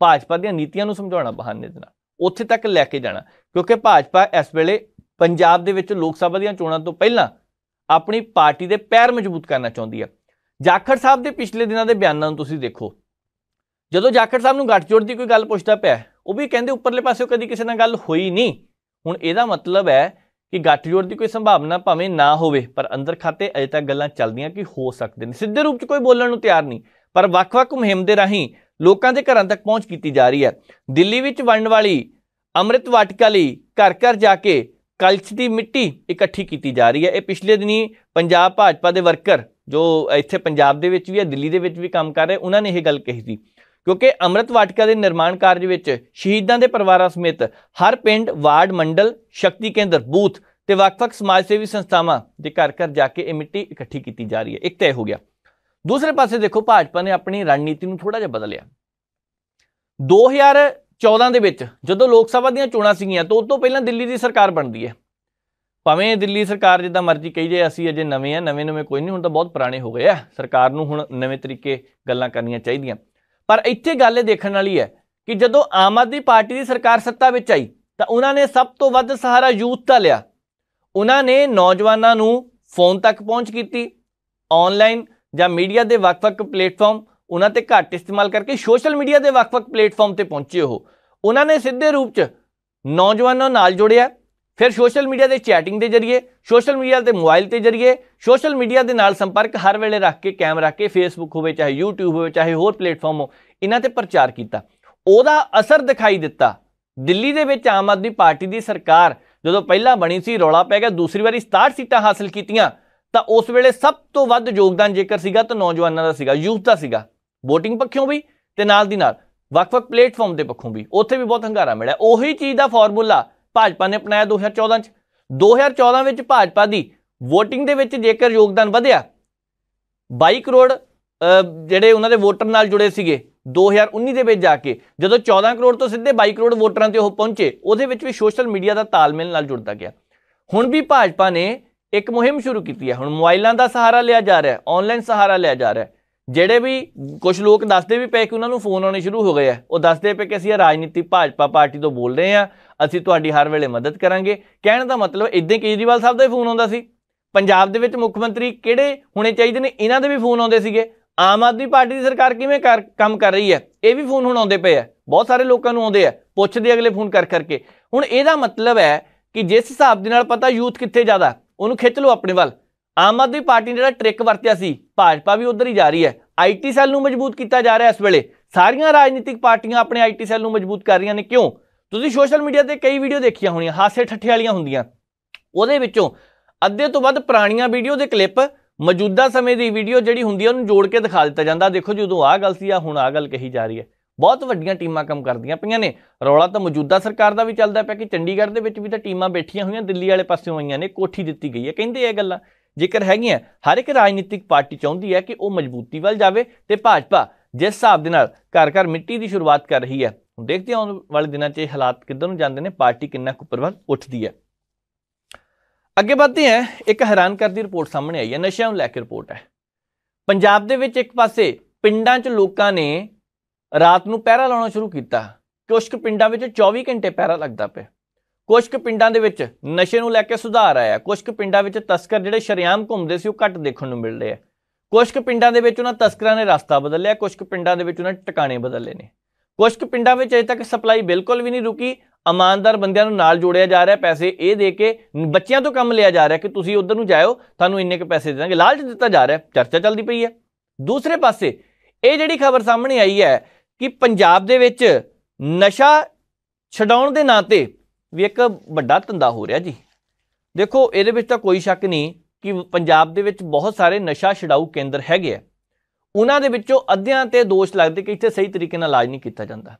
ਭਾਜਪਾ ਦੀਆਂ ਨੀਤੀਆਂ ਨੂੰ ਸਮਝਾਉਣਾ ਬਹਾਨੇ ਦੇ ਨਾਲ ਉੱਥੇ ਤੱਕ ਲੈ ਕੇ ਜਾਣਾ ਕਿਉਂਕਿ ਭਾਜਪਾ ਇਸ ਵੇਲੇ ਪੰਜਾਬ ਦੇ ਵਿੱਚ ਲੋਕ ਸਭਾ ਦੀਆਂ ਚੋਣਾਂ ਤੋਂ ਪਹਿਲਾਂ ਆਪਣੀ ਪਾਰਟੀ ਦੇ ਪੈਰ ਮਜ਼ਬੂਤ ਕਰਨਾ ਚਾਹੁੰਦੀ ਹੈ ਜਾਖੜ ਸਾਹਿਬ ਦੇ ਪਿਛਲੇ ਦਿਨਾਂ ਦੇ ਬਿਆਨਾਂ ਨੂੰ ਤੁਸੀਂ ਦੇਖੋ ਜਦੋਂ ਜਾਖੜ ਸਾਹਿਬ ਨੂੰ ਗੱਠਜੋੜ ਦੀ ਕੋਈ ਗੱਲ ਪੁੱਛਦਾ ਪਿਆ ਉਹ ਵੀ ਕਹਿੰਦੇ ਉੱਪਰਲੇ ਪਾਸੇ ਕਦੀ ਕਿਸੇ ਨਾਲ ਗੱਲ ਹੋਈ ਨਹੀਂ ਹੁਣ ਇਹਦਾ ਮਤਲਬ ਹੈ ਕਿ ਗੱਠਜੋੜ ਦੀ ਕੋਈ ਸੰਭਾਵਨਾ ਭਾਵੇਂ ਨਾ ਹੋਵੇ ਪਰ ਅੰਦਰ ਖਾਤੇ ਅਜੇ ਤੱਕ ਗੱਲਾਂ ਚੱਲਦੀਆਂ ਕਿ ਹੋ ਸਕਦੇ ਨੇ ਸਿੱਧੇ ਰੂਪ 'ਚ ਕੋਈ ਬੋਲਣ ਨੂੰ ਤਿਆਰ ਨਹੀਂ ਪਰ ਵੱਖ-ਵੱਖ ਮੁਹਿੰਮ ਦੇ ਰਾਹੀਂ ਲੋਕਾਂ ਦੇ ਘਰਾਂ ਤੱਕ ਪਹੁੰਚ ਕੀਤੀ ਜਾ ਰਹੀ ਹੈ ਦਿੱਲੀ ਵਿੱਚ ਵੰਡਣ ਵਾਲੀ ਅੰਮ੍ਰਿਤ ਵਾਟਿਕਾ ਲਈ ਘਰ-ਘਰ ਜਾ ਕੇ ਕਲਚ ਦੀ ਮਿੱਟੀ ਇਕੱਠੀ ਕੀਤੀ ਜਾ ਰਹੀ ਹੈ ਇਹ ਪਿਛਲੇ ਦਿਨੀ ਪੰਜਾਬ ਭਾਜਪਾ ਦੇ ਵਰਕਰ ਜੋ ਇੱਥੇ ਪੰਜਾਬ ਦੇ ਵਿੱਚ ਵੀ ਹੈ ਦਿੱਲੀ ਦੇ ਵਿੱਚ ਵੀ ਕੰਮ ਕਰ ਰਹੇ ਉਹਨਾਂ ਨੇ ਇਹ ਗੱਲ ਕਹੀ ਸੀ ਕਿਉਂਕਿ ਅੰਮ੍ਰਿਤ ਵਾਟਿਕਾ ਦੇ ਨਿਰਮਾਣ ਕਾਰਜ ਵਿੱਚ ਸ਼ਹੀਦਾਂ ਦੇ ਪਰਿਵਾਰਾਂ ਸਮੇਤ ਹਰ ਪਿੰਡ ਵਾਰਡ ਮੰਡਲ ਸ਼ਕਤੀ ਕੇਂਦਰ ਬੂਥ ਤੇ ਵੱਖ-ਵੱਖ ਸਮਾਜ ਸੇਵੀ ਸੰਸਥਾਵਾਂ ਦੇ ਘਰ-ਘਰ ਜਾ ਕੇ ਇਹ ਮਿੱਟੀ ਇਕੱਠੀ ਕੀਤੀ ਜਾ ਰਹੀ ਹੈ ਇੱਕ ਤੈਅ ਹੋ ਗਿਆ ਦੂਸਰੇ ਪਾਸੇ ਦੇਖੋ ਭਾਜਪਾ ਨੇ ਆਪਣੀ ਰਣਨੀਤੀ ਨੂੰ ਥੋੜਾ ਜਿਹਾ ਬਦਲਿਆ 2014 ਦੇ ਵਿੱਚ ਜਦੋਂ ਲੋਕ ਸਭਾ ਦੀਆਂ ਚੋਣਾਂ ਸੀਗੀਆਂ ਤਾਂ ਉਸ ਤੋਂ ਪਹਿਲਾਂ ਦਿੱਲੀ ਦੀ ਸਰਕਾਰ ਬਣਦੀ ਹੈ ਭਾਵੇਂ ਦਿੱਲੀ ਸਰਕਾਰ ਜਿੱਦਾਂ ਮਰਜ਼ੀ ਕਹੀ ਜਾਏ ਅਸੀਂ ਅਜੇ ਨਵੇਂ ਆ ਨਵੇਂ ਨਵੇਂ ਕੋਈ ਨਹੀਂ ਹੁਣ ਤਾਂ ਬਹੁਤ ਪੁਰਾਣੇ ਹੋ ਗਏ ਆ ਸਰਕਾਰ ਨੂੰ ਹੁਣ ਨਵੇਂ ਤਰੀਕੇ ਗੱਲਾਂ ਕਰਨੀਆਂ ਚਾਹੀਦੀਆਂ ਪਰ ਇੱਥੇ ਗੱਲ ਇਹ ਦੇਖਣ ਵਾਲੀ ਹੈ ਕਿ ਜਦੋਂ ਆਮ ਆਦਮੀ ਪਾਰਟੀ ਦੀ ਸਰਕਾਰ ਸੱਤਾ ਵਿੱਚ ਆਈ ਤਾਂ ਉਹਨਾਂ ਨੇ ਸਭ ਤੋਂ ਵੱਧ ਸਹਾਰਾ ਯੂਥ ਦਾ ਲਿਆ ਉਹਨਾਂ ਨੇ ਨੌਜਵਾਨਾਂ ਨੂੰ ਫੋਨ ਤੱਕ ਪਹੁੰਚ ਕੀਤੀ ਆਨਲਾਈਨ ਜਾਂ ਮੀਡੀਆ ਦੇ ਵੱਖ-ਵੱਖ ਪਲੇਟਫਾਰਮ ਉਹਨਾਂ ਤੇ ਘੱਟ ਇਸਤੇਮਾਲ ਕਰਕੇ ਸੋਸ਼ਲ ਮੀਡੀਆ ਦੇ ਵੱਖ-ਵੱਖ ਪਲੇਟਫਾਰਮ ਤੇ ਪਹੁੰਚੇ ਉਹ ਉਹਨਾਂ ਨੇ ਸਿੱਧੇ ਰੂਪ 'ਚ ਨੌਜਵਾਨਾਂ ਨਾਲ ਜੁੜਿਆ ਫਿਰ ਸੋਸ਼ਲ ਮੀਡੀਆ ਦੇ ਚੈਟਿੰਗ ਦੇ ਜ਼ਰੀਏ ਸੋਸ਼ਲ ਮੀਡੀਆ ਤੇ ਮੋਬਾਈਲ ਤੇ ਜ਼ਰੀਏ ਸੋਸ਼ਲ ਮੀਡੀਆ ਦੇ ਨਾਲ ਸੰਪਰਕ ਹਰ ਵੇਲੇ ਰੱਖ ਕੇ ਕੈਮਰਾ ਕੇ ਫੇਸਬੁੱਕ ਹੋਵੇ ਚਾਹੇ YouTube ਹੋਵੇ ਚਾਹੇ ਹੋਰ ਪਲੇਟਫਾਰਮ ਹੋ ਇਹਨਾਂ ਤੇ ਪ੍ਰਚਾਰ ਕੀਤਾ ਉਹਦਾ ਅਸਰ ਦਿਖਾਈ ਦਿੱਤਾ ਦਿੱਲੀ ਦੇ ਵਿੱਚ ਆਮ ਆਦਮੀ ਪਾਰਟੀ ਦੀ ਸਰਕਾਰ ਜਦੋਂ ਪਹਿਲਾਂ ਬਣੀ ਸੀ ਰੌਲਾ ਪੈ ਗਿਆ ਦੂਸਰੀ ਵਾਰੀ 67 ਸੀਟਾਂ ਹਾਸਲ ਕੀਤੀਆਂ ਤਾਂ ਉਸ ਵੇਲੇ ਸਭ ਤੋਂ ਵੱਧ ਯੋਗਦਾਨ ਜੇਕਰ ਸੀਗਾ ਤਾਂ ਨੌਜਵਾਨਾਂ ਦਾ ਸੀਗਾ ਯੂਥ ਦਾ ਸੀਗਾ VOTING ਪੱਖੋਂ ਵੀ ਤੇ ਨਾਲ ਦੀ ਨਾਲ ਵੱਖ-ਵੱਖ ਪਲੇਟਫਾਰਮ ਦੇ ਪੱਖੋਂ ਵੀ ਉੱਥੇ ਵੀ ਬਹੁਤ ਹੰਗਾਰਾ ਮਿਲਿਆ ਉਹੀ ਚੀਜ਼ ਦਾ ਫਾਰਮੂਲਾ ਭਾਜਪਾ ਨੇ ਅਪਣਾਇਆ 2014 ਚ 2014 ਵਿੱਚ ਭਾਜਪਾ ਦੀ VOTING ਦੇ ਵਿੱਚ ਜੇਕਰ ਯੋਗਦਾਨ ਵਧਿਆ 22 ਕਰੋੜ ਜਿਹੜੇ ਉਹਨਾਂ ਦੇ ਵੋਟਰ ਨਾਲ ਜੁੜੇ ਸੀਗੇ 2019 ਦੇ ਵਿੱਚ ਜਾ ਕੇ ਜਦੋਂ 14 ਕਰੋੜ ਤੋਂ ਸਿੱਧੇ 22 ਕਰੋੜ ਵੋਟਰਾਂ ਤੇ ਉਹ ਪਹੁੰਚੇ ਉਹਦੇ ਵਿੱਚ ਵੀ ਸੋਸ਼ਲ ਮੀਡੀਆ ਦਾ ਤਾਲਮੇਲ ਨਾਲ ਜੁੜਦਾ ਗਿਆ ਹੁਣ ਵੀ ਭਾਜਪਾ ਨੇ ਇੱਕ ਮੁਹਿੰਮ ਸ਼ੁਰੂ ਕੀਤੀ ਹੈ ਹੁਣ ਮੋਬਾਈਲਾਂ ਦਾ ਸਹਾਰਾ ਲਿਆ ਜਾ ਰਿਹਾ ਹੈ ਆਨਲਾਈਨ ਸਹਾਰਾ ਲਿਆ ਜਾ ਰਿਹਾ ਹੈ ਜਿਹੜੇ ਵੀ ਕੁਝ ਲੋਕ ਦੱਸਦੇ ਵੀ ਪਏ ਕਿ ਉਹਨਾਂ ਨੂੰ ਫੋਨ ਆਉਣੇ ਸ਼ੁਰੂ ਹੋ ਗਏ ਆ ਉਹ ਦੱਸਦੇ ਪਏ ਕਿ ਅਸੀਂ ਰਾਜਨੀਤੀ ਭਾਜਪਾ ਪਾਰਟੀ ਤੋਂ ਬੋਲ ਰਹੇ ਆ ਅਸੀਂ ਤੁਹਾਡੀ ਹਰ ਵੇਲੇ ਮਦਦ ਕਰਾਂਗੇ ਕਹਿਣ ਦਾ ਮਤਲਬ ਇਦਾਂ ਕੇਜਰੀਵਾਲ ਸਾਹਿਬ ਦਾ ਹੀ ਫੋਨ ਆਉਂਦਾ ਸੀ ਪੰਜਾਬ ਦੇ ਵਿੱਚ ਮੁੱਖ ਮੰਤਰੀ ਕਿਹੜੇ ਹੋਣੇ ਚਾਹੀਦੇ ਨੇ ਇਹਨਾਂ ਦੇ ਵੀ ਫੋਨ ਆਉਂਦੇ ਸੀਗੇ ਆਮ ਆਦਮੀ ਪਾਰਟੀ ਦੀ ਸਰਕਾਰ ਕਿਵੇਂ ਕੰਮ ਕਰ ਰਹੀ ਹੈ ਇਹ ਵੀ ਫੋਨ ਹੁਣ ਆਉਂਦੇ ਪਏ ਆ ਬਹੁਤ ਸਾਰੇ ਲੋਕਾਂ ਨੂੰ ਆਉਂਦੇ ਆ ਪੁੱਛਦੇ ਅਗਲੇ ਫੋਨ ਕਰ ਕਰਕੇ ਹੁਣ ਇਹਦਾ ਮਤਲਬ ਹੈ ਕਿ ਜਿਸ ਹਿਸਾਬ ਦੇ ਨਾਲ ਪਤਾ ਯੂਥ ਕਿੱਥੇ ਜ਼ਿਆਦਾ ਉਹਨੂੰ ਖਿੱਚ ਲਓ ਆਪਣੇ ਵੱਲ ਆਮ ਆਦਮੀ ਪਾਰਟੀ ਨੇ ਜਿਹੜਾ ਟ੍ਰਿਕ ਵਰਤਿਆ ਸੀ ਭਾਜਪਾ ਵੀ ਉਧਰ ਹੀ ਜਾ ਰਹੀ ਹੈ ਆਈਟੀ ਸੈੱਲ ਨੂੰ ਮਜ਼ਬੂਤ ਕੀਤਾ ਜਾ ਰਿਹਾ ਇਸ ਵੇਲੇ ਸਾਰੀਆਂ ਰਾਜਨੀਤਿਕ ਪਾਰਟੀਆਂ ਆਪਣੇ ਆਈਟੀ ਸੈੱਲ ਨੂੰ ਮਜ਼ਬੂਤ ਕਰ ਰਹੀਆਂ ਨੇ ਕਿਉਂ ਤੁਸੀਂ ਸੋਸ਼ਲ ਮੀਡੀਆ ਤੇ ਕਈ ਵੀਡੀਓ ਦੇਖੀਆਂ ਹੋਣੀਆਂ ਹਾਸੇ ਠੱਠੇ ਵਾਲੀਆਂ ਹੁੰਦੀਆਂ ਉਹਦੇ ਵਿੱਚੋਂ ਅੱਧੇ ਤੋਂ ਵੱਧ ਪੁਰਾਣੀਆਂ ਵੀਡੀਓ ਦੇ ਕਲਿੱਪ ਮੌਜੂਦਾ ਸਮੇਂ ਦੀ ਵੀਡੀਓ ਜਿਹੜੀ ਹੁੰਦੀ ਹੈ ਉਹਨੂੰ ਜੋੜ ਕੇ ਦਿਖਾ ਦਿੱਤਾ ਜਾਂਦਾ ਦੇਖੋ ਜਦੋਂ ਆਹ ਗੱਲ ਸੀ ਆ ਹੁਣ ਆਹ ਗੱਲ ਕਹੀ ਜਾ ਰਹੀ ਹੈ ਬਹੁਤ ਵੱਡੀਆਂ ਟੀਮਾਂ ਕੰਮ ਕਰਦੀਆਂ ਪਈਆਂ ਨੇ ਰੌਲਾ ਤਾਂ ਮੌਜੂਦਾ ਸਰਕਾਰ ਦਾ ਵੀ ਚੱਲਦਾ ਪਿਆ ਕਿ ਚੰਡੀਗੜ੍ਹ ਦੇ ਵਿੱਚ ਵੀ ਤਾਂ ਟੀਮਾਂ ਬੈਠੀਆਂ ਹੋਈਆਂ ਦਿੱਲੀ ਵਾਲੇ ਪਾਸਿਓਂ ਆਈਆਂ ਨੇ ਕੋਠੀ ਦਿੱਤੀ ਗਈ ਹੈ ਕਹਿੰਦੇ ਇਹ ਗੱਲਾਂ ਜੇਕਰ ਹੈਗੀਆਂ ਹਰ ਇੱਕ ਰਾਜਨੀਤਿਕ ਪਾਰਟੀ ਚਾਹੁੰਦੀ ਹੈ ਕਿ ਉਹ ਮਜ਼ਬੂਤੀ ਵੱਲ ਜਾਵੇ ਤੇ ਭਾਜਪਾ ਜਿਸ ਹਿਸਾਬ ਦੇ ਨਾਲ ਘਰ ਘਰ ਮਿੱਟੀ ਦੀ ਸ਼ੁਰੂਆਤ ਕਰ ਰਹੀ ਹੈ ਹੁਣ ਦੇਖਦੇ ਹਾਂ ਆਉਣ ਵਾਲੇ ਦਿਨਾਂ 'ਚ ਇਹ ਹਾਲਾਤ ਕਿੱਧਰ ਨੂੰ ਜਾਂਦੇ ਨੇ ਪਾਰਟੀ ਕਿੰਨਾ ਕੁ ਵੱਲ ਉੱਠਦੀ ਹੈ ਅੱਗੇ ਵਧਦੇ ਹਾਂ ਇੱਕ ਹੈਰਾਨ ਕਰਦੀ ਰਿਪੋਰਟ ਸਾਹਮਣੇ ਆਈ ਹੈ ਨਸ਼ਿਆਂ ਨੂੰ ਲੈ ਕੇ ਰਿਪੋਰਟ ਹੈ ਪੰਜਾਬ ਦੇ ਵਿੱਚ ਇੱਕ ਪਾਸੇ ਪਿੰਡਾਂ 'ਚ ਲੋਕਾਂ ਨੇ ਰਾਤ ਨੂੰ ਪਹਿਰਾ ਲਾਉਣਾ ਸ਼ੁਰੂ ਕੀਤਾ ਕੁਝ ਪਿੰਡਾਂ ਵਿੱਚ 24 ਘੰਟੇ ਪਹਿਰਾ ਲੱਗਦਾ ਪਿਆ ਕੁਝ ਕੁ ਪਿੰਡਾਂ ਦੇ ਵਿੱਚ ਨਸ਼ੇ ਨੂੰ ਲੈ ਕੇ ਸੁਧਾਰ ਆਇਆ ਕੁਝ ਕੁ ਪਿੰਡਾਂ ਵਿੱਚ ਤਸਕਰ ਜਿਹੜੇ ਸ਼ਰਿਆਮ ਘੁੰਮਦੇ ਸੀ ਉਹ ਘੱਟ ਦੇਖਣ ਨੂੰ ਮਿਲ ਰਹੇ ਆ ਕੁਝ ਕੁ ਪਿੰਡਾਂ ਦੇ ਵਿੱਚ ਉਹਨਾਂ ਤਸਕਰਾਂ ਨੇ ਰਸਤਾ ਬਦਲਿਆ ਕੁਝ ਕੁ ਪਿੰਡਾਂ ਦੇ ਵਿੱਚ ਉਹਨਾਂ ਟਿਕਾਣੇ ਬਦਲੇ ਨੇ ਕੁਝ ਕੁ ਪਿੰਡਾਂ ਵਿੱਚ ਅਜੇ ਤੱਕ ਸਪਲਾਈ ਬਿਲਕੁਲ ਵੀ ਨਹੀਂ ਰੁਕੀ ਇਮਾਨਦਾਰ ਬੰਦਿਆਂ ਨੂੰ ਨਾਲ ਜੋੜਿਆ ਜਾ ਰਿਹਾ ਪੈਸੇ ਇਹ ਦੇ ਕੇ ਬੱਚਿਆਂ ਤੋਂ ਕੰਮ ਲਿਆ ਜਾ ਰਿਹਾ ਕਿ ਤੁਸੀਂ ਉਧਰ ਨੂੰ ਜਾਇਓ ਤੁਹਾਨੂੰ ਇੰਨੇ ਕ ਪੈਸੇ ਦੇਣਗੇ ਲਾਲਚ ਦਿੱਤਾ ਜਾ ਰਿਹਾ ਚਰਚਾ ਚੱਲਦੀ ਪਈ ਹੈ ਦੂਸਰੇ ਪਾਸੇ ਇਹ ਜਿਹੜੀ ਖਬਰ ਸਾਹਮਣੇ ਆਈ ਹੈ ਕਿ ਪੰਜਾਬ ਦੇ ਵਿੱਚ ਨਸ਼ਾ ਛਡਾਉਣ ਦੇ ਨਾਂ ਤੇ ਵੀ ਇੱਕ ਵੱਡਾ ਧੰਦਾ ਹੋ ਰਿਹਾ ਜੀ ਦੇਖੋ ਇਹਦੇ ਵਿੱਚ ਤਾਂ ਕੋਈ ਸ਼ੱਕ ਨਹੀਂ ਕਿ ਪੰਜਾਬ ਦੇ ਵਿੱਚ ਬਹੁਤ ਸਾਰੇ ਨਸ਼ਾ ਛਡਾਊ ਕੇਂਦਰ ਹੈਗੇ ਆ ਉਹਨਾਂ ਦੇ ਵਿੱਚੋਂ ਅੱਧਿਆਂ ਤੇ ਦੋਸ਼ ਲੱਗਦੇ ਕਿ ਇੱਥੇ ਸਹੀ ਤਰੀਕੇ ਨਾਲ ਇਲਾਜ ਨਹੀਂ ਕੀਤਾ ਜਾਂਦਾ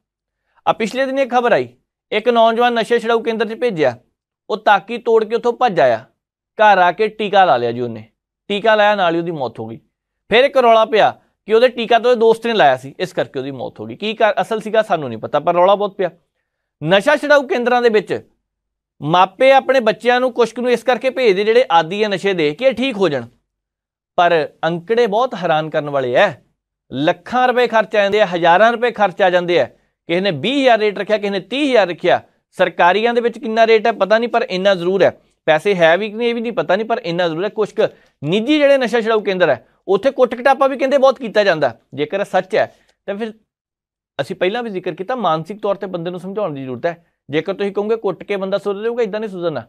ਆ ਪਿਛਲੇ ਦਿਨ ਇੱਕ ਖਬਰ ਆਈ ਇੱਕ ਨੌਜਵਾਨ ਨਸ਼ੇ ਛਡਾਊ ਕੇਂਦਰ 'ਚ ਭੇਜਿਆ ਉਹ ਤਾਕੀ ਤੋੜ ਕੇ ਉੱਥੋਂ ਭੱਜ ਆਇਆ ਘਰ ਆ ਕੇ ਟੀਕਾ ਲਾ ਲਿਆ ਜੀ ਉਹਨੇ ਟੀਕਾ ਲਾਇਆ ਨਾਲ ਹੀ ਉਹਦੀ ਮੌਤ ਹੋ ਗਈ ਫਿਰ ਇੱਕ ਰੌਲਾ ਪਿਆ ਕਿ ਉਹਦੇ ਟੀਕਾ ਤੋਂ ਦੋਸਤ ਨੇ ਲਾਇਆ ਸੀ ਇਸ ਕਰਕੇ ਉਹਦੀ ਮੌਤ ਹੋ ਗਈ ਕੀ ਅਸਲ ਸੀਗਾ ਸਾਨੂੰ ਨਹੀਂ ਪਤਾ ਪਰ ਰੌਲਾ ਬਹੁਤ ਪਿਆ ਨਸ਼ਾ ਛਡਾਊ ਕੇਂਦਰਾਂ ਦੇ ਵਿੱਚ ਮਾਪੇ ਆਪਣੇ ਬੱਚਿਆਂ ਨੂੰ ਕੁਸ਼ਕ ਨੂੰ ਇਸ ਕਰਕੇ ਭੇਜਦੇ ਜਿਹੜੇ ਆਦੀ ਆ ਨਸ਼ੇ ਦੇ ਕਿ ਠੀਕ ਹੋ ਜਾਣ ਪਰ ਅੰਕੜੇ ਬਹੁਤ ਹੈਰਾਨ ਕਰਨ ਵਾਲੇ ਐ ਲੱਖਾਂ ਰੁਪਏ ਖਰਚ ਆ ਜਾਂਦੇ ਆ ਹਜ਼ਾਰਾਂ ਰੁਪਏ ਖਰਚ ਆ ਜਾਂਦੇ ਆ ਕਿਸੇ ਨੇ 20000 ਰੇਟ ਰੱਖਿਆ ਕਿਸੇ ਨੇ 30000 ਰੱਖਿਆ ਸਰਕਾਰੀਆਂ ਦੇ ਵਿੱਚ ਕਿੰਨਾ ਰੇਟ ਹੈ ਪਤਾ ਨਹੀਂ ਪਰ ਇੰਨਾ ਜ਼ਰੂਰ ਹੈ ਪੈਸੇ ਹੈ ਵੀ ਕਿ ਨਹੀਂ ਇਹ ਵੀ ਨਹੀਂ ਪਤਾ ਨਹੀਂ ਪਰ ਇੰਨਾ ਜ਼ਰੂਰ ਹੈ ਕੁਝ ਨਿੱਜੀ ਜਿਹੜੇ ਨਸ਼ਾ ਛਡਾਊ ਕੇਂਦਰ ਹੈ ਉੱਥੇ ਕੁੱਟ ਵੀ ਕਹਿੰਦੇ ਬਹੁਤ ਕੀਤਾ ਜਾਂਦਾ ਜੇਕਰ ਸੱਚ ਹੈ ਤਾਂ ਫਿਰ ਅਸੀਂ ਪਹਿਲਾਂ ਵੀ ਜ਼ਿਕਰ ਕੀਤਾ ਮਾਨਸਿਕ ਤੌਰ ਤੇ ਬੰਦੇ ਨੂੰ ਸਮਝਾਉਣ ਦੀ ਜ਼ਰੂਰਤ ਹੈ ਜੇਕਰ ਤੁਸੀਂ ਕਹੋਗੇ ਕੁੱਟ ਕੇ ਬੰਦਾ ਸੁਧਰ ਜਾਊਗਾ ਇਦਾਂ ਨਹੀਂ ਸੁਧਰਨਾ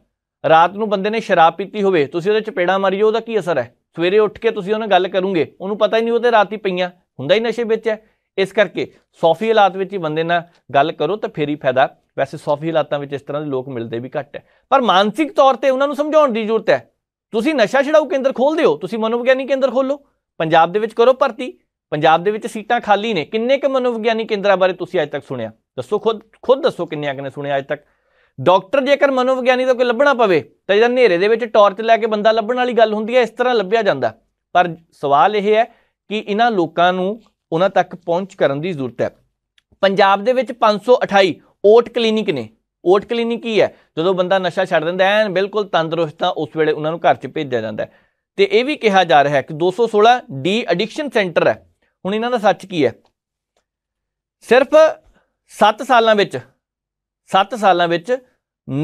ਰਾਤ ਨੂੰ ਬੰਦੇ ਨੇ ਸ਼ਰਾਬ ਪੀਤੀ ਹੋਵੇ ਤੁਸੀਂ ਉਹਦੇ ਚਪੇੜਾ ਮਾਰੀਓ ਉਹਦਾ ਕੀ ਅਸਰ ਹੈ ਸਵੇਰੇ ਉੱਠ ਕੇ ਤੁਸੀਂ ਉਹਨਾਂ ਗੱਲ ਕਰੋਗੇ ਉਹਨੂੰ ਪਤਾ ਹੀ ਨਹੀਂ ਉਹਦੇ ਰਾਤੀ ਪਈਆਂ ਹੁੰਦਾ ਹੀ ਨਸ਼ੇ ਵਿੱਚ ਹੈ ਇਸ ਕਰਕੇ ਸੌਫੀ ਹਾਲਾਤ ਵਿੱਚ ਹੀ ਬੰਦੇ ਨਾਲ ਗੱਲ ਕਰੋ ਤਾਂ ਫੇਰ ਹੀ ਫਾਇਦਾ ਵੈਸੇ ਸੌਫੀ ਹਾਲਾਤਾਂ ਵਿੱਚ ਇਸ ਤਰ੍ਹਾਂ ਦੇ ਲੋਕ ਮਿਲਦੇ ਵੀ ਘੱਟ ਹੈ ਪਰ ਮਾਨਸਿਕ ਤੌਰ ਤੇ ਉਹਨਾਂ ਨੂੰ ਸਮਝਾਉਣ ਦੀ ਜ਼ਰੂਰਤ ਹੈ ਤੁਸੀਂ ਨਸ਼ਾ ਛਡਾਊ ਕੇਂਦਰ ਖੋਲਦੇ ਹੋ ਤੁਸੀਂ ਮਨੋਵਿਗਿਆਨੀ ਕੇਂਦਰ ਖੋਲੋ ਪੰਜਾਬ ਦੇ ਵਿੱਚ ਕਰੋ ਭਰਤੀ ਪੰਜਾਬ ਦੇ ਵਿੱਚ ਸੀਟਾਂ ਖਾਲੀ ਨੇ ਕਿੰਨੇ ਕੁ ਮਨੋਵਿਗਿਆਨੀ ਕੇਂਦਰਾਂ ਬਾਰੇ ਤੁਸੀਂ ਅੱਜ ਤੱਕ ਸੁਣਿਆ ਦੱਸੋ ਖੁਦ ਖੁਦ ਦੱਸੋ ਕਿੰਨੇ ਆਕ ਨੇ ਸੁਣਿਆ ਅੱਜ ਤੱਕ ਡਾਕਟਰ ਜੇਕਰ ਮਨੋਵਿਗਿਆਨੀ ਤੋਂ ਕੋਈ ਲੱਭਣਾ ਪਵੇ ਤਾਂ ਜਦ ਹਨੇਰੇ ਦੇ ਵਿੱਚ ਟਾਰਚ ਲੈ ਕੇ ਬੰਦਾ ਲੱਭਣ ਵਾਲੀ ਗੱਲ ਹੁੰਦੀ ਹੈ ਇਸ ਤਰ੍ਹਾਂ ਲੱਭਿਆ ਜਾਂਦਾ ਪਰ ਸਵਾਲ ਇਹ ਹੈ ਕਿ ਇਹਨਾਂ ਲੋਕਾਂ ਨੂੰ ਉਹਨਾਂ ਤੱਕ ਪਹੁੰਚ ਕਰਨ ਦੀ ਜ਼ਰੂਰਤ ਹੈ ਪੰਜਾਬ ਦੇ ਵਿੱਚ 528 ਓਟ ਕਲੀਨਿਕ ਨੇ ਓਟ ਕਲੀਨਿਕ ਕੀ ਹੈ ਜਦੋਂ ਬੰਦਾ ਨਸ਼ਾ ਛੱਡ ਦਿੰਦਾ ਹੈ ਬਿਲਕੁਲ ਤੰਦਰੁਸਤ ਤਾਂ ਉਸ ਵੇਲੇ ਉਹਨਾਂ ਨੂੰ ਘਰ 'ਚ ਭੇਜਿਆ ਜਾਂਦਾ ਤੇ ਇਹ ਵੀ ਕਿਹਾ ਜਾ ਰਿਹਾ ਹੈ ਕਿ 216 ਡੀ ਐਡਿਕਸ਼ਨ ਸੈਂਟਰ ਹੈ ਹੁਣ ਇਹਨਾਂ ਦਾ ਸੱਚ ਕੀ ਹੈ ਸਿਰਫ 7 ਸਾਲਾਂ ਵਿੱਚ 7 ਸਾਲਾਂ ਵਿੱਚ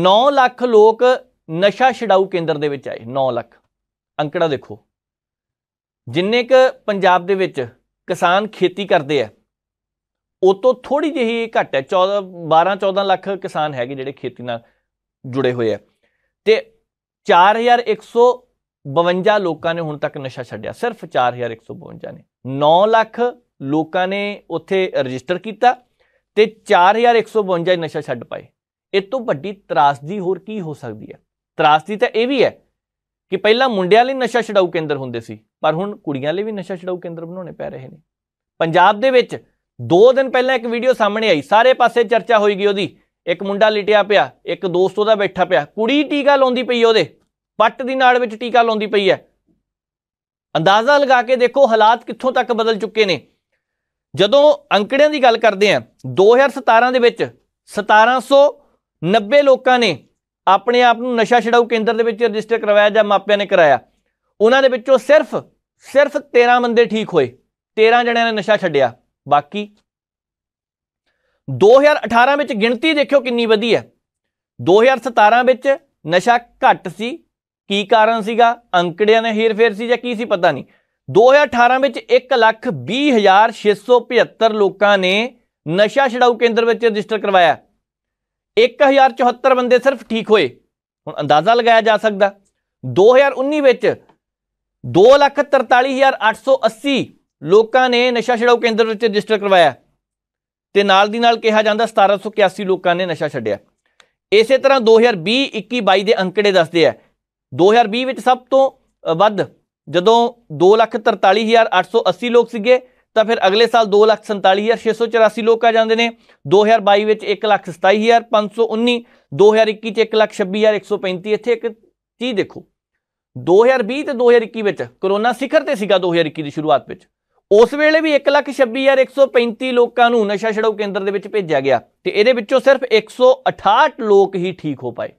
9 ਲੱਖ ਲੋਕ ਨਸ਼ਾ ਛਡਾਊ ਕੇਂਦਰ ਦੇ ਵਿੱਚ ਆਏ 9 ਲੱਖ ਅੰਕੜਾ ਦੇਖੋ ਜਿੰਨੇ ਕ ਪੰਜਾਬ ਦੇ ਵਿੱਚ ਕਿਸਾਨ ਖੇਤੀ ਕਰਦੇ ਆ ਤੋਂ ਥੋੜੀ ਜਿਹੀ ਘੱਟ ਹੈ 14 12 14 ਲੱਖ ਕਿਸਾਨ ਹੈਗੇ ਜਿਹੜੇ ਖੇਤੀ ਨਾਲ ਜੁੜੇ ਹੋਏ ਆ ਤੇ 4152 ਲੋਕਾਂ ਨੇ ਹੁਣ ਤੱਕ ਨਸ਼ਾ ਛੱਡਿਆ ਸਿਰਫ 4152 ਨੇ 9 ਲੱਖ ਲੋਕਾਂ ਨੇ ਉੱਥੇ ਰਜਿਸਟਰ ਕੀਤਾ ਤੇ 4152 ਨਸ਼ਾ ਛੱਡ ਪਾਏ ਇਸ ਤੋਂ ਵੱਡੀ ਤਰਾਸਦੀ ਹੋਰ ਕੀ ਹੋ ਸਕਦੀ ਹੈ ਤਰਾਸਦੀ ਤਾਂ ਇਹ ਵੀ ਹੈ ਕਿ ਪਹਿਲਾਂ ਮੁੰਡਿਆਂ ਲਈ ਨਸ਼ਾ ਛਡਾਊ ਕੇਂਦਰ ਹੁੰਦੇ ਸੀ ਪਰ ਹੁਣ ਕੁੜੀਆਂ ਲਈ ਵੀ ਨਸ਼ਾ ਛਡਾਊ ਕੇਂਦਰ ਬਣਾਉਣੇ ਪੈ ਰਹੇ ਨੇ ਪੰਜਾਬ ਦੇ ਵਿੱਚ 2 ਦਿਨ ਪਹਿਲਾਂ ਇੱਕ ਵੀਡੀਓ ਸਾਹਮਣੇ ਆਈ ਸਾਰੇ ਪਾਸੇ ਚਰਚਾ ਹੋਈ ਗਈ ਉਹਦੀ ਇੱਕ ਮੁੰਡਾ ਲਿਟਿਆ ਪਿਆ ਇੱਕ ਦੋਸਤ ਉਹਦਾ ਬੈਠਾ ਪਿਆ ਕੁੜੀ ਟੀਕਾ ਲਾਉਂਦੀ ਪਈ ਉਹਦੇ ਪੱਟ ਦੀ ਨਾੜ ਵਿੱਚ ਟੀਕਾ ਲਾਉਂਦੀ ਪਈ ਹੈ ਅੰਦਾਜ਼ਾ ਲਗਾ ਕੇ ਦੇਖੋ ਹਾਲਾਤ ਕਿੱਥੋਂ ਤੱਕ ਬਦਲ ਚੁੱਕੇ ਨੇ ਜਦੋਂ ਅੰਕੜਿਆਂ ਦੀ ਗੱਲ ਕਰਦੇ ਆ 2017 ਦੇ ਵਿੱਚ 1790 ਲੋਕਾਂ ਨੇ ਆਪਣੇ ਆਪ ਨੂੰ ਨਸ਼ਾ ਛਡਾਊ ਕੇਂਦਰ ਦੇ ਵਿੱਚ ਰਜਿਸਟਰ ਕਰਵਾਇਆ ਜਾਂ ਮਾਪਿਆਂ ਨੇ ਕਰਾਇਆ ਉਹਨਾਂ ਦੇ ਵਿੱਚੋਂ ਸਿਰਫ ਸਿਰਫ 13 ਬੰਦੇ ਠੀਕ ਹੋਏ 13 ਜਣਿਆਂ ਨੇ ਨਸ਼ਾ ਛੱਡਿਆ ਬਾਕੀ 2018 ਵਿੱਚ ਗਿਣਤੀ ਦੇਖਿਓ ਕਿੰਨੀ ਵਧੀ ਹੈ 2017 ਵਿੱਚ ਨਸ਼ਾ ਘੱਟ ਸੀ ਕੀ ਕਾਰਨ ਸੀਗਾ ਅੰਕੜਿਆਂ ਨੇ ਹੇਰ-ਫੇਰ ਸੀ ਜਾਂ ਕੀ ਸੀ ਪਤਾ ਨਹੀਂ 2018 ਵਿੱਚ 1,20,675 ਲੋਕਾਂ ਨੇ ਨਸ਼ਾ ਛਡਾਊ ਕੇਂਦਰ ਵਿੱਚ ਰਜਿਸਟਰ ਕਰਵਾਇਆ 1074 ਬੰਦੇ ਸਿਰਫ ਠੀਕ ਹੋਏ ਹੁਣ ਅੰਦਾਜ਼ਾ ਲਗਾਇਆ ਜਾ ਸਕਦਾ 2019 ਵਿੱਚ 243880 ਲੋਕਾਂ ਨੇ ਨਸ਼ਾ ਛਡਾਊ ਕੇਂਦਰ ਵਿੱਚ ਰਜਿਸਟਰ ਕਰਵਾਇਆ ਤੇ ਨਾਲ ਦੀ ਨਾਲ ਕਿਹਾ ਜਾਂਦਾ 1781 ਲੋਕਾਂ ਨੇ ਨਸ਼ਾ ਛੱਡਿਆ ਇਸੇ ਤਰ੍ਹਾਂ 2020 21 22 ਦੇ ਅੰਕੜੇ ਦੱਸਦੇ ਆ 2020 ਵਿੱਚ ਸਭ ਤੋਂ ਵੱਧ ਜਦੋਂ 243880 ਲੋਕ ਸੀਗੇ ਤਾਂ ਫਿਰ ਅਗਲੇ ਸਾਲ 247684 ਲੋਕ ਆ ਜਾਂਦੇ ਨੇ 2022 ਵਿੱਚ 127519 2021 ਚ 126135 ਇੱਥੇ ਇੱਕ ਚੀਜ਼ ਦੇਖੋ 2020 ਤੇ 2021 ਵਿੱਚ ਕਰੋਨਾ ਸਿਖਰ ਤੇ ਸੀਗਾ 2021 ਦੀ ਸ਼ੁਰੂਆਤ ਵਿੱਚ ਉਸ ਵੇਲੇ ਵੀ 126135 ਲੋਕਾਂ ਨੂੰ ਨਸ਼ਾ ਛਡਾਊ ਕੇਂਦਰ ਦੇ ਵਿੱਚ ਭੇਜਿਆ ਗਿਆ ਤੇ ਇਹਦੇ ਵਿੱਚੋਂ ਸਿਰਫ 168 ਲੋਕ ਹੀ ਠੀਕ ਹੋ ਪਾਏ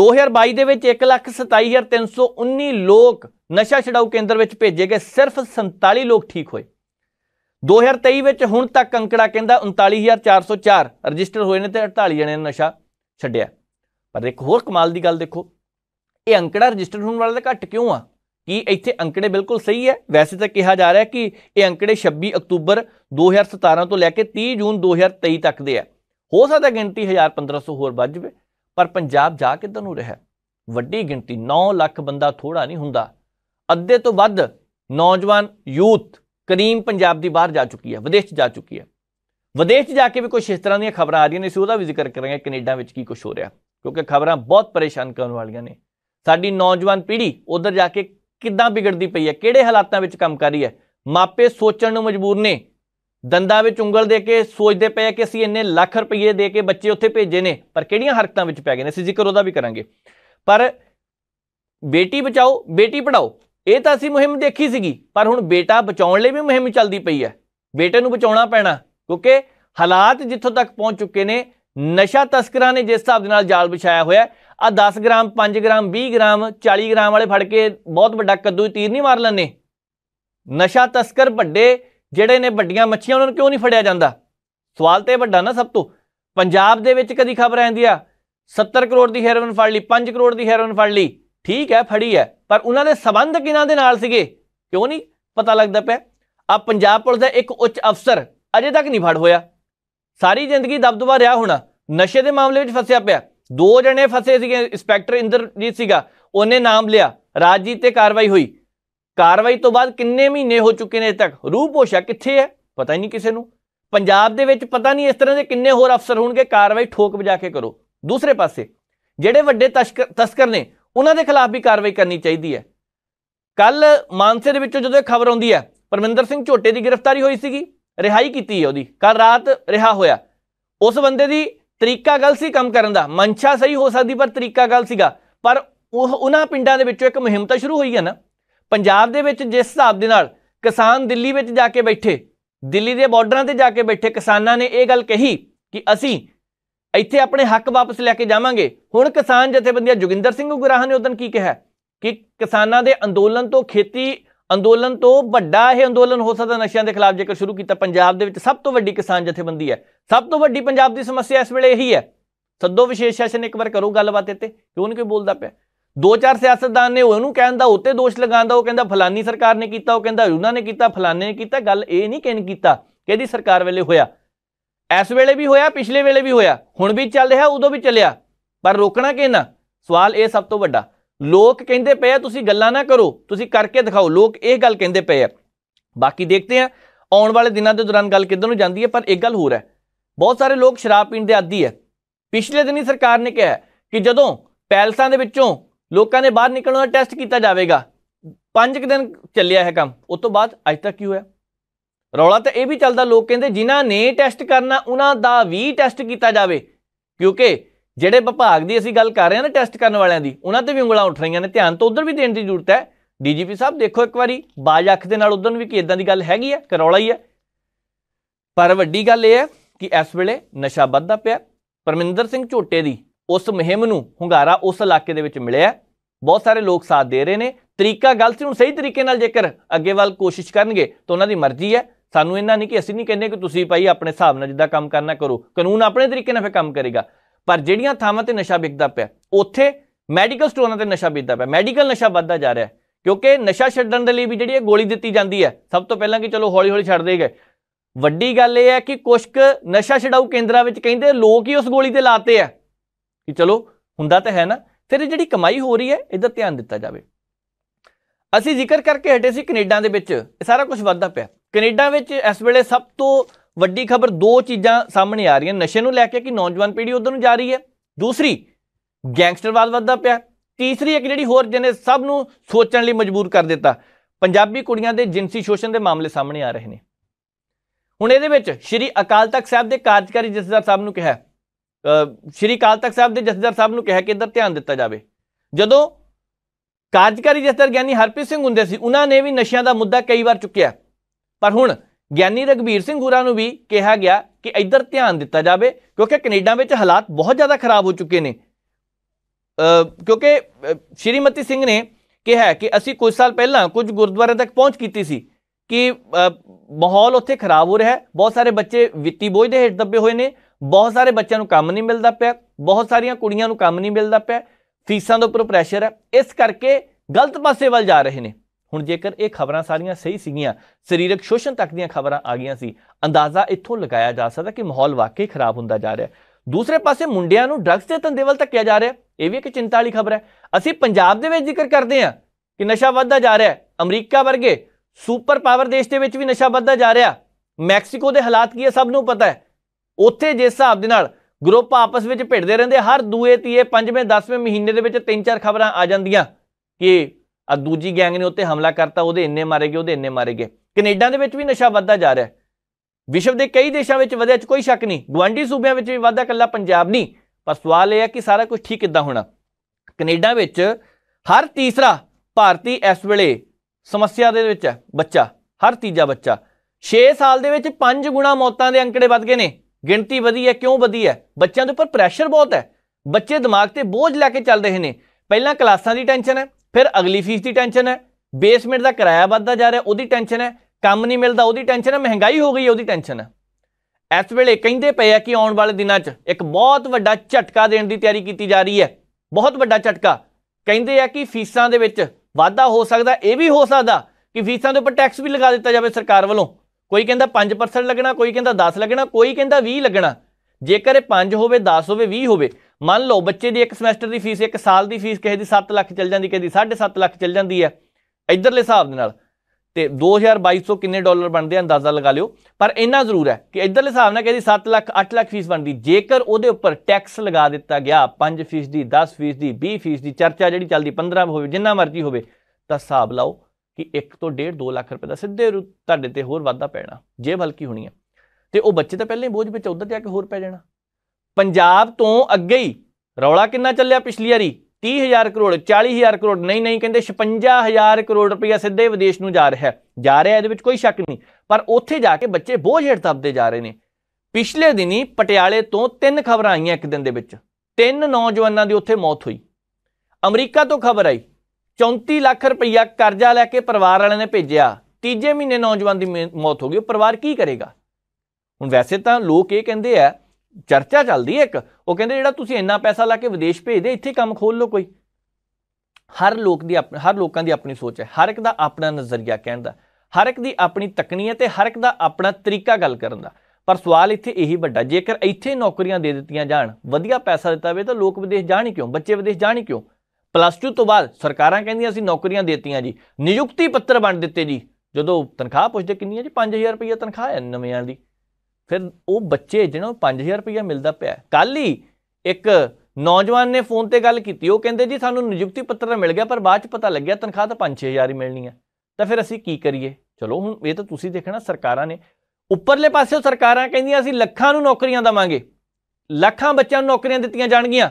2022 ਦੇ ਵਿੱਚ 127319 ਲੋਕ ਨਸ਼ਾ ਛਡਾਊ ਕੇਂਦਰ ਵਿੱਚ ਭੇਜੇ ਗਏ ਸਿਰਫ 47 ਲੋਕ ਠੀਕ ਹੋਏ 2023 ਵਿੱਚ ਹੁਣ ਤੱਕ ਅੰਕੜਾ ਕਹਿੰਦਾ 39404 ਰਜਿਸਟਰ ਹੋਏ ਨੇ ਤੇ 48 ਜਣੇ ਨੇ ਨਸ਼ਾ ਛੱਡਿਆ ਪਰ ਇੱਕ ਹੋਰ ਕਮਾਲ ਦੀ ਗੱਲ ਦੇਖੋ ਇਹ ਅੰਕੜਾ ਰਜਿਸਟਰ ਹੋਣ ਵਾਲੇ ਦਾ ਘੱਟ ਕਿਉਂ ਆ ਕੀ ਇੱਥੇ ਅੰਕੜੇ ਬਿਲਕੁਲ ਸਹੀ ਹੈ ਵੈਸੇ ਤਾਂ ਕਿਹਾ ਜਾ ਰਿਹਾ ਕਿ ਇਹ ਅੰਕੜੇ 26 ਅਕਤੂਬਰ 2017 ਤੋਂ ਲੈ ਕੇ 30 ਜੂਨ 2023 ਤੱਕ ਦੇ ਆ ਹੋ ਸਕਦਾ ਗਿਣਤੀ 1500 ਹੋਰ ਵੱਧ ਜਵੇ ਪਰ ਪੰਜਾਬ ਜਾ ਕੇ ਨੂੰ ਰਿਹਾ ਵੱਡੀ ਗਿਣਤੀ 9 ਲੱਖ ਬੰਦਾ ਥੋੜਾ ਨਹੀਂ ਹੁੰਦਾ ਅੱਧੇ ਤੋਂ ਵੱਧ ਨੌਜਵਾਨ ਯੂਥ ਕਰੀਮ ਪੰਜਾਬ ਦੀ ਬਾਹਰ ਜਾ ਚੁੱਕੀ ਹੈ ਵਿਦੇਸ਼ ਜਾ ਚੁੱਕੀ ਹੈ ਵਿਦੇਸ਼ ਜਾ ਕੇ ਵੀ ਕੁਝ ਇਸ ਤਰ੍ਹਾਂ ਦੀਆਂ ਖਬਰਾਂ ਆ ਰਹੀਆਂ ਨੇ ਸੋ ਉਹਦਾ ਵੀ ਜ਼ਿਕਰ ਕਰਾਂਗੇ ਕੈਨੇਡਾ ਵਿੱਚ ਕੀ ਕੁਝ ਹੋ ਰਿਹਾ ਕਿਉਂਕਿ ਖਬਰਾਂ ਬਹੁਤ ਪਰੇਸ਼ਾਨ ਕਰਨ ਵਾਲੀਆਂ ਨੇ ਸਾਡੀ ਨੌਜਵਾਨ ਪੀੜ੍ਹੀ ਉਧਰ ਜਾ ਕੇ ਕਿੱਦਾਂ ਵਿਗੜਦੀ ਪਈ ਹੈ ਕਿਹੜੇ ਹਾਲਾਤਾਂ ਵਿੱਚ ਕੰਮ ਕਰ ਰਹੀ ਹੈ ਮਾਪੇ ਸੋਚਣ ਨੂੰ ਮਜਬੂਰ ਨੇ ਦੰਦਾਂ ਵਿੱਚ ਉਂਗਲ ਦੇ ਕੇ ਸੋਚਦੇ ਪਏ ਕਿ ਅਸੀਂ ਇੰਨੇ ਲੱਖ ਰੁਪਏ ਦੇ ਕੇ ਬੱਚੇ ਉੱਥੇ ਭੇਜੇ ਨੇ ਪਰ ਕਿਹੜੀਆਂ ਹਰਕਤਾਂ ਵਿੱਚ ਪੈ ਗਏ ਨੇ ਅਸੀਂ ਜ਼ਿਕਰ ਉਹਦਾ ਵੀ ਕਰਾਂਗੇ ਪਰ ਬੇਟੀ ਬਚਾਓ ਬੇਟੀ ਪੜਾਓ ਇਹ ਤਾਂ ਅਸੀਂ ਮੁਹਿੰਮ ਦੇਖੀ ਸੀਗੀ ਪਰ ਹੁਣ ਬੇਟਾ ਬਚਾਉਣ ਲਈ ਵੀ ਮੁਹਿੰਮ ਚੱਲਦੀ ਪਈ ਹੈ ਬੇਟੇ ਨੂੰ ਬਚਾਉਣਾ ਪੈਣਾ ਕਿਉਂਕਿ ਹਾਲਾਤ ਜਿੱਥੋਂ ਤੱਕ ਪਹੁੰਚ ਚੁੱਕੇ ਨੇ ਨਸ਼ਾ ਤਸਕਰਾਂ ਨੇ ਜਿਸ ਹਿਸਾਬ ਦੇ ਨਾਲ ਜਾਲ ਵਿਛਾਇਆ ਹੋਇਆ ਆ 10 ਗ੍ਰਾਮ 5 ਗ੍ਰਾਮ 20 ਗ੍ਰਾਮ 40 ਗ੍ਰਾਮ ਵਾਲੇ ਫੜ ਕੇ ਬਹੁਤ ਵੱਡਾ ਕੱਦੂ ਤੀਰ ਨਹੀਂ ਮਾਰ ਲੈਣੇ ਨਸ਼ਾ ਤਸਕਰ ਵੱਡੇ ਜਿਹੜੇ ਨੇ ਵੱਡੀਆਂ ਮੱਛੀਆਂ ਉਹਨਾਂ ਨੂੰ ਕਿਉਂ ਨਹੀਂ ਫੜਿਆ ਜਾਂਦਾ ਸਵਾਲ ਤੇ ਵੱਡਾ ਨਾ ਸਭ ਤੋਂ ਪੰਜਾਬ ਦੇ ਵਿੱਚ ਕਦੀ ਖਬਰ ਆਂਦੀ ਆ 70 ਕਰੋੜ ਦੀ ਹੈਰੋਇਨ ਫੜ ਲਈ 5 ਕਰੋੜ ਦੀ ਹੈਰੋਇਨ ਫੜ ਲਈ ਠੀਕ ਹੈ ਫੜੀ ਹੈ ਪਰ ਉਹਨਾਂ ਦੇ ਸਬੰਧ ਕਿਨਾਂ ਦੇ ਨਾਲ ਸੀਗੇ ਕਿਉਂ ਨਹੀਂ ਪਤਾ ਲੱਗਦਾ ਪਿਆ ਆ ਪੰਜਾਬ ਪੁਲਿਸ ਦਾ ਇੱਕ ਉੱਚ ਅਫਸਰ ਅਜੇ ਤੱਕ ਨਹੀਂ ਫੜ ਹੋਇਆ ਸਾਰੀ ਜ਼ਿੰਦਗੀ ਦਬਦਬਾ ਰਿਹਾ ਹੋਣਾ ਨਸ਼ੇ ਦੇ ਮਾਮਲੇ ਵਿੱਚ ਫਸਿਆ ਪਿਆ ਦੋ ਜਣੇ ਫਸੇ ਸੀਗੇ ਇੰਸਪੈਕਟਰ ਇੰਦਰਜੀਤ ਸੀਗਾ ਉਹਨੇ ਨਾਮ ਲਿਆ ਰਾਜਜੀਤ ਤੇ ਕਾਰਵਾਈ ਹੋਈ ਕਾਰਵਾਈ ਤੋਂ ਬਾਅਦ ਕਿੰਨੇ ਮਹੀਨੇ ਹੋ ਚੁੱਕੇ ਨੇ ਅਜੇ ਤੱਕ ਰੂਪੋਸ਼ਾ ਕਿੱਥੇ ਹੈ ਪਤਾ ਹੀ ਨਹੀਂ ਕਿਸੇ ਨੂੰ ਪੰਜਾਬ ਦੇ ਵਿੱਚ ਪਤਾ ਨਹੀਂ ਇਸ ਤਰ੍ਹਾਂ ਦੇ ਕਿੰਨੇ ਹੋਰ ਅਫਸਰ ਹੋਣਗੇ ਕਾਰਵਾਈ ਠੋਕ ਵਜਾ ਕੇ ਕਰੋ ਦੂਸਰੇ ਪਾਸੇ ਜਿਹੜੇ ਵੱਡੇ ਤਸਕਰ ਨੇ ਉਹਨਾਂ ਦੇ ਖਿਲਾਫ ਵੀ ਕਾਰਵਾਈ ਕਰਨੀ ਚਾਹੀਦੀ ਹੈ ਕੱਲ ਮਾਨਸੇ ਦੇ ਵਿੱਚੋਂ ਜਦੋਂ ਇਹ ਖਬਰ ਆਉਂਦੀ ਹੈ ਪਰਮਿੰਦਰ ਸਿੰਘ ਝੋਟੇ ਦੀ ਗ੍ਰਿਫਤਾਰੀ ਹੋਈ ਸੀਗੀ ਰਿਹਾਈ ਕੀਤੀ ਹੈ ਉਹਦੀ ਕੱਲ ਰਾਤ ਰਿਹਾ ਹੋਇਆ ਉਸ ਬੰਦੇ ਦੀ ਤਰੀਕਾ ਗਲਤ ਸੀ ਕੰਮ ਕਰਨ ਦਾ ਮਨਸ਼ਾ ਸਹੀ ਹੋ ਸਕਦੀ ਪਰ ਤਰੀਕਾ ਗਲਤ ਸੀਗਾ ਪਰ ਉਹ ਉਹਨਾਂ ਪਿੰਡਾਂ ਦੇ ਵਿੱਚੋਂ ਇੱਕ ਮੁਹਿੰਮ ਤਾਂ ਸ਼ੁਰੂ ਹੋਈ ਹੈ ਨਾ ਪੰਜਾਬ ਦੇ ਵਿੱਚ ਜਿਸ ਹਿਸਾਬ ਦੇ ਨਾਲ ਕਿਸਾਨ ਦਿੱਲੀ ਵਿੱਚ ਜਾ ਕੇ ਬੈਠੇ ਦਿੱਲੀ ਦੇ ਬਾਰਡਰਾਂ ਤੇ ਜਾ ਕੇ ਬੈਠੇ ਕਿਸਾਨਾਂ ਨੇ ਇਹ ਗੱਲ ਕਹੀ ਕਿ ਅਸੀਂ ਇੱਥੇ ਆਪਣੇ ਹੱਕ ਵਾਪਸ ਲੈ ਕੇ ਜਾਵਾਂਗੇ ਹੁਣ ਕਿਸਾਨ ਜਥੇਬੰਦੀਆਂ ਜੁਗਿੰਦਰ ਸਿੰਘ ਉਗਰਾਹ ਨੇ ਉਦੋਂ ਕੀ ਕਿਹਾ ਕਿ ਕਿਸਾਨਾਂ ਦੇ ਅੰਦੋਲਨ ਤੋਂ ਖੇਤੀ ਅੰਦੋਲਨ ਤੋਂ ਵੱਡਾ ਇਹ ਅੰਦੋਲਨ ਹੋ ਸਕਦਾ ਨਸ਼ਿਆਂ ਦੇ ਖਿਲਾਫ ਜੇਕਰ ਸ਼ੁਰੂ ਕੀਤਾ ਪੰਜਾਬ ਦੇ ਵਿੱਚ ਸਭ ਤੋਂ ਵੱਡੀ ਕਿਸਾਨ ਜਥੇਬੰਦੀ ਹੈ ਸਭ ਤੋਂ ਵੱਡੀ ਪੰਜਾਬ ਦੀ ਸਮੱਸਿਆ ਇਸ ਵੇਲੇ ਇਹੀ ਹੈ ਸੱਦੋ ਵਿਸ਼ੇਸ਼ ਸੈਸ਼ਨ ਇੱਕ ਵਾਰ ਕਰੋ ਗੱਲਬਾਤ ਇੱਥੇ ਕਿਉਂ ਨਹੀਂ ਕੋਈ ਬੋਲਦਾ ਪਿਆ ਦੋ ਚਾਰ ਸਿਆਸਤਦਾਨ ਨੇ ਉਹਨੂੰ ਕਹਿਣ ਦਾ ਉੱਤੇ ਦੋਸ਼ ਲਗਾਉਂਦਾ ਉਹ ਕਹਿੰਦਾ ਫਲਾਨੀ ਸਰਕਾਰ ਨੇ ਕੀਤਾ ਉਹ ਕਹਿੰਦਾ ਉਹਨਾਂ ਨੇ ਕੀਤਾ ਫਲਾਨੇ ਨੇ ਕੀਤਾ ਗੱਲ ਇਹ ਨਹੀਂ ਕਿਨ ਕੀਤਾ ਕਿਹਦੀ ਸਰਕਾਰ ਵੇਲੇ ਹੋਇਆ ਇਸ ਵੇਲੇ ਵੀ ਹੋਇਆ ਪਿਛਲੇ ਵੇਲੇ ਵੀ ਹੋਇਆ ਹੁਣ ਵੀ ਚੱਲ ਰਿਹਾ ਉਦੋਂ ਵੀ ਚੱਲਿਆ ਪਰ ਰੋਕਣਾ ਕਿ ਨਾ ਸਵਾਲ ਇਹ ਸਭ ਤੋਂ ਵੱਡਾ ਲੋਕ ਕਹਿੰਦੇ ਪਏ ਆ ਤੁਸੀਂ ਗੱਲਾਂ ਨਾ ਕਰੋ ਤੁਸੀਂ ਕਰਕੇ ਦਿਖਾਓ ਲੋਕ ਇਹ ਗੱਲ ਕਹਿੰਦੇ ਪਏ ਆ ਬਾਕੀ ਦੇਖਦੇ ਆ ਆਉਣ ਵਾਲੇ ਦਿਨਾਂ ਦੇ ਦੌਰਾਨ ਗੱਲ ਕਿੱਧਰ ਨੂੰ ਜਾਂਦੀ ਹੈ ਪਰ ਇੱਕ ਗੱਲ ਹੋਰ ਹੈ ਬਹੁਤ ਸਾਰੇ ਲੋਕ ਸ਼ਰਾਬ ਪੀਣ ਦੇ ਆਦੀ ਹੈ ਪਿਛਲੇ ਦਿਨੀ ਸਰਕਾਰ ਨੇ ਕਿਹਾ ਕਿ ਜਦੋਂ ਪੈਲਸਾਂ ਦੇ ਵਿੱਚੋਂ ਲੋਕਾਂ ਨੇ ਬਾਹਰ ਨਿਕਲਣ ਦਾ ਟੈਸਟ ਕੀਤਾ ਜਾਵੇਗਾ ਪੰਜ ਕਿ ਦਿਨ ਚੱਲਿਆ ਹੈ ਕੰਮ ਉਸ ਤੋਂ ਬਾਅਦ ਅੱਜ ਤੱਕ ਕੀ ਹੋਇਆ ਰੌਲਾ ਤਾਂ ਇਹ ਵੀ ਚੱਲਦਾ ਲੋਕ ਕਹਿੰਦੇ ਜਿਨ੍ਹਾਂ ਨੇ ਟੈਸਟ ਕਰਨਾ ਉਹਨਾਂ ਦਾ ਵੀ ਟੈਸਟ ਕੀਤਾ ਜਾਵੇ ਕਿਉਂਕਿ ਜਿਹੜੇ ਵਿਭਾਗ ਦੀ ਅਸੀਂ ਗੱਲ ਕਰ ਰਹੇ ਹਾਂ ਨਾ ਟੈਸਟ ਕਰਨ ਵਾਲਿਆਂ ਦੀ ਉਹਨਾਂ ਤੇ ਵੀ ਉਂਗਲਾਂ ਉੱਠ ਰਹੀਆਂ ਨੇ ਧਿਆਨ ਤਾਂ ਉਧਰ ਵੀ ਦੇਣ ਦੀ ਜ਼ਰੂਰਤ ਹੈ ਡੀਜੀਪੀ ਸਾਹਿਬ ਦੇਖੋ ਇੱਕ ਵਾਰੀ ਬਾਜ ਅੱਖ ਦੇ ਨਾਲ ਉਧਰ ਵੀ ਕਿ ਇਦਾਂ ਦੀ ਗੱਲ ਹੈਗੀ ਹੈ ਕਰੌਲਾ ਹੀ ਹੈ ਪਰ ਵੱਡੀ ਗੱਲ ਇਹ ਹੈ ਕਿ ਇਸ ਵੇਲੇ ਨਸ਼ਾ ਵੱਧਦਾ ਪਿਆ ਪਰਮਿੰਦਰ ਸਿੰਘ ਝੋਟੇ ਦੀ ਉਸ ਮੁਹਿੰਮ ਨੂੰ ਹੁੰਗਾਰਾ ਉਸ ਇਲਾਕੇ ਦੇ ਵਿੱਚ ਮਿਲਿਆ ਬਹੁਤ ਸਾਰੇ ਲੋਕ ਸਾਥ ਦੇ ਰਹੇ ਨੇ ਤਰੀਕਾ ਗਲਤ ਨੂੰ ਸਹੀ ਤਰੀਕੇ ਨਾਲ ਜੇਕਰ ਅੱਗੇ ਵੱਲ ਕੋਸ਼ਿਸ਼ ਕਰਨਗੇ ਤਾਂ ਉਹਨਾਂ ਦੀ ਮਰਜ਼ੀ ਹੈ ਸਾਨੂੰ ਇਹਨਾਂ ਨਹੀਂ ਕਿ ਅਸੀਂ ਨਹੀਂ ਕਹਿੰਦੇ ਕਿ ਤੁਸੀਂ ਭਾਈ ਆਪਣੇ ਹਿਸਾਬ ਨਾਲ ਜਿੱਦਾਂ ਕੰਮ ਕਰਨਾ ਕਰੋ ਕਾਨੂੰਨ ਆਪਣੇ ਤਰੀਕੇ ਨਾਲ ਫੇ ਕੰਮ ਕਰੇਗਾ ਪਰ ਜਿਹੜੀਆਂ ਥਾਵਾਂ ਤੇ ਨਸ਼ਾ ਵਿਕਦਾ ਪਿਆ ਉੱਥੇ ਮੈਡੀਕਲ ਸਟੋਰਾਂ ਤੇ ਨਸ਼ਾ ਵਿਕਦਾ ਪਿਆ ਮੈਡੀਕਲ ਨਸ਼ਾ ਵੱਧਦਾ ਜਾ ਰਿਹਾ ਕਿਉਂਕਿ ਨਸ਼ਾ ਛੱਡਣ ਦੇ ਲਈ ਵੀ ਜਿਹੜੀ ਇਹ ਗੋਲੀ ਦਿੱਤੀ ਜਾਂਦੀ ਹੈ ਸਭ ਤੋਂ ਪਹਿਲਾਂ ਕਿ ਚਲੋ ਹੌਲੀ ਹੌਲੀ ਛੱਡ ਦੇਗੇ ਵੱਡੀ ਗੱਲ ਇਹ ਹੈ ਕਿ ਕੁਸ਼ਕ ਨਸ਼ਾ ਛਡਾਊ ਕੇਂਦਰਾਂ ਵਿੱਚ ਕਹਿੰਦੇ ਲੋਕ ਹੀ ਉਸ ਗੋਲੀ ਤੇ ਲਾਤੇ ਆ ਕਿ ਚਲੋ ਹੁੰਦਾ ਤਾਂ ਹੈ ਨਾ ਫਿਰ ਜਿਹੜੀ ਕਮਾਈ ਹੋ ਰਹੀ ਹੈ ਇਹਦਾ ਧਿਆਨ ਦਿੱਤਾ ਜਾਵੇ ਅਸੀਂ ਜ਼ਿਕਰ ਕਰਕੇ ਹਟੇ ਸੀ ਕੈਨੇਡਾ ਦੇ ਵਿੱਚ ਇਹ ਸਾਰਾ ਕੁਝ ਵੱਧਦਾ ਪਿਆ ਕੈਨੇਡਾ ਵਿੱਚ ਇਸ ਵੇਲੇ ਸਭ ਤੋਂ ਵੱਡੀ ਖਬਰ ਦੋ ਚੀਜ਼ਾਂ ਸਾਹਮਣੇ ਆ ਰਹੀਆਂ ਨਸ਼ੇ ਨੂੰ ਲੈ ਕੇ ਕਿ ਨੌਜਵਾਨ ਪੀੜ੍ਹੀ ਉਧਰ ਨੂੰ ਜਾ ਰਹੀ ਹੈ ਦੂਸਰੀ ਗੈਂਗਸਟਰਵਾਦ ਵੱਧਦਾ ਪਿਆ ਤੀਸਰੀ ਇੱਕ ਜਿਹੜੀ ਹੋਰ ਜਿਹਨੇ ਸਭ ਨੂੰ ਸੋਚਣ ਲਈ ਮਜਬੂਰ ਕਰ ਦਿੱਤਾ ਪੰਜਾਬੀ ਕੁੜੀਆਂ ਦੇ ਜਿੰਸੀ ਸ਼ੋਸ਼ਣ ਦੇ ਮਾਮਲੇ ਸਾਹਮਣੇ ਆ ਰਹੇ ਨੇ ਹੁਣ ਇਹਦੇ ਵਿੱਚ ਸ਼੍ਰੀ ਅਕਾਲ ਤਖਤ ਸਾਹਿਬ ਦੇ ਕਾਰਜਕਾਰੀ ਜਥੇਦਾਰ ਸਾਹਿਬ ਨੂੰ ਕਿਹਾ ਸ਼੍ਰੀ ਕਾਲ ਤਖਤ ਸਾਹਿਬ ਦੇ ਜਥੇਦਾਰ ਸਾਹਿਬ ਨੂੰ ਕਿਹਾ ਕਿ ਇਧਰ ਧਿਆਨ ਦਿੱਤਾ ਜਾਵੇ ਜਦੋਂ ਕਾਰਜਕਾਰੀ ਜਥੇਦਾਰ ਗਿਆਨੀ ਹਰਪ੍ਰੀਤ ਸਿੰਘ ਹੁੰਦੇ ਸੀ ਉਹਨਾਂ ਨੇ ਵੀ ਨਸ਼ਿਆਂ ਦਾ ਮੁੱਦਾ ਕਈ ਵਾਰ ਚੁੱਕਿਆ ਪਰ ਹੁਣ ਗਿਆਨੀ ਰਗਵੀਰ ਸਿੰਘ ਹੋਰਾਂ ਨੂੰ ਵੀ ਕਿਹਾ ਗਿਆ ਕਿ ਇੱਧਰ ਧਿਆਨ ਦਿੱਤਾ ਜਾਵੇ ਕਿਉਂਕਿ ਕੈਨੇਡਾ ਵਿੱਚ ਹਾਲਾਤ ਬਹੁਤ ਜ਼ਿਆਦਾ ਖਰਾਬ ਹੋ ਚੁੱਕੇ ਨੇ ਕਿਉਂਕਿ ਸ਼੍ਰੀਮਤੀ ਸਿੰਘ ਨੇ ਕਿਹਾ ਕਿ ਅਸੀਂ ਕੁਝ ਸਾਲ ਪਹਿਲਾਂ ਕੁਝ ਗੁਰਦੁਆਰਿਆਂ ਤੱਕ ਪਹੁੰਚ ਕੀਤੀ ਸੀ ਕਿ ਮਾਹੌਲ ਉੱਥੇ ਖਰਾਬ ਹੋ ਰਿਹਾ ਹੈ ਬਹੁਤ ਸਾਰੇ ਬੱਚੇ ਵਿੱਤੀ ਬੋਝ ਦੇ ਹੇਠ ਦੱਬੇ ਹੋਏ ਨੇ ਬਹੁਤ ਸਾਰੇ ਬੱਚਿਆਂ ਨੂੰ ਕੰਮ ਨਹੀਂ ਮਿਲਦਾ ਪਿਆ ਬਹੁਤ ਸਾਰੀਆਂ ਕੁੜੀਆਂ ਨੂੰ ਕੰਮ ਨਹੀਂ ਮਿਲਦਾ ਪਿਆ ਫੀਸਾਂ ਦੇ ਉੱਪਰ ਪ੍ਰੈਸ਼ਰ ਹੈ ਇਸ ਕਰਕੇ ਗਲਤ ਪਾਸੇ ਵੱਲ ਜਾ ਰਹੇ ਨੇ ਹੁਣ ਜੇਕਰ ਇਹ ਖਬਰਾਂ ਸਾਰੀਆਂ ਸਹੀ ਸੀਗੀਆਂ ਸਰੀਰਕ ਸ਼ੋਸ਼ਣ ਤੱਕ ਦੀਆਂ ਖਬਰਾਂ ਆ ਗਈਆਂ ਸੀ ਅੰਦਾਜ਼ਾ ਇੱਥੋਂ ਲਗਾਇਆ ਜਾ ਸਕਦਾ ਕਿ ਮਾਹੌਲ ਵਾਕਈ ਖਰਾਬ ਹੁੰਦਾ ਜਾ ਰਿਹਾ ਦੂਸਰੇ ਪਾਸੇ ਮੁੰਡਿਆਂ ਨੂੰ ਡਰੱਗਸ ਦੇ ਧੰਦੇ ਵੱਲ ਧੱਕਿਆ ਜਾ ਰਿਹਾ ਇਹ ਵੀ ਇੱਕ ਚਿੰਤਾ ਵਾਲੀ ਖਬਰ ਹੈ ਅਸੀਂ ਪੰਜਾਬ ਦੇ ਵਿੱਚ ਜ਼ਿਕਰ ਕਰਦੇ ਹਾਂ ਕਿ ਨਸ਼ਾ ਵੱਧਦਾ ਜਾ ਰਿਹਾ ਹੈ ਅਮਰੀਕਾ ਵਰਗੇ ਸੁਪਰ ਪਾਵਰ ਦੇਸ਼ ਦੇ ਵਿੱਚ ਵੀ ਨਸ਼ਾ ਵੱਧਦਾ ਜਾ ਰਿਹਾ ਮੈਕਸੀਕੋ ਦੇ ਹਾਲਾਤ ਕੀ ਹੈ ਸਭ ਨੂੰ ਪਤਾ ਹੈ ਉੱਥੇ ਜਿਸ ਹਿਸਾਬ ਦੇ ਨਾਲ ਗਰੁੱਪ ਆਪਸ ਵਿੱਚ ਭਿੜਦੇ ਰਹਿੰਦੇ ਹਰ ਦੂਏ ਤੀਏ ਪੰਜਵੇਂ ਦਸਵੇਂ ਮਹੀਨੇ ਦੇ ਵਿੱਚ ਤਿੰਨ ਚਾਰ ਖਬਰਾਂ ਆ ਜਾਂਦੀਆਂ ਕਿ ਆ ਦੂਜੀ ਗੈਂਗ ਨੇ ਉੱਤੇ ਹਮਲਾ ਕਰਤਾ ਉਹਦੇ ਇੰਨੇ ਮਾਰੇ ਗਏ ਉਹਦੇ ਇੰਨੇ ਮਾਰੇ ਗਏ ਕੈਨੇਡਾ ਦੇ ਵਿੱਚ ਵੀ ਨਸ਼ਾ ਵੱਧਦਾ ਜਾ ਰਿਹਾ ਵਿਸ਼ਵ ਦੇ ਕਈ ਦੇਸ਼ਾਂ ਵਿੱਚ ਵਧਿਆ ਚ ਕੋਈ ਸ਼ੱਕ ਨਹੀਂ ਗਵਾਂਡੀ ਸੂਬਿਆਂ ਵਿੱਚ ਵੀ ਵਧਦਾ ਕੱਲਾ ਪੰਜਾਬ ਨਹੀਂ ਪਰ ਸਵਾਲ ਇਹ ਹੈ ਕਿ ਸਾਰਾ ਕੁਝ ਠੀਕ ਕਿੱਦਾਂ ਹੋਣਾ ਕੈਨੇਡਾ ਵਿੱਚ ਹਰ ਤੀਸਰਾ ਭਾਰਤੀ ਇਸ ਵੇਲੇ ਸਮੱਸਿਆ ਦੇ ਵਿੱਚ ਹੈ ਬੱਚਾ ਹਰ ਤੀਜਾ ਬੱਚਾ 6 ਸਾਲ ਦੇ ਵਿੱਚ 5 ਗੁਣਾ ਮੌਤਾਂ ਦੇ ਅੰਕੜੇ ਵੱਧ ਗਏ ਨੇ ਗਿਣਤੀ ਵਧੀ ਹੈ ਕਿਉਂ ਵਧੀ ਹੈ ਬੱਚਿਆਂ ਦੇ ਉੱਪਰ ਪ੍ਰੈਸ਼ਰ ਬਹੁਤ ਹੈ ਬੱਚੇ ਦਿਮਾਗ ਤੇ ਬੋਝ ਲੈ ਕੇ ਚੱਲ ਰਹੇ ਨੇ ਪਹਿਲਾਂ ਕਲਾਸਾਂ ਦੀ ਟੈਨਸ਼ਨ ਹੈ ਫਿਰ ਅਗਲੀ ਫੀਸ ਦੀ ਟੈਨਸ਼ਨ ਹੈ ਬੇਸਮੈਂਟ ਦਾ ਕਿਰਾਇਆ ਵੱਧਦਾ ਜਾ ਰਿਹਾ ਉਹਦੀ ਟੈਨਸ਼ਨ ਹੈ ਕੰਮ ਨਹੀਂ ਮਿਲਦਾ ਉਹਦੀ ਟੈਨਸ਼ਨ ਹੈ ਮਹਿੰਗਾਈ ਹੋ ਗਈ ਹੈ ਉਹਦੀ ਟੈਨਸ਼ਨ ਹੈ ਇਸ ਵੇਲੇ ਕਹਿੰਦੇ ਪਏ ਆ ਕਿ ਆਉਣ ਵਾਲੇ ਦਿਨਾਂ 'ਚ ਇੱਕ ਬਹੁਤ ਵੱਡਾ ਝਟਕਾ ਦੇਣ ਦੀ ਤਿਆਰੀ ਕੀਤੀ ਜਾ ਰਹੀ ਹੈ ਬਹੁਤ ਵੱਡਾ ਝਟਕਾ ਕਹਿੰਦੇ ਆ ਕਿ ਫੀਸਾਂ ਦੇ ਵਿੱਚ ਵਾਧਾ ਹੋ ਸਕਦਾ ਇਹ ਵੀ ਹੋ ਸਕਦਾ ਕਿ ਫੀਸਾਂ ਦੇ ਉੱਪਰ ਟੈਕਸ ਵੀ ਲਗਾ ਦਿੱਤਾ ਜਾਵੇ ਸਰਕਾਰ ਵੱਲੋਂ ਕੋਈ ਕਹਿੰਦਾ 5% ਲੱਗਣਾ ਕੋਈ ਕਹਿੰਦਾ 10 ਲੱਗਣਾ ਕੋਈ ਕਹਿੰਦਾ 20 ਲੱਗਣਾ ਜੇਕਰ ਇਹ 5 ਹੋਵੇ 10 ਹੋਵੇ 20 ਹੋਵੇ ਮੰਨ ਲਓ ਬੱਚੇ ਦੀ ਇੱਕ ਸਮੈਸਟਰ ਦੀ ਫੀਸ ਇੱਕ ਸਾਲ ਦੀ ਫੀਸ ਕਿਸੇ ਦੀ 7 ਲੱਖ ਚੱਲ ਜਾਂਦੀ ਕਿਸੇ ਦੀ 7.5 ਲੱਖ ਚੱਲ ਜਾਂਦੀ ਹੈ ਇਧਰਲੇ ਹਿਸਾਬ ਦੇ ਨਾਲ ਤੇ 2200 ਕਿੰਨੇ ਡਾਲਰ ਬਣਦੇ ਆ ਅੰਦਾਜ਼ਾ ਲਗਾ ਲਿਓ ਪਰ ਇੰਨਾ ਜ਼ਰੂਰ ਹੈ ਕਿ ਇਧਰਲੇ ਹਿਸਾਬ ਨਾਲ ਕਿਸੇ ਦੀ 7 ਲੱਖ 8 ਲੱਖ ਫੀਸ ਬਣਦੀ ਜੇਕਰ ਉਹਦੇ ਉੱਪਰ ਟੈਕਸ ਲਗਾ ਦਿੱਤਾ ਗਿਆ 5% ਦੀ 10% ਦੀ 20% ਦੀ ਚਰਚਾ ਜਿਹੜੀ ਚੱਲਦੀ 15 ਹੋਵੇ ਜਿੰਨਾ ਮਰਜ਼ੀ ਹੋਵੇ ਤਾਂ ਹਿਸਾਬ ਲਾਓ ਕਿ 1 ਤੋਂ 1.5 2 ਲੱਖ ਰੁਪਏ ਦਾ ਸਿੱਧੇ ਤੁਹਾਡੇ ਤੇ ਹੋਰ ਵਾਧਾ ਪੈਣਾ ਜੇ ਬਲਕੀ ਹੋਣੀ ਹੈ ਤੇ ਉਹ ਬੱਚੇ ਤਾਂ ਪਹਿਲੇ ਬੋਝ ਵਿੱਚ ਉਧਰ ਜਾ ਕੇ ਹੋਰ ਪੈ ਜਾਣਾ ਪੰਜਾਬ ਤੋਂ ਅੱਗੇ ਹੀ ਰੌਲਾ ਕਿੰਨਾ ਚੱਲਿਆ ਪਿਛਲੀ ਵਾਰੀ 30000 ਕਰੋੜ 40000 ਕਰੋੜ ਨਹੀਂ ਨਹੀਂ ਕਹਿੰਦੇ 56000 ਕਰੋੜ ਰੁਪਇਆ ਸਿੱਧੇ ਵਿਦੇਸ਼ ਨੂੰ ਜਾ ਰਿਹਾ ਹੈ ਜਾ ਰਿਹਾ ਇਹਦੇ ਵਿੱਚ ਕੋਈ ਸ਼ੱਕ ਨਹੀਂ ਪਰ ਉੱਥੇ ਜਾ ਕੇ ਬੱਚੇ ਬੋਝ ਹੇਠ ਦੱਬਦੇ ਜਾ ਰਹੇ ਨੇ ਪਿਛਲੇ ਦਿਨੀ ਪਟਿਆਲੇ ਤੋਂ ਤਿੰਨ ਖਬਰਾਂ ਆਈਆਂ ਇੱਕ ਦਿਨ ਦੇ ਵਿੱਚ ਤਿੰਨ ਨੌਜਵਾਨਾਂ ਦੀ ਉੱਥੇ ਮੌਤ ਹੋਈ ਅਮਰੀਕਾ ਤੋਂ ਖਬਰ ਆਈ 34 ਲੱਖ ਰੁਪਈਆ ਕਰਜ਼ਾ ਲੈ ਕੇ ਪਰਿਵਾਰ ਵਾਲਿਆਂ ਨੇ ਭੇਜਿਆ ਤੀਜੇ ਮਹੀਨੇ ਨੌਜਵਾਨ ਦੀ ਮੌਤ ਹੋ ਗਈ ਉਹ ਪਰਿਵਾਰ ਕੀ ਕਰੇਗਾ ਹੁਣ ਵੈਸੇ ਤਾਂ ਲੋਕ ਇਹ ਕਹਿੰਦੇ ਆ ਚਰਚਾ ਚੱਲਦੀ ਹੈ ਇੱਕ ਉਹ ਕਹਿੰਦੇ ਜਿਹੜਾ ਤੁਸੀਂ ਇੰਨਾ ਪੈਸਾ ਲਾ ਕੇ ਵਿਦੇਸ਼ ਭੇਜਦੇ ਇੱਥੇ ਕੰਮ ਖੋਲ ਲਓ ਕੋਈ ਹਰ ਲੋਕ ਦੀ ਹਰ ਲੋਕਾਂ ਦੀ ਆਪਣੀ ਸੋਚ ਹੈ ਹਰ ਇੱਕ ਦਾ ਆਪਣਾ ਨਜ਼ਰੀਆ ਕਹਿਣ ਦਾ ਹਰ ਇੱਕ ਦੀ ਆਪਣੀ ਤਕਨੀਅਤ ਤੇ ਹਰ ਇੱਕ ਦਾ ਆਪਣਾ ਤਰੀਕਾ ਗੱਲ ਕਰਨ ਦਾ ਪਰ ਸਵਾਲ ਇੱਥੇ ਇਹੀ ਵੱਡਾ ਜੇਕਰ ਇੱਥੇ ਨੌਕਰੀਆਂ ਦੇ ਦਿੱਤੀਆਂ ਜਾਣ ਵਧੀਆ ਪੈਸਾ ਦਿੱਤਾ ਵੇ ਤਾਂ ਲੋਕ ਵਿਦੇਸ਼ ਜਾਣ ਹੀ ਕਿਉਂ ਬੱਚੇ ਵਿਦੇਸ਼ ਜਾਣ ਹੀ ਕਿਉਂ ਪਲੱਸ 2 ਤੋਂ ਬਾਅਦ ਸਰਕਾਰਾਂ ਕਹਿੰਦੀਆਂ ਅਸੀਂ ਨੌਕਰੀਆਂ ਦਿੱਤੀਆਂ ਜੀ ਨਿਯੁਕਤੀ ਪੱਤਰ ਵੰਡ ਦਿੱਤੇ ਜੀ ਜਦੋਂ ਤਨਖਾਹ ਪੁੱਛਦੇ ਕਿੰਨੀ ਹੈ ਜੀ 5000 ਰੁਪਏ ਤਨਖਾਹ ਹੈ ਨਵਿਆਂ ਦੀ ਫਿਰ ਉਹ ਬੱਚੇ ਜਿਹਨਾਂ ਨੂੰ 5000 ਰੁਪਏ ਮਿਲਦਾ ਪਿਆ ਕੱਲ ਹੀ ਇੱਕ ਨੌਜਵਾਨ ਨੇ ਫੋਨ ਤੇ ਗੱਲ ਕੀਤੀ ਉਹ ਕਹਿੰਦੇ ਜੀ ਸਾਨੂੰ ਨਿਯੁਕਤੀ ਪੱਤਰ ਤਾਂ ਮਿਲ ਗਿਆ ਪਰ ਬਾਅਦ ਚ ਪਤਾ ਲੱਗਿਆ ਤਨਖਾਹ ਤਾਂ 5-6000 ਹੀ ਮਿਲਣੀ ਹੈ ਤਾਂ ਫਿਰ ਅਸੀਂ ਕੀ ਕਰੀਏ ਚਲੋ ਹੁਣ ਇਹ ਤਾਂ ਤੁਸੀਂ ਦੇਖਣਾ ਸਰਕਾਰਾਂ ਨੇ ਉੱਪਰਲੇ ਪਾਸੇ ਸਰਕਾਰਾਂ ਕਹਿੰਦੀਆਂ ਅਸੀਂ ਲੱਖਾਂ ਨੂੰ ਨੌਕਰੀਆਂ ਦਵਾਂਗੇ ਲੱਖਾਂ ਬੱਚਿਆਂ ਨੂੰ ਨੌਕਰੀਆਂ ਦਿੱਤੀਆਂ ਜਾਣਗੀਆਂ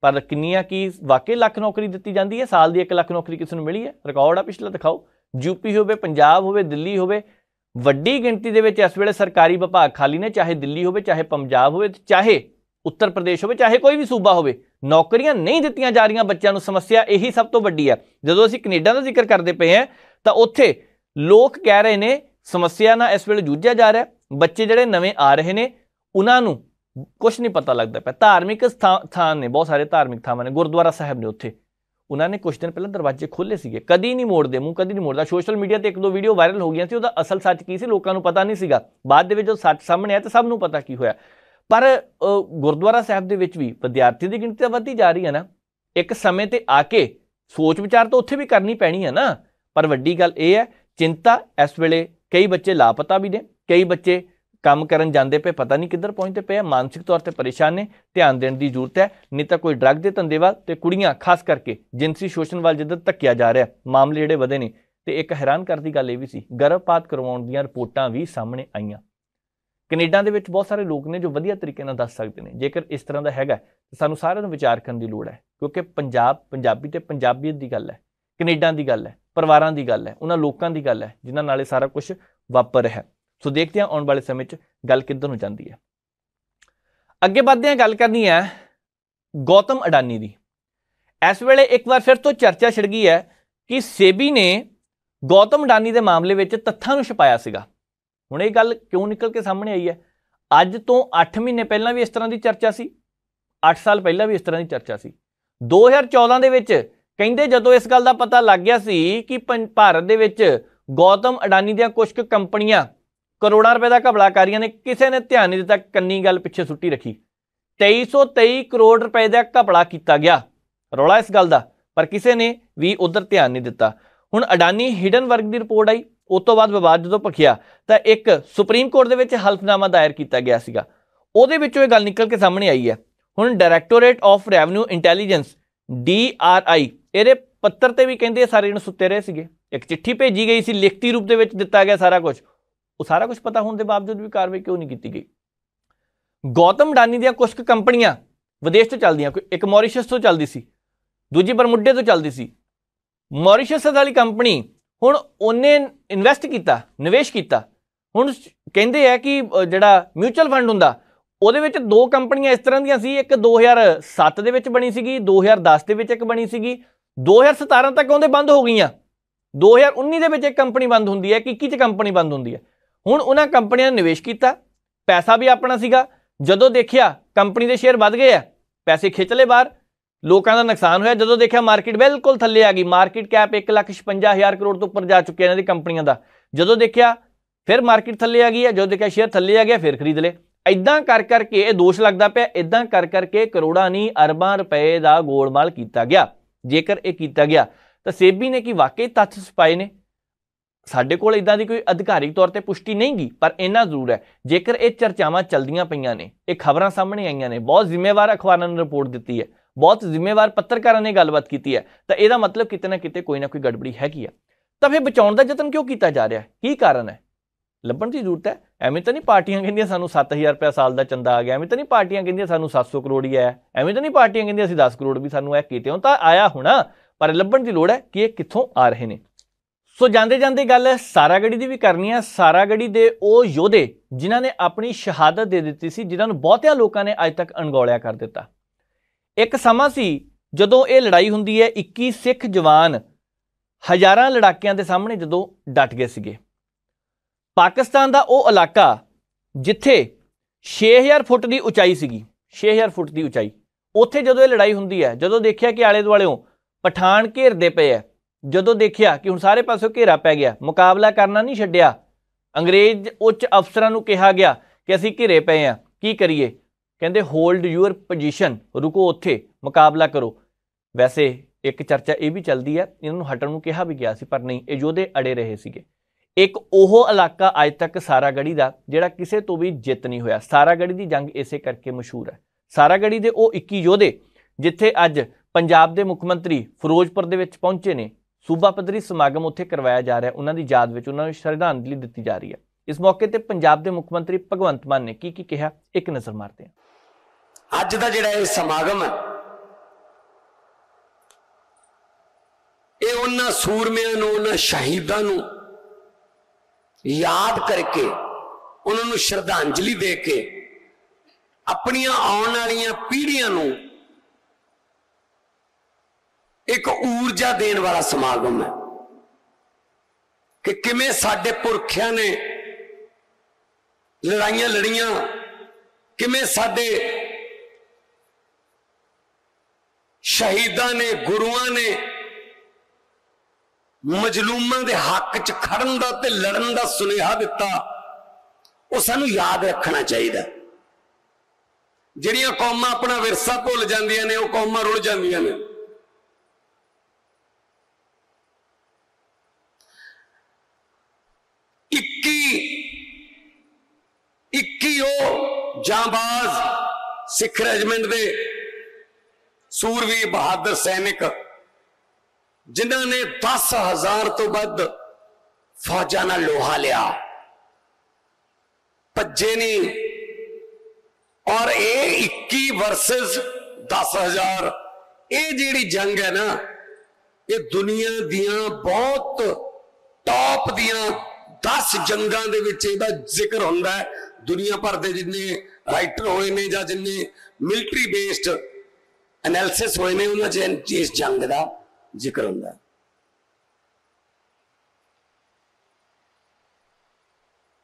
ਪਰ ਕਿੰਨੀਆਂ ਕੀ ਵਾਕਈ ਲੱਖ ਨੌਕਰੀ ਦਿੱਤੀ ਜਾਂਦੀ ਹੈ ਸਾਲ ਦੀ 1 ਲੱਖ ਨੌਕਰੀ ਕਿਸ ਨੂੰ ਮਿਲੀ ਹੈ ਰਿਕਾਰਡ ਆ ਪਿਛਲਾ ਦਿਖਾਓ ਯੂਪੀ ਹੋਵੇ ਪੰਜਾਬ ਹੋਵੇ ਦਿੱਲੀ ਹੋਵੇ ਵੱਡੀ ਗਿਣਤੀ ਦੇ ਵਿੱਚ ਇਸ ਵੇਲੇ ਸਰਕਾਰੀ ਵਿਭਾਗ ਖਾਲੀ ਨੇ ਚਾਹੇ ਦਿੱਲੀ ਹੋਵੇ ਚਾਹੇ ਪੰਜਾਬ ਹੋਵੇ ਚਾਹੇ ਉੱਤਰ ਪ੍ਰਦੇਸ਼ ਹੋਵੇ ਚਾਹੇ ਕੋਈ ਵੀ ਸੂਬਾ ਹੋਵੇ ਨੌਕਰੀਆਂ ਨਹੀਂ ਦਿੱਤੀਆਂ ਜਾ ਰਹੀਆਂ ਬੱਚਿਆਂ ਨੂੰ ਸਮੱਸਿਆ ਇਹੀ ਸਭ ਤੋਂ ਵੱਡੀ ਹੈ ਜਦੋਂ ਅਸੀਂ ਕੈਨੇਡਾ ਦਾ ਜ਼ਿਕਰ ਕਰਦੇ ਪਏ ਹਾਂ ਤਾਂ ਉੱਥੇ ਲੋਕ ਕਹਿ ਰਹੇ ਨੇ ਸਮੱਸਿਆ ਨਾਲ ਇਸ ਵੇਲੇ ਜੂਝਿਆ ਜਾ ਰਿਹਾ ਬੱਚੇ ਜਿਹੜੇ ਨਵੇਂ ਆ ਰਹੇ ਨੇ ਉਹਨਾਂ ਨੂੰ ਕੁਝ ਨਹੀਂ ਪਤਾ ਲੱਗਦਾ ਪਿਆ ਧਾਰਮਿਕ ਸਥਾਨ ਨੇ ਬਹੁਤ ਸਾਰੇ ਧਾਰਮਿਕ ਥਾਵਾਂ ਨੇ ਗੁਰਦੁਆਰਾ ਸਾਹਿਬ ਨੇ ਉੱਥੇ ਉਹਨਾਂ ਨੇ ਕੁਝ ਦਿਨ ਪਹਿਲਾਂ ਦਰਵਾਜ਼ੇ ਖੋਲੇ ਸੀਗੇ ਕਦੀ ਨਹੀਂ ਮੋੜਦੇ ਮੂੰਹ ਕਦੀ ਨਹੀਂ ਮੋੜਦਾ ਸੋਸ਼ਲ ਮੀਡੀਆ ਤੇ ਇੱਕ ਦੋ ਵੀਡੀਓ ਵਾਇਰਲ ਹੋ ਗਈਆਂ ਸੀ ਉਹਦਾ ਅਸਲ ਸੱਚ ਕੀ ਸੀ ਲੋਕਾਂ ਨੂੰ ਪਤਾ ਨਹੀਂ ਸੀਗਾ ਬਾਅਦ ਦੇ ਵਿੱਚ ਉਹ ਸੱਚ ਸਾਹਮਣੇ ਆਇਆ ਤਾਂ ਸਭ ਨੂੰ ਪਤਾ ਕੀ ਹੋਇਆ ਪਰ ਗੁਰਦੁਆਰਾ ਸਾਹਿਬ ਦੇ ਵਿੱਚ ਵੀ ਵਿਦਿਆਰਥੀ ਦੀ ਗਿਣਤੀ ਤਾਂ ਵਧਦੀ ਜਾ ਰਹੀ ਹੈ ਨਾ ਇੱਕ ਸਮੇਂ ਤੇ ਆ ਕੇ ਸੋਚ ਵਿਚਾਰ ਤਾਂ ਉੱਥੇ ਵੀ ਕਰਨੀ ਪੈਣੀ ਹੈ ਨਾ ਪਰ ਵੱਡੀ ਗੱਲ ਇਹ ਹੈ ਚਿੰਤਾ ਇਸ ਵੇਲੇ ਕਈ ਬੱਚੇ ਲਾਪਤਾ ਵੀ ਨੇ ਕਈ ਬੱਚੇ ਕੰਮ ਕਰਨ ਜਾਂਦੇ ਪਏ ਪਤਾ ਨਹੀਂ ਕਿੱਧਰ ਪਹੁੰਚਦੇ ਪਏ ਆ ਮਾਨਸਿਕ ਤੌਰ ਤੇ ਪਰੇਸ਼ਾਨ ਨੇ ਧਿਆਨ ਦੇਣ ਦੀ ਜ਼ਰੂਰਤ ਹੈ ਨਹੀਂ ਤਾਂ ਕੋਈ ਡਰੱਗ ਦੇ ਧੰਦੇ ਵੱਲ ਤੇ ਕੁੜੀਆਂ ਖਾਸ ਕਰਕੇ ਜਿੰਸੀ ਸ਼ੋਸ਼ਣ ਵੱਲ ਜਿੱਦ ਧੱਕਿਆ ਜਾ ਰਿਹਾ ਮਾਮਲੇ ਜਿਹੜੇ ਵਧੇ ਨੇ ਤੇ ਇੱਕ ਹੈਰਾਨ ਕਰਦੀ ਗੱਲ ਇਹ ਵੀ ਸੀ ਗਰਭਪਾਤ ਕਰਵਾਉਣ ਦੀਆਂ ਰਿਪੋਰਟਾਂ ਵੀ ਸਾਹਮਣੇ ਆਈਆਂ ਕੈਨੇਡਾ ਦੇ ਵਿੱਚ ਬਹੁਤ ਸਾਰੇ ਲੋਕ ਨੇ ਜੋ ਵਧੀਆ ਤਰੀਕੇ ਨਾਲ ਦੱਸ ਸਕਦੇ ਨੇ ਜੇਕਰ ਇਸ ਤਰ੍ਹਾਂ ਦਾ ਹੈਗਾ ਤਾਂ ਸਾਨੂੰ ਸਾਰਿਆਂ ਨੂੰ ਵਿਚਾਰ ਕਰਨ ਦੀ ਲੋੜ ਹੈ ਕਿਉਂਕਿ ਪੰਜਾਬ ਪੰਜਾਬੀ ਤੇ ਪੰਜਾਬੀਅਤ ਦੀ ਗੱਲ ਹੈ ਕੈਨੇਡਾ ਦੀ ਗੱਲ ਹੈ ਪਰਿਵਾਰਾਂ ਦੀ ਗੱਲ ਹੈ ਉਹਨਾਂ ਲੋਕਾਂ ਦੀ ਗੱਲ ਹੈ ਜਿਨ੍ਹਾਂ ਨਾਲੇ ਸਾਰਾ ਕੁਝ ਵਾਪਰ ਰਿਹਾ ਹੈ ਸੋ ਦੇਖਦੇ ਹਾਂ ਆਉਣ ਵਾਲੇ ਸਮੇਂ 'ਚ ਗੱਲ ਕਿੱਧਰ ਨੂੰ ਜਾਂਦੀ ਹੈ ਅੱਗੇ ਵੱਧਦੇ ਹਾਂ ਗੱਲ ਕਰਨੀ ਹੈ ਗੌਤਮ ਅਡਾਨੀ ਦੀ ਇਸ ਵੇਲੇ ਇੱਕ ਵਾਰ ਫਿਰ ਤੋਂ ਚਰਚਾ ਛਿੜ ਗਈ ਹੈ ਕਿ ਸੇਬੀ ਨੇ ਗੌਤਮ ਅਡਾਨੀ ਦੇ ਮਾਮਲੇ ਵਿੱਚ ਤੱਥਾਂ ਨੂੰ ਛਪਾਇਆ ਸੀਗਾ ਹੁਣ ਇਹ ਗੱਲ ਕਿਉਂ ਨਿਕਲ ਕੇ ਸਾਹਮਣੇ ਆਈ ਹੈ ਅੱਜ ਤੋਂ 8 ਮਹੀਨੇ ਪਹਿਲਾਂ ਵੀ ਇਸ ਤਰ੍ਹਾਂ ਦੀ ਚਰਚਾ ਸੀ 8 ਸਾਲ ਪਹਿਲਾਂ ਵੀ ਇਸ ਤਰ੍ਹਾਂ ਦੀ ਚਰਚਾ ਸੀ 2014 ਦੇ ਵਿੱਚ ਕਹਿੰਦੇ ਜਦੋਂ ਇਸ ਗੱਲ ਦਾ ਪਤਾ ਲੱਗ ਗਿਆ ਸੀ ਕਿ ਭਾਰਤ ਦੇ ਵਿੱਚ ਗੌਤਮ ਅਡਾਨੀ ਦੀਆਂ ਕੁਝ ਕੰਪਨੀਆਂ ਕਰੋੜਾਂ ਰੁਪਏ ਦਾ ਘਪਲਾਕਾਰੀਆਂ ਨੇ ਕਿਸੇ ਨੇ ਧਿਆਨ ਨਹੀਂ ਦਿੱਤਾ ਕੰਨੀ ਗੱਲ ਪਿੱਛੇ ਸੁੱਟੀ ਰੱਖੀ 2323 ਕਰੋੜ ਰੁਪਏ ਦਾ ਘਬਲਾ ਕੀਤਾ ਗਿਆ ਰੌਲਾ ਇਸ ਗੱਲ ਦਾ ਪਰ ਕਿਸੇ ਨੇ ਵੀ ਉਧਰ ਧਿਆਨ ਨਹੀਂ ਦਿੱਤਾ ਹੁਣ ਅਡਾਨੀ ਹਿਡਨ ਵਰਕ ਦੀ ਰਿਪੋਰਟ ਆਈ ਉਸ ਤੋਂ ਬਾਅਦ ਵਿਵਾਦ ਜਦੋਂ ਭਖਿਆ ਤਾਂ ਇੱਕ ਸੁਪਰੀਮ ਕੋਰਟ ਦੇ ਵਿੱਚ ਹਲਫਨਾਮਾ ਦਾਇਰ ਕੀਤਾ ਗਿਆ ਸੀਗਾ ਉਹਦੇ ਵਿੱਚੋਂ ਇਹ ਗੱਲ ਨਿਕਲ ਕੇ ਸਾਹਮਣੇ ਆਈ ਹੈ ਹੁਣ ਡਾਇਰੈਕਟੋਰੇਟ ਆਫ ਰੈਵਨਿਊ ਇੰਟੈਲੀਜੈਂਸ ਆਈ ਇਹਦੇ ਪੱਤਰ ਤੇ ਵੀ ਕਹਿੰਦੇ ਸਾਰੇ ਜਣ ਸੁੱਤੇ ਰਹੇ ਸੀਗੇ ਇੱਕ ਚਿੱਠੀ ਭੇਜੀ ਗਈ ਸੀ ਲਿਖਤੀ ਰੂਪ ਦੇ ਵਿੱਚ ਦਿੱਤਾ ਗਿਆ ਸਾਰਾ ਕੁਝ ਉਹ ਸਾਰਾ ਕੁਝ ਪਤਾ ਹੋਣ ਦੇ ਬਾਵਜੂਦ ਵੀ ਕਾਰਵਾਈ ਕਿਉਂ ਨਹੀਂ ਕੀਤੀ ਗਈ ਗੌਤਮ ਡਾਨੀ ਦੀਆਂ ਕੁਝ ਕੰਪਨੀਆਂ ਵਿਦੇਸ਼ ਤੋਂ ਚੱਲਦੀਆਂ ਕੋਈ ਇੱਕ ਮੌਰੀਸ਼ਸ ਤੋਂ ਚੱਲਦੀ ਸੀ ਦੂਜੀ ਬਰਮੁੱਡੇ ਤੋਂ ਚੱਲਦੀ ਸੀ ਮੌਰੀਸ਼ਸ ਵਾਲੀ ਕੰਪਨੀ ਹੁਣ ਉਹਨੇ ਇਨਵੈਸਟ ਕੀਤਾ ਨਿਵੇਸ਼ ਕੀਤਾ ਹੁਣ ਕਹਿੰਦੇ ਆ ਕਿ ਜਿਹੜਾ ਮਿਊਚੁਅਲ ਫੰਡ ਹੁੰਦਾ ਉਹਦੇ ਵਿੱਚ ਦੋ ਕੰਪਨੀਆਂ ਇਸ ਤਰ੍ਹਾਂ ਦੀਆਂ ਸੀ ਇੱਕ 2007 ਦੇ ਵਿੱਚ ਬਣੀ ਸੀਗੀ 2010 ਦੇ ਵਿੱਚ ਇੱਕ ਬਣੀ ਸੀਗੀ 2017 ਤੱਕ ਉਹਦੇ ਬੰਦ ਹੋ ਗਈਆਂ 2019 ਦੇ ਵਿੱਚ ਇੱਕ ਕੰਪਨੀ ਬੰਦ ਹੁੰਦੀ ਹੈ ਕਿ ਕਿਹ ਚ ਕੰਪਨੀ ਬੰਦ ਹੁੰਦੀ ਹੈ ਹੁਣ ਉਹਨਾਂ ਕੰਪਨੀਆਂ ਨੇ ਨਿਵੇਸ਼ ਕੀਤਾ ਪੈਸਾ ਵੀ ਆਪਣਾ ਸੀਗਾ ਜਦੋਂ ਦੇਖਿਆ ਕੰਪਨੀ ਦੇ ਸ਼ੇਅਰ ਵੱਧ ਗਏ ਆ ਪੈਸੇ ਖਿੱਚ ਲਏ ਬਾਹਰ ਲੋਕਾਂ ਦਾ ਨੁਕਸਾਨ ਹੋਇਆ ਜਦੋਂ ਦੇਖਿਆ ਮਾਰਕੀਟ ਬਿਲਕੁਲ ਥੱਲੇ ਆ ਗਈ ਮਾਰਕੀਟ ਕੈਪ 156000 ਕਰੋੜ ਤੋਂ ਉੱਪਰ ਜਾ ਚੁੱਕਿਆ ਇਹਨਾਂ ਦੀ ਕੰਪਨੀਆਂ ਦਾ ਜਦੋਂ ਦੇਖਿਆ ਫਿਰ ਮਾਰਕੀਟ ਥੱਲੇ ਆ ਗਈ ਆ ਜਦੋਂ ਦੇਖਿਆ ਸ਼ੇਅਰ ਥੱਲੇ ਆ ਗਿਆ ਫਿਰ ਖਰੀਦ ਲੇ ਇਦਾਂ ਕਰ ਕਰਕੇ ਇਹ ਦੋਸ਼ ਲੱਗਦਾ ਪਿਆ ਇਦਾਂ ਕਰ ਕਰਕੇ ਕਰੋੜਾਂ ਨਹੀਂ ਅਰਬਾਂ ਰੁਪਏ ਦਾ ਗੋਲਮਾਲ ਕੀਤਾ ਗਿਆ ਜੇਕਰ ਇਹ ਕੀਤਾ ਗਿਆ ਤਾਂ ਸੇਬੀ ਨੇ ਕੀ ਵਾਕਈ ਤੱਥ ਸਪਾਏ ਨੇ ਸਾਡੇ ਕੋਲ ਇਦਾਂ ਦੀ ਕੋਈ ਅਧਿਕਾਰਿਕ ਤੌਰ ਤੇ ਪੁਸ਼ਟੀ ਨਹੀਂ ਗਈ ਪਰ ਇਹਨਾਂ ਜ਼ਰੂਰ ਹੈ ਜੇਕਰ ਇਹ ਚਰਚਾਵਾਂ ਚਲਦੀਆਂ ਪਈਆਂ ਨੇ ਇਹ ਖਬਰਾਂ ਸਾਹਮਣੇ ਆਈਆਂ ਨੇ ਬਹੁਤ ਜ਼ਿੰਮੇਵਾਰ ਅਖਬਾਰਾਂ ਨੇ ਰਿਪੋਰਟ ਦਿੱਤੀ ਹੈ ਬਹੁਤ ਜ਼ਿੰਮੇਵਾਰ ਪੱਤਰਕਾਰਾਂ ਨੇ ਗੱਲਬਾਤ ਕੀਤੀ ਹੈ ਤਾਂ ਇਹਦਾ ਮਤਲਬ ਕਿਤੇ ਨਾ ਕਿਤੇ ਕੋਈ ਨਾ ਕੋਈ ਗੜਬੜੀ ਹੈਗੀ ਆ ਤਾਂ ਫਿਰ ਬਚਾਉਣ ਦਾ ਯਤਨ ਕਿਉਂ ਕੀਤਾ ਜਾ ਰਿਹਾ ਕੀ ਕਾਰਨ ਹੈ ਲੱਭਣ ਦੀ ਜ਼ਰੂਰਤ ਹੈ ਐਵੇਂ ਤਾਂ ਨਹੀਂ ਪਾਰਟੀਆਂ ਕਹਿੰਦੀਆਂ ਸਾਨੂੰ 7000 ਰੁਪਏ ਸਾਲ ਦਾ ਚੰਦਾ ਆ ਗਿਆ ਐਵੇਂ ਤਾਂ ਨਹੀਂ ਪਾਰਟੀਆਂ ਕਹਿੰਦੀਆਂ ਸਾਨੂੰ 700 ਕਰੋੜ ਹੀ ਆਇਆ ਐਵੇਂ ਤਾਂ ਨਹੀਂ ਪਾਰਟੀਆਂ ਕਹਿੰਦੀਆਂ ਅਸੀਂ 10 ਕਰੋੜ ਵੀ ਸਾਨੂੰ ਇਹ ਕੀਤੇ ਤਾਂ ਆਇਆ ਹੋਣਾ ਪਰ ਲੱਭਣ ਦੀ ਲੋੜ ਹੈ ਕਿ ਇਹ ਕਿੱਥੋਂ ਆ ਰਹੇ ਨੇ ਸੋ ਜਾਂਦੇ ਜਾਂਦੇ ਗੱਲ ਸਾਰਾਗੜੀ ਦੀ ਵੀ ਕਰਨੀ ਆ ਸਾਰਾਗੜੀ ਦੇ ਉਹ ਯੋਧੇ ਜਿਨ੍ਹਾਂ ਨੇ ਆਪਣੀ ਸ਼ਹਾਦਤ ਦੇ ਦਿੱਤੀ ਸੀ ਜਿਨ੍ਹਾਂ ਨੂੰ ਬਹੁਤਿਆਂ ਲੋਕਾਂ ਨੇ ਅੱਜ ਤੱਕ ਅਣਗੌਲਿਆ ਕਰ ਦਿੱਤਾ ਇੱਕ ਸਮਾਂ ਸੀ ਜਦੋਂ ਇਹ ਲੜਾਈ ਹੁੰਦੀ ਹੈ 21 ਸਿੱਖ ਜਵਾਨ ਹਜ਼ਾਰਾਂ ਲੜਾਕਿਆਂ ਦੇ ਸਾਹਮਣੇ ਜਦੋਂ ਡਟ ਗਏ ਸੀਗੇ ਪਾਕਿਸਤਾਨ ਦਾ ਉਹ ਇਲਾਕਾ ਜਿੱਥੇ 6000 ਫੁੱਟ ਦੀ ਉਚਾਈ ਸੀਗੀ 6000 ਫੁੱਟ ਦੀ ਉਚਾਈ ਉੱਥੇ ਜਦੋਂ ਇਹ ਲੜਾਈ ਹੁੰਦੀ ਹੈ ਜਦੋਂ ਦੇਖਿਆ ਕਿ ਆਲੇ ਦੁਆਲੇੋਂ ਪਠਾਨ ਘੇਰਦੇ ਪਏ ਆ ਜਦੋਂ ਦੇਖਿਆ ਕਿ ਹੁਣ ਸਾਰੇ ਪਾਸੋਂ ਘੇਰਾ ਪੈ ਗਿਆ ਮੁਕਾਬਲਾ ਕਰਨਾ ਨਹੀਂ ਛੱਡਿਆ ਅੰਗਰੇਜ਼ ਉੱਚ ਅਫਸਰਾਂ ਨੂੰ ਕਿਹਾ ਗਿਆ ਕਿ ਅਸੀਂ ਘਿਰੇ ਪਏ ਆ ਕੀ ਕਰੀਏ ਕਹਿੰਦੇ ਹੋਲਡ ਯੂਅਰ ਪੋਜੀਸ਼ਨ ਰੁਕੋ ਉੱਥੇ ਮੁਕਾਬਲਾ ਕਰੋ ਵੈਸੇ ਇੱਕ ਚਰਚਾ ਇਹ ਵੀ ਚੱਲਦੀ ਹੈ ਇਹਨਾਂ ਨੂੰ ਹਟਣ ਨੂੰ ਕਿਹਾ ਵੀ ਗਿਆ ਸੀ ਪਰ ਨਹੀਂ ਇਹ ਯੋਧੇ ਅੜੇ ਰਹੇ ਸੀਗੇ ਇੱਕ ਉਹ ਇਲਾਕਾ ਅੱਜ ਤੱਕ ਸਾਰਾਗੜੀ ਦਾ ਜਿਹੜਾ ਕਿਸੇ ਤੋਂ ਵੀ ਜਿੱਤ ਨਹੀਂ ਹੋਇਆ ਸਾਰਾਗੜੀ ਦੀ ਜੰਗ ਇਸੇ ਕਰਕੇ ਮਸ਼ਹੂਰ ਹੈ ਸਾਰਾਗੜੀ ਦੇ ਉਹ 21 ਯੋਧੇ ਜਿੱਥੇ ਅੱਜ ਪੰਜਾਬ ਦੇ ਮੁੱਖ ਮੰਤਰੀ ਫਿਰੋਜ਼ਪੁਰ ਦੇ ਵਿੱਚ ਪਹੁੰਚੇ ਨੇ ਸੂਬਾ ਪੱਧਰੀ ਸਮਾਗਮ ਉੱਥੇ ਕਰਵਾਇਆ ਜਾ ਰਿਹਾ ਉਹਨਾਂ ਦੀ ਯਾਦ ਵਿੱਚ ਉਹਨਾਂ ਨੂੰ ਸ਼ਰਧਾਂਜਲੀ ਦਿੱਤੀ ਜਾ ਰਹੀ ਹੈ ਇਸ ਮੌਕੇ ਤੇ ਪੰਜਾਬ ਦੇ ਮੁੱਖ ਮੰਤਰੀ ਭਗਵੰਤ ਮਾਨ ਨੇ ਕੀ ਕੀ ਕਿਹਾ ਇੱਕ ਨਜ਼ਰ ਮਾਰਦੇ ਹਾਂ ਅੱਜ ਦਾ ਜਿਹੜਾ ਇਹ ਸਮਾਗਮ ਹੈ ਇਹ ਉਹਨਾਂ ਸੂਰਮਿਆਂ ਨੂੰ ਉਹਨਾਂ ਸ਼ਹੀਦਾਂ ਨੂੰ ਯਾਦ ਕਰਕੇ ਉਹਨਾਂ ਨੂੰ ਸ਼ਰਧਾਂਜਲੀ ਦੇ ਕੇ ਆਪਣੀਆਂ ਆਉਣ ਵਾਲੀਆਂ ਪੀੜ੍ਹੀਆਂ ਨੂੰ ਇੱਕ ਊਰਜਾ ਦੇਣ ਵਾਲਾ ਸਮਾਗਮ ਹੈ ਕਿ ਕਿਵੇਂ ਸਾਡੇ ਪੁਰਖਿਆਂ ਨੇ ਲੜਾਈਆਂ ਲੜੀਆਂ ਕਿਵੇਂ ਸਾਡੇ ਸ਼ਹੀਦਾਂ ਨੇ ਗੁਰੂਆਂ ਨੇ ਮਜਲੂਮਾਂ ਦੇ ਹੱਕ 'ਚ ਖੜਨ ਦਾ ਤੇ ਲੜਨ ਦਾ ਸੁਨੇਹਾ ਦਿੱਤਾ ਉਹ ਸਾਨੂੰ ਯਾਦ ਰੱਖਣਾ ਚਾਹੀਦਾ ਜਿਹੜੀਆਂ ਕੌਮਾਂ ਆਪਣਾ ਵਿਰਸਾ ਭੁੱਲ ਜਾਂਦੀਆਂ ਨੇ ਉਹ ਕੌਮਾਂ ਰੁੱਲ ਜਾਂਦੀਆਂ ਨੇ 21 ਉਹ ਜਾਂਬਾਜ਼ ਸਿੱਖ ਰੈਜੀਮੈਂਟ ਦੇ ਸੂਰਵੀ ਬਹਾਦਰ ਸੈਨਿਕ ਜਿਨ੍ਹਾਂ ਨੇ 10000 ਤੋਂ ਵੱਧ ਫੌਜਾਂ ਨਾਲ ਲੋਹਾ ਲਿਆ ਭੱਜੇ ਨਹੀਂ ਔਰ ਇਹ 21 ਵਰਸਸ 10000 ਇਹ ਜਿਹੜੀ ਜੰਗ ਹੈ ਨਾ ਇਹ ਦੁਨੀਆ ਦੀਆਂ ਬਹੁਤ ਟੌਪ ਦੀਆਂ 10 ਜੰਗਾਂ ਦੇ ਵਿੱਚ ਇਹਦਾ ਜ਼ਿਕਰ ਹੁੰਦਾ ਹੈ ਦੁਨੀਆ ਭਰ ਦੇ ਜਿੰਨੇ ਰਾਈਟਰ ਹੋਏ ਨੇ ਜਾਂ ਜਿੰਨੇ ਮਿਲਟਰੀ ਬੇਸਡ ਐਨਾਲਿਸਿਸ ਹੋਏ ਨੇ ਉਹਨਾਂ 'ਚ ਇਸ ਜੰਗ ਦਾ ਜ਼ਿਕਰ ਹੁੰਦਾ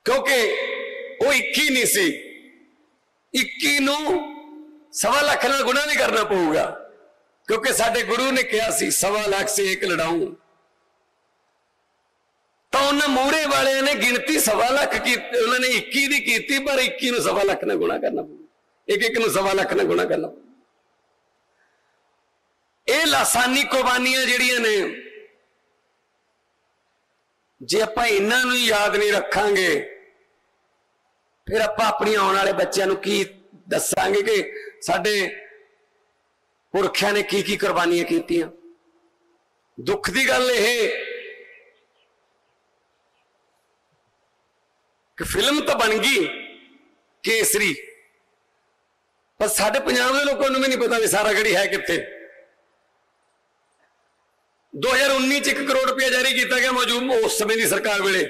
ਕਿਉਂਕਿ ਉਹ 21 ਨਹੀਂ ਸੀ 21 ਨੂੰ ਸਵਾ ਲੱਖ ਨਾਲ ਗੁਣਾ ਨਹੀਂ ਕਰਨਾ ਪਊਗਾ ਕਿਉਂਕਿ ਸਾਡੇ ਗੁਰੂ ਨੇ ਕਿਹਾ ਸੀ ਸਵਾ ਲੱਖ ਸੇ ਇੱਕ ਲੜਾਉਂ ਤਾਂ ਉਹਨਾਂ ਮੂਰੇ ਵਾਲਿਆਂ ਨੇ ਗਿਣਤੀ ਸਵਾ ਲੱਖ ਕੀਤੀ ਉਹਨਾਂ ਨੇ 21 ਦੀ ਕੀਤੀ ਪਰ 21 ਨੂੰ ਸਵਾ ਲੱਖ ਨਾਲ ਗੁਣਾ ਕਰਨਾ ਇੱਕ ਇੱਕ ਨੂੰ ਸਵਾ ਲੱਖ ਨਾਲ ਗੁਣਾ ਕਰਨਾ ਇਹ ਲਾਸਾਨੀ ਕੁਰਬਾਨੀਆਂ ਜਿਹੜੀਆਂ ਨੇ ਜੇ ਆਪਾਂ ਇਹਨਾਂ ਨੂੰ ਯਾਦ ਨਹੀਂ ਰੱਖਾਂਗੇ ਫਿਰ ਆਪਾਂ ਆਪਣੀ ਆਉਣ ਵਾਲੇ ਬੱਚਿਆਂ ਨੂੰ ਕੀ ਦੱਸਾਂਗੇ ਕਿ ਸਾਡੇ ਪੁਰਖਿਆਂ ਨੇ ਕੀ ਕੀ ਕੁਰਬਾਨੀਆਂ ਕੀਤੀਆਂ ਦੁੱਖ ਦੀ ਗੱਲ ਇਹ ਕਿ ਫਿਲਮ ਤਾਂ ਬਣ ਗਈ ਕੇਸਰੀ ਪਰ ਸਾਡੇ ਪੰਜਾਬ ਦੇ ਲੋਕਾਂ ਨੂੰ ਵੀ ਨਹੀਂ ਪਤਾ ਵੀ ਸਾਰਾ ਗੜੀ ਹੈ ਕਿੱਥੇ 2019 ਚ 1 ਕਰੋੜ ਰੁਪਏ ਜਾਰੀ ਕੀਤਾ ਗਿਆ ਮੌਜੂਦ ਉਸ ਸਮੇਂ ਦੀ ਸਰਕਾਰ ਵੇਲੇ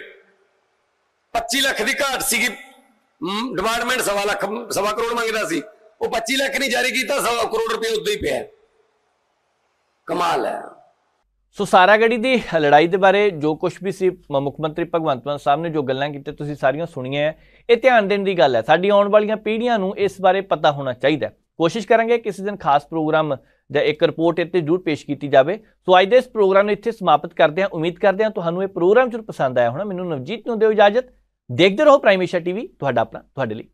25 ਲੱਖ ਦੀ ਘਾਟ ਸੀਗੀ ਡਿਪਾਰਟਮੈਂਟ ਸਵਾ ਲੱਖ ਸਵਾ ਕਰੋੜ ਮੰਗਦਾ ਸੀ ਉਹ 25 ਲੱਖ ਨਹੀਂ ਜਾਰੀ ਕੀਤਾ ਸਵਾ ਕਰੋੜ ਰੁਪਏ ਉਦੋਂ ਹੀ ਪਿਆ ਕਮਾਲ ਹੈ ਸੋ ਸਾਰਾਗੜੀ ਦੀ ਲੜਾਈ ਦੇ ਬਾਰੇ ਜੋ ਕੁਝ ਵੀ ਸੀ ਮੁੱਖ ਮੰਤਰੀ ਭਗਵੰਤ ਮਾਨ ਸਾਹਿਬ ਨੇ ਜੋ ਗੱਲਾਂ ਕੀਤੀਆਂ ਤੁਸੀਂ ਸਾਰੀਆਂ ਸੁਣੀਆਂ ਇਹ ਧਿਆਨ ਦੇਣ ਦੀ ਗੱਲ ਹੈ ਸਾਡੀ ਆਉਣ ਵਾਲੀਆਂ ਪੀੜ੍ਹੀਆਂ ਨੂੰ ਇਸ ਬਾਰੇ ਪਤਾ ਹੋਣਾ ਚਾਹੀਦਾ ਕੋਸ਼ਿਸ਼ ਕਰਾਂਗੇ ਕਿਸੇ ਦਿਨ ਖਾਸ ਪ੍ਰੋਗਰਾਮ ਜਾਂ ਇੱਕ ਰਿਪੋਰਟ ਇੱਥੇ ਜ਼ਰੂਰ ਪੇਸ਼ ਕੀਤੀ ਜਾਵੇ ਸੋ ਅੱਜ ਦੇ ਇਸ ਪ੍ਰੋਗਰਾਮ ਨੂੰ ਇੱਥੇ ਸਮਾਪਤ ਕਰਦੇ ਹਾਂ ਉਮੀਦ ਕਰਦੇ ਹਾਂ ਤੁਹਾਨੂੰ ਇਹ ਪ੍ਰੋਗਰਾਮ ਜ਼ਰੂਰ ਪਸੰਦ ਆਇਆ ਹੋਣਾ ਮੈਨੂੰ ਨਵਜੀਤ ਨੂੰ ਦਿਓ ਇਜਾਜ਼ਤ ਦੇਖਦੇ ਰਹੋ ਪ੍ਰਾਈਮੇਸ਼ਾ ਟੀਵੀ ਤੁਹਾਡਾ ਆਪਣਾ ਤੁਹਾਡੇ ਲਈ